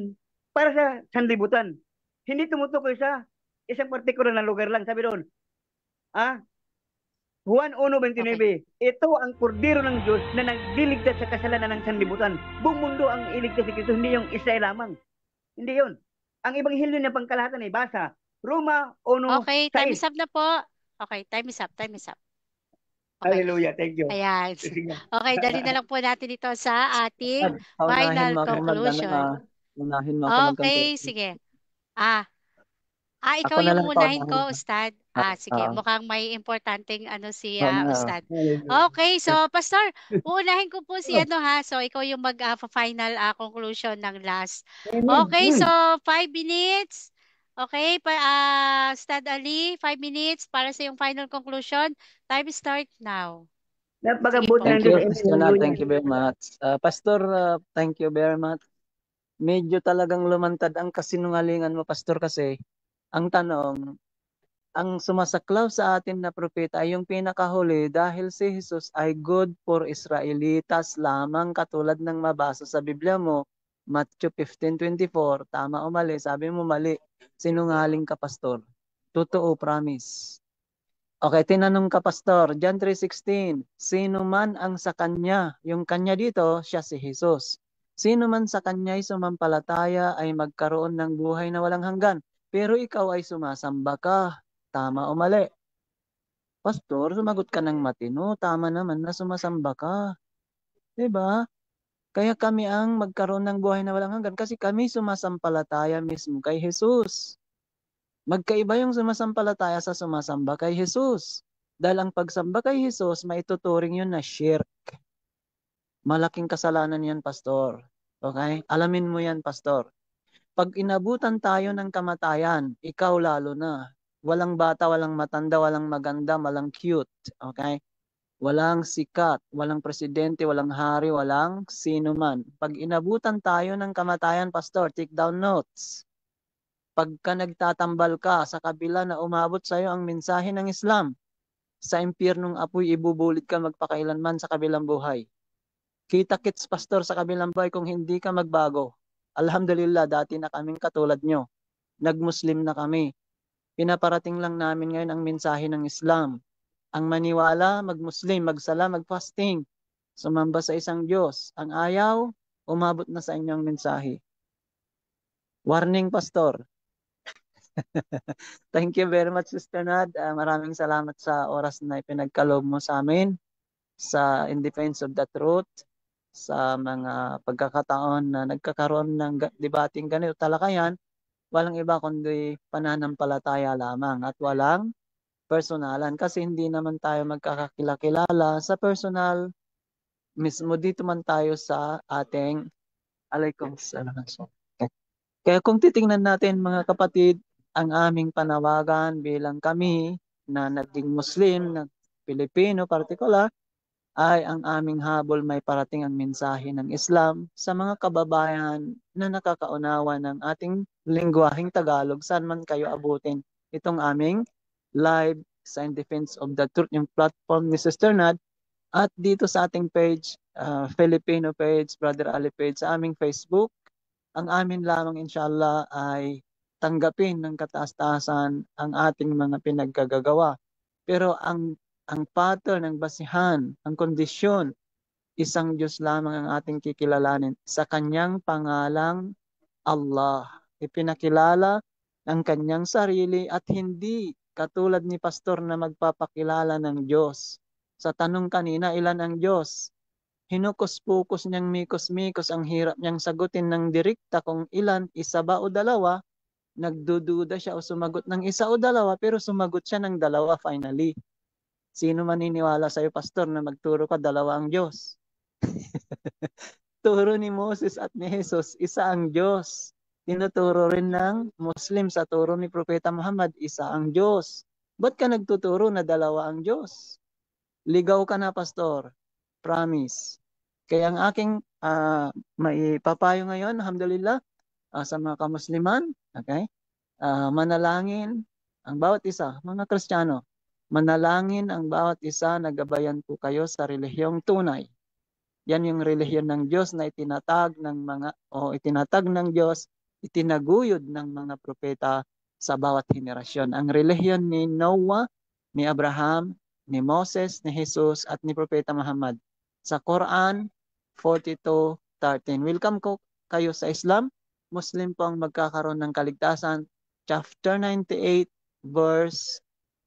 Speaker 1: para sa sanlibutan. Hindi tumutukoy sa isang partikular na lugar lang. Sabi doon, ah, Juan 1.29, okay. ito ang kordero ng Diyos na nagliligtas sa kasalanan ng sanlibutan. Buong mundo ang iligtas si Kristo, hindi yung isa lamang. Hindi yun. Ang ebanghelyo na pangkalahatan ay
Speaker 2: basa. Roma 1. Okay, 6. time is up na po. Okay, time is up, time is up. Okay. Hallelujah, thank you. Ayan. Okay, dali na lang po natin ito sa ating final conclusion.
Speaker 1: Unahin mo ako okay,
Speaker 2: sige. Ah, Ah, ikaw Ako na yung lang ko, Ustad. Ah, ah, sige, Ah, mukhang may importanteng ano si oo ah, Ustad. Okay, so Pastor, unahin ko po si oh. ano ha. So ikaw yung mag-final ah, conclusion ng last. Okay, so Mm. five minutes. Okay, pa, ah, Ustad Ali, five minutes para sa yung final conclusion. Time start now. Sige Napakabuti Thank you, Pastor Thank you
Speaker 3: very much. Uh, Pastor, ah, thank you very much. Medyo talagang lumantad ang kasinungalingan mo, Pastor, kasi ang tanong, ang sumasaklaw sa atin na propeta ay yung pinakahuli dahil si Jesus ay good for Israelitas lamang katulad ng mabasa sa Biblia mo, Matthew 15.24, tama o mali? Sabi mo mali, sinungaling ka pastor. Totoo, promise. Okay, tinanong ka pastor, John 3.16, sino man ang sa kanya, yung kanya dito, siya si Jesus. Sino man sa kanya ay sumampalataya ay magkaroon ng buhay na walang hanggan pero ikaw ay sumasamba ka. Tama o mali? Pastor, sumagot ka ng matino. Tama naman na sumasamba ka. ba? Diba? Kaya kami ang magkaroon ng buhay na walang hanggan kasi kami sumasampalataya mismo kay Jesus. Magkaiba yung sumasampalataya sa sumasamba kay Jesus. Dahil ang pagsamba kay Jesus, maituturing yun na shirk. Malaking kasalanan yan, pastor. Okay? Alamin mo yan, pastor. Pag inabutan tayo ng kamatayan, ikaw lalo na. Walang bata, walang matanda, walang maganda, walang cute. Okay? Walang sikat, walang presidente, walang hari, walang sino man. Pag inabutan tayo ng kamatayan, Pastor, take down notes. Pagka nagtatambal ka sa kabila na umabot sa iyo ang mensahe ng Islam, sa impyernong apoy ibubulid ka magpakailanman sa kabilang buhay. Kita-kits, Pastor, sa kabilang buhay kung hindi ka magbago. Alhamdulillah, dati na kaming katulad nyo. Nag-Muslim na kami. Pinaparating lang namin ngayon ang mensahe ng Islam. Ang maniwala, mag-Muslim, magsala, mag-fasting. Sumamba sa isang Diyos. Ang ayaw, umabot na sa inyo ang mensahe. Warning, Pastor. [LAUGHS] Thank you very much, Sister Nad. Uh, maraming salamat sa oras na ipinagkalob mo sa amin sa in defense of the truth sa mga pagkakataon na nagkakaroon ng debating ganito talakayan, walang iba kundi pananampalataya lamang at walang personalan kasi hindi naman tayo magkakakilala sa personal mismo dito man tayo sa ating alaykum salam. Kaya kung titingnan natin mga kapatid, ang aming panawagan bilang kami na naging Muslim, na Pilipino particular, ay ang aming habol may parating ang mensahe ng Islam sa mga kababayan na nakakaunawa ng ating lingwaheng Tagalog saan man kayo abutin. Itong aming live sa In Defense of the Truth yung platform ni Sister Nad at dito sa ating page, uh, Filipino page, Brother Ali page sa aming Facebook. Ang amin lamang inshallah ay tanggapin ng kataas-taasan ang ating mga pinagkagagawa. Pero ang ang pattern, ang basihan, ang kondisyon. Isang Diyos lamang ang ating kikilalanin sa kanyang pangalang Allah. Ipinakilala ang kanyang sarili at hindi katulad ni pastor na magpapakilala ng Diyos. Sa tanong kanina, ilan ang Diyos? hinukos pukus niyang mikos-mikos ang hirap niyang sagutin ng direkta kung ilan, isa ba o dalawa. Nagdududa siya o sumagot ng isa o dalawa pero sumagot siya ng dalawa finally. Sino maniniwala sa'yo, pastor, na magturo ka dalawa ang Diyos? [LAUGHS] Turo ni Moses at ni Jesus, isa ang Diyos. Tinuturo rin ng Muslim sa turo ni Propeta Muhammad, isa ang Diyos. Ba't ka nagtuturo na dalawa ang Diyos? Ligaw ka na, pastor. Promise. Kaya ang aking uh, maipapayo ngayon, alhamdulillah, uh, sa mga kamusliman, okay? Uh, manalangin, ang bawat isa, mga Kristiyano, Manalangin ang bawat isa na gabayan ko kayo sa relihiyong tunay. Yan yung relihiyon ng Diyos na itinatag ng mga o itinatag ng Diyos, itinaguyod ng mga propeta sa bawat henerasyon. Ang relihiyon ni Noah, ni Abraham, ni Moses, ni Jesus at ni propeta Muhammad sa Quran 42:13. Welcome ko kayo sa Islam. Muslim po ang magkakaroon ng kaligtasan. Chapter 98 verse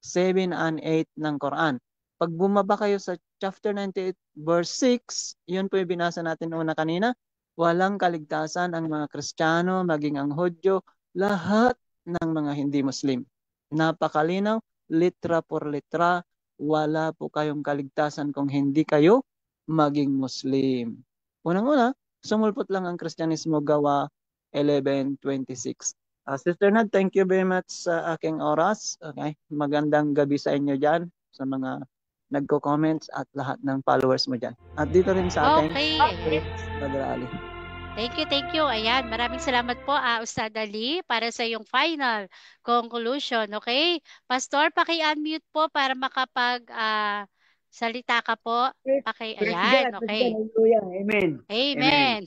Speaker 3: 7 and 8 ng Quran. Pag bumaba kayo sa chapter 98 verse 6, yun po yung binasa natin una kanina, walang kaligtasan ang mga Kristiyano, maging ang Hodyo, lahat ng mga hindi Muslim. Napakalinaw, litra por litra, wala po kayong kaligtasan kung hindi kayo maging Muslim. Unang-una, sumulpot lang ang Kristyanismo gawa 11.26. Uh, ah, Sister Nad, thank you very much sa aking oras. Okay? Magandang gabi sa inyo diyan sa mga nagko-comments at lahat ng followers mo diyan. At dito rin sa atin, okay. okay. Brother
Speaker 2: Thank you, thank you. Ayan, maraming salamat po, uh, Ustad Ali, para sa yung final conclusion, okay? Pastor, paki-unmute po para makapag uh, Salita ka po. Okay, ayan, [LAUGHS] okay.
Speaker 1: Amen.
Speaker 2: Amen.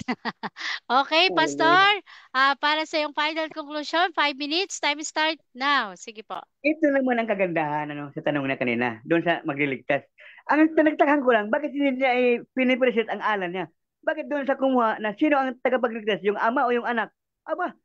Speaker 2: okay, Pastor. Uh, para sa yung final conclusion, five minutes, time start now. Sige po.
Speaker 1: Ito naman ang kagandahan ano, sa tanong na kanina, doon sa magliligtas. Ang tanagtakan ko lang, bakit hindi niya eh, pinipresent ang alan niya? Bakit doon sa kumuha na sino ang tagapagligtas, yung ama o yung anak? Aba,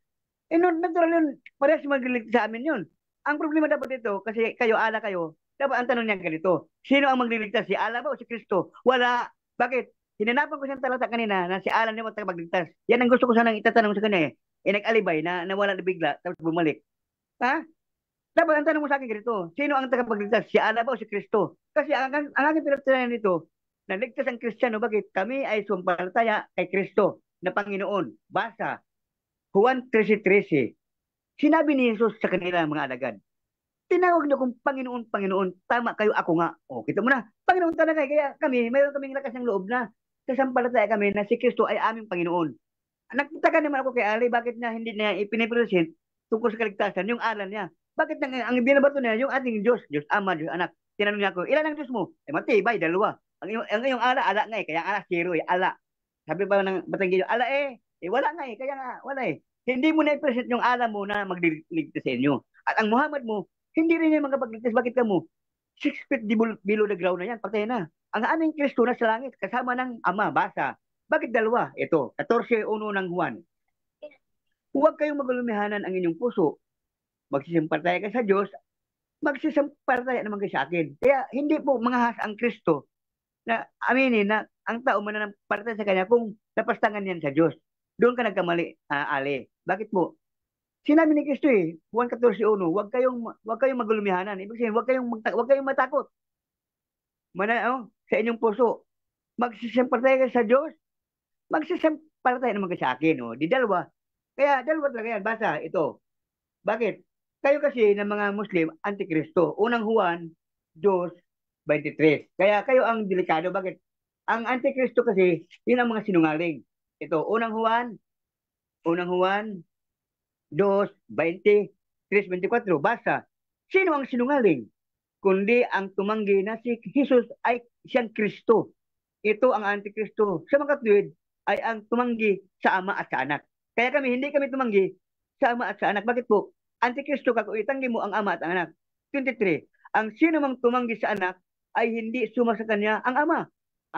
Speaker 1: eh, natural yun, parehas magliligtas sa amin yun. Ang problema dapat ito, kasi kayo, ala kayo, dapat ang tanong niya ganito, sino ang magliligtas, si Allah ba o si Kristo? Wala. Bakit? Hinanapan ko siyang talata kanina na si Allah naman ang magligtas. Yan ang gusto ko sanang itatanong sa kanya eh. Eh nag-alibay na nawala na bigla tapos bumalik. Ha? Dapat ang tanong mo sa akin ganito, sino ang tagapagligtas, si Allah ba o si Kristo? Kasi ang, ang, ang aking pinatunayan nito, naligtas ang Kristiyano, bakit kami ay sumpalataya kay Kristo na Panginoon. Basa, Juan 13.13. Sinabi ni Jesus sa kanila mga alagad, tinawag niyo kong Panginoon, Panginoon, tama kayo, ako nga. O, oh, kita mo na, Panginoon talaga, kaya kami, mayroon kaming lakas ng loob na kasampalataya kami na si Kristo ay aming Panginoon. Nagtaka naman ako kay Ali, bakit na hindi niya ipinipresent tungkol sa kaligtasan, yung aral niya. Bakit nang, ang binabato niya, yung ating Diyos, Diyos Ama, Diyos Anak. Tinanong niya ako, ilan ang Diyos mo? Eh, matibay, dalawa. Ang iyong, ang iyong ala, ala nga eh, kaya ala, zero eh, ala. Sabi pa ng Batanggilyo, ala eh, eh wala nga eh, kaya nga, wala eh. Hindi mo na-present yung ala mo na magliligtas sa inyo. At ang Muhammad mo, hindi rin niya makapag-ligtas. Bakit ka mo? Six feet below the ground na yan. Patay na. Ang aning Kristo na sa langit, kasama ng Ama, basa. Bakit dalawa? Ito, 14.1 ng Juan. Huwag kayong magulumihanan ang inyong puso. Magsisimpatay ka sa Diyos, magsisimpatay naman ka sa akin. Kaya hindi po mga ang Kristo na aminin na ang tao mananampalataya sa Kanya kung napastangan yan sa Diyos. Doon ka nagkamali, uh, Ali. Bakit po? Sinabi ni Kristo eh, Juan 14:1, huwag kayong huwag kayong magulumihanan. Ibig sabihin, huwag kayong magta- huwag kayong matakot. Mana oh, sa inyong puso. Magsisimpalataya kayo sa Diyos. Magsisimpalataya naman kayo sa akin, oh. Di dalawa. Kaya dalawa talaga yan, basa ito. Bakit? Kayo kasi ng mga Muslim, antikristo. Unang Juan, Diyos, 23. Kaya kayo ang delikado. Bakit? Ang Antikristo kasi, yun ang mga sinungaling. Ito, unang Juan, unang Juan, 2, 20, Basa, sino ang sinungaling? Kundi ang tumanggi na si Jesus ay siyang Kristo. Ito ang Antikristo. Sa mga tuwid ay ang tumanggi sa ama at sa anak. Kaya kami, hindi kami tumanggi sa ama at sa anak. Bakit po? Antikristo ka kung itanggi mo ang ama at ang anak. 23. Ang sino mang tumanggi sa anak ay hindi suma sa kanya ang ama.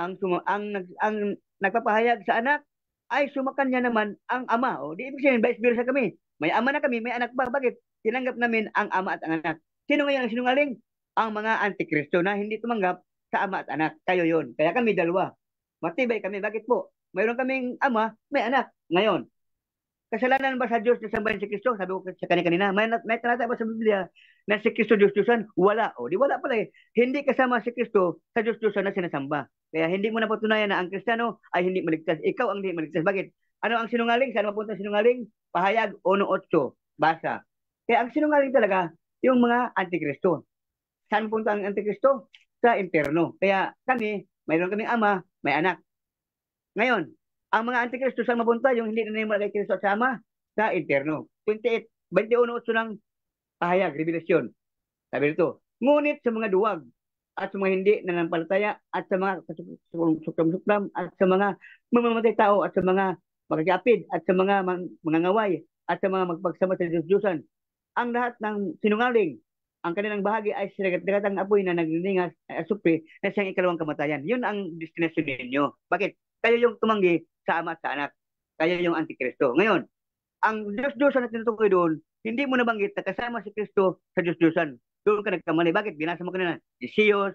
Speaker 1: Ang, suma, ang, ang, ang nagpapahayag sa anak ay sumakanya naman ang ama. O, di ibig sabihin, vice versa kami. May ama na kami, may anak pa. Bakit? Tinanggap namin ang ama at ang anak. Sino ngayon ang sinungaling? Ang mga antikristo na hindi tumanggap sa ama at anak. Kayo yon. Kaya kami dalawa. Matibay kami. Bakit po? Mayroon kaming ama, may anak. Ngayon, kasalanan ba sa Diyos na sambahin si Kristo? Sabi ko sa kanina-kanina, may, may talata ba sa Biblia na si Kristo Diyos-Diyosan? Wala. O, di wala pala eh. Hindi kasama si Kristo sa Diyos-Diyosan na sinasamba. Kaya hindi mo napatunayan na ang Kristiano ay hindi maligtas. Ikaw ang hindi maligtas. Bakit? Ano ang sinungaling? Saan mapunta sinungaling? Pahayag 1.8, basa. Kaya ang sinungaling talaga, yung mga antikristo. Saan punta ang antikristo? Sa impyerno. Kaya kami, mayroon kaming ama, may anak. Ngayon, ang mga antikristo saan mapunta? Yung hindi nanimula kay Kristo sa ama, sa impyerno. 28, 21.8 ng pahayag, revelasyon. Sabi nito, ngunit sa mga duwag at sa mga hindi nanampalataya at sa mga suklam-suklam at sa mga mamamatay tao at sa mga magkakapid at sa mga mangangaway at sa mga magpagsama sa Diyos-Diyosan. Ang lahat ng sinungaling, ang kanilang bahagi ay sinagatang apoy na naglilingas ay supli na siyang ikalawang kamatayan. Yun ang destination ninyo. Bakit? Kayo yung tumanggi sa ama at sa anak. Kayo yung antikristo. Ngayon, ang Diyos-Diyosan na tinutukoy doon, hindi mo nabanggit na kasama si Kristo sa Diyos-Diyosan. Doon ka nagkamali. Bakit? Binasa mo kanina. Si Siyos,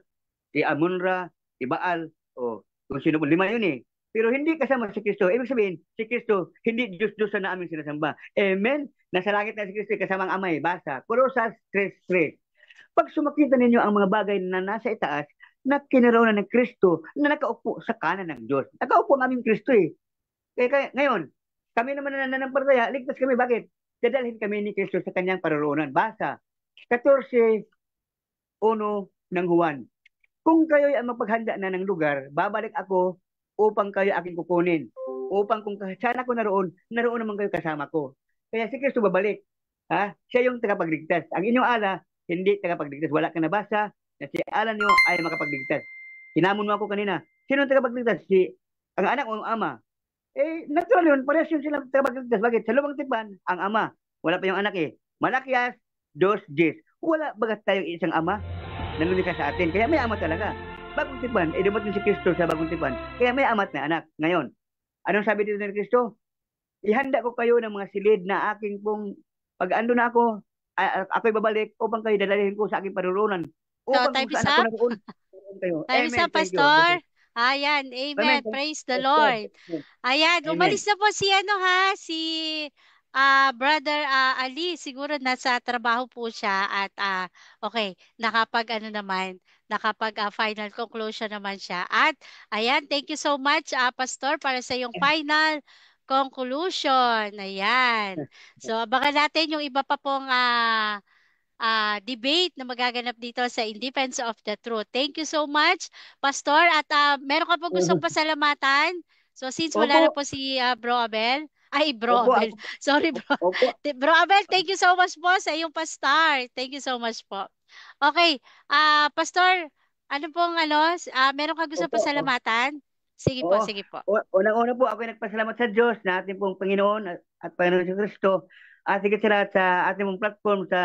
Speaker 1: si Amunra, si Baal, o kung sino mo. Lima yun eh. Pero hindi kasama si Kristo. Ibig sabihin, si Kristo, hindi Diyos-Diyos na aming sinasamba. Amen? Nasa langit na si Kristo, kasama ang amay. Eh. Basa. Colossus 3.3. Pag sumakita ninyo ang mga bagay na nasa itaas, na kinaroonan ng Kristo na nakaupo sa kanan ng Diyos. Nakaupo ang aming Kristo eh. Kaya, kaya ngayon, kami naman na nananampalataya, ligtas kami. Bakit? Dadalhin kami ni Kristo sa kanyang paroroonan. Basa. 14.1 ng Juan. Kung kayo'y ang mapaghanda na ng lugar, babalik ako upang kayo aking kukunin. Upang kung saan ako naroon, naroon naman kayo kasama ko. Kaya si Kristo babalik. Ha? Siya yung tagapagligtas. Ang inyong ala, hindi tagapagligtas. Wala ka nabasa na si ala niyo ay makapagligtas. Sinamon mo ako kanina. Sino ang tagapagligtas? Si ang anak o ang ama? Eh, natural yun. Parehas yung sila tagapagligtas. Bakit? Sa lumang tikban, ang ama. Wala pa yung anak eh. Malakias, dos, diez. Wala bagat tayong isang ama na lumika sa atin. Kaya may ama talaga bagong tikman, eh dumot si Kristo sa bagong tipan. Kaya may amat na anak. Ngayon, anong sabi dito ni Kristo? Ihanda ko kayo ng mga silid na aking pong pag ando na ako, ako'y babalik upang kayo dadalhin ko sa aking parulunan.
Speaker 2: Upang so, time is up. Ako
Speaker 1: kayo. time is up, Pastor.
Speaker 2: Ayan, amen. Praise the Lord. Ayan, umalis na po si ano ha, si uh, brother uh, Ali, siguro nasa trabaho po siya at uh, okay, nakapag ano naman, nakapag uh, final conclusion naman siya. At ayan, thank you so much uh, Pastor para sa iyong final conclusion. Ayan. So abangan natin yung iba pa pong uh, uh, debate na magaganap dito sa In Defense of the Truth. Thank you so much, Pastor. At uh, meron ka po gustong [LAUGHS] pasalamatan? So since wala na po si uh, Bro Abel, ay Bro Opo. Abel. Sorry Bro. Opo. Bro Abel, thank you so much po sa iyong pa Thank you so much po. Okay, ah, pastor, ano pong ano, s- ah, meron ka gusto oh. pa salamatan? Sige po, Oo. sige po.
Speaker 1: Unang-una po ako ay nagpasalamat sa Diyos na ating pong Panginoon at, at Panginoon si Kristo at higit sa lahat sa ating pong platform sa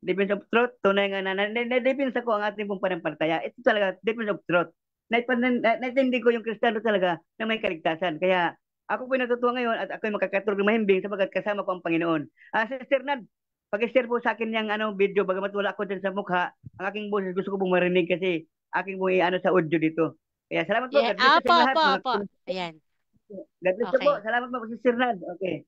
Speaker 1: Defense of Truth. Tunay nga na na-defense ako ang ating pong panampalataya. Ito talaga, Defense of Truth. Naitindi ko yung Kristiano talaga na may kaligtasan. Kaya ako po natutuwa ngayon at ako'y makakatulog ng mahimbing sapagkat kasama ko ang Panginoon. Ah, Sister Nad, pag-share po sa akin yung ano, video, bagamat wala ako din sa mukha, ang aking boses gusto ko pong marinig kasi aking pong i-ano sa audio dito. Kaya salamat po. Yeah. Ah, po, po, Ayan. God bless po. Salamat po, Sir Nan. Okay.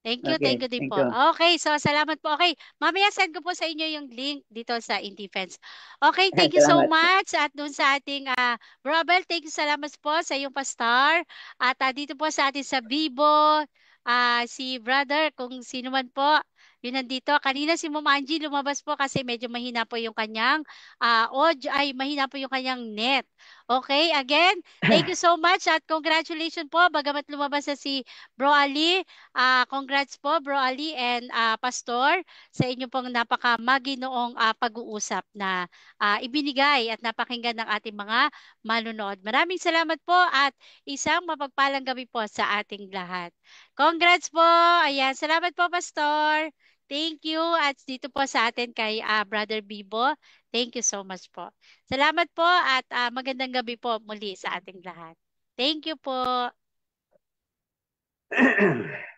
Speaker 2: Thank you, okay, thank you din thank po. You. Okay, so salamat po. Okay, mamaya send ko po sa inyo yung link dito sa Indefense. Okay, thank you so much at doon sa ating uh, ah, Robert, thank you salamat po sa iyong pastar. At uh, dito po sa ating sa Vivo, uh, ah, si brother kung sino man po yun nandito. Kanina si Mama Angie lumabas po kasi medyo mahina po yung kanyang uh, audio, ay mahina po yung kanyang net. Okay, again, thank you so much at congratulations po. Bagamat lumabas na si Bro Ali, uh, congrats po Bro Ali and uh, Pastor sa inyo pong napakamaginoong uh, pag-uusap na uh, ibinigay at napakinggan ng ating mga manunood. Maraming salamat po at isang mapagpalang gabi po sa ating lahat. Congrats po. Ayan, salamat po Pastor. Thank you at dito po sa atin kay uh, Brother Bibo. Thank you so much po. Salamat po at uh, magandang gabi po muli sa ating lahat. Thank you po. [CLEARS THROAT]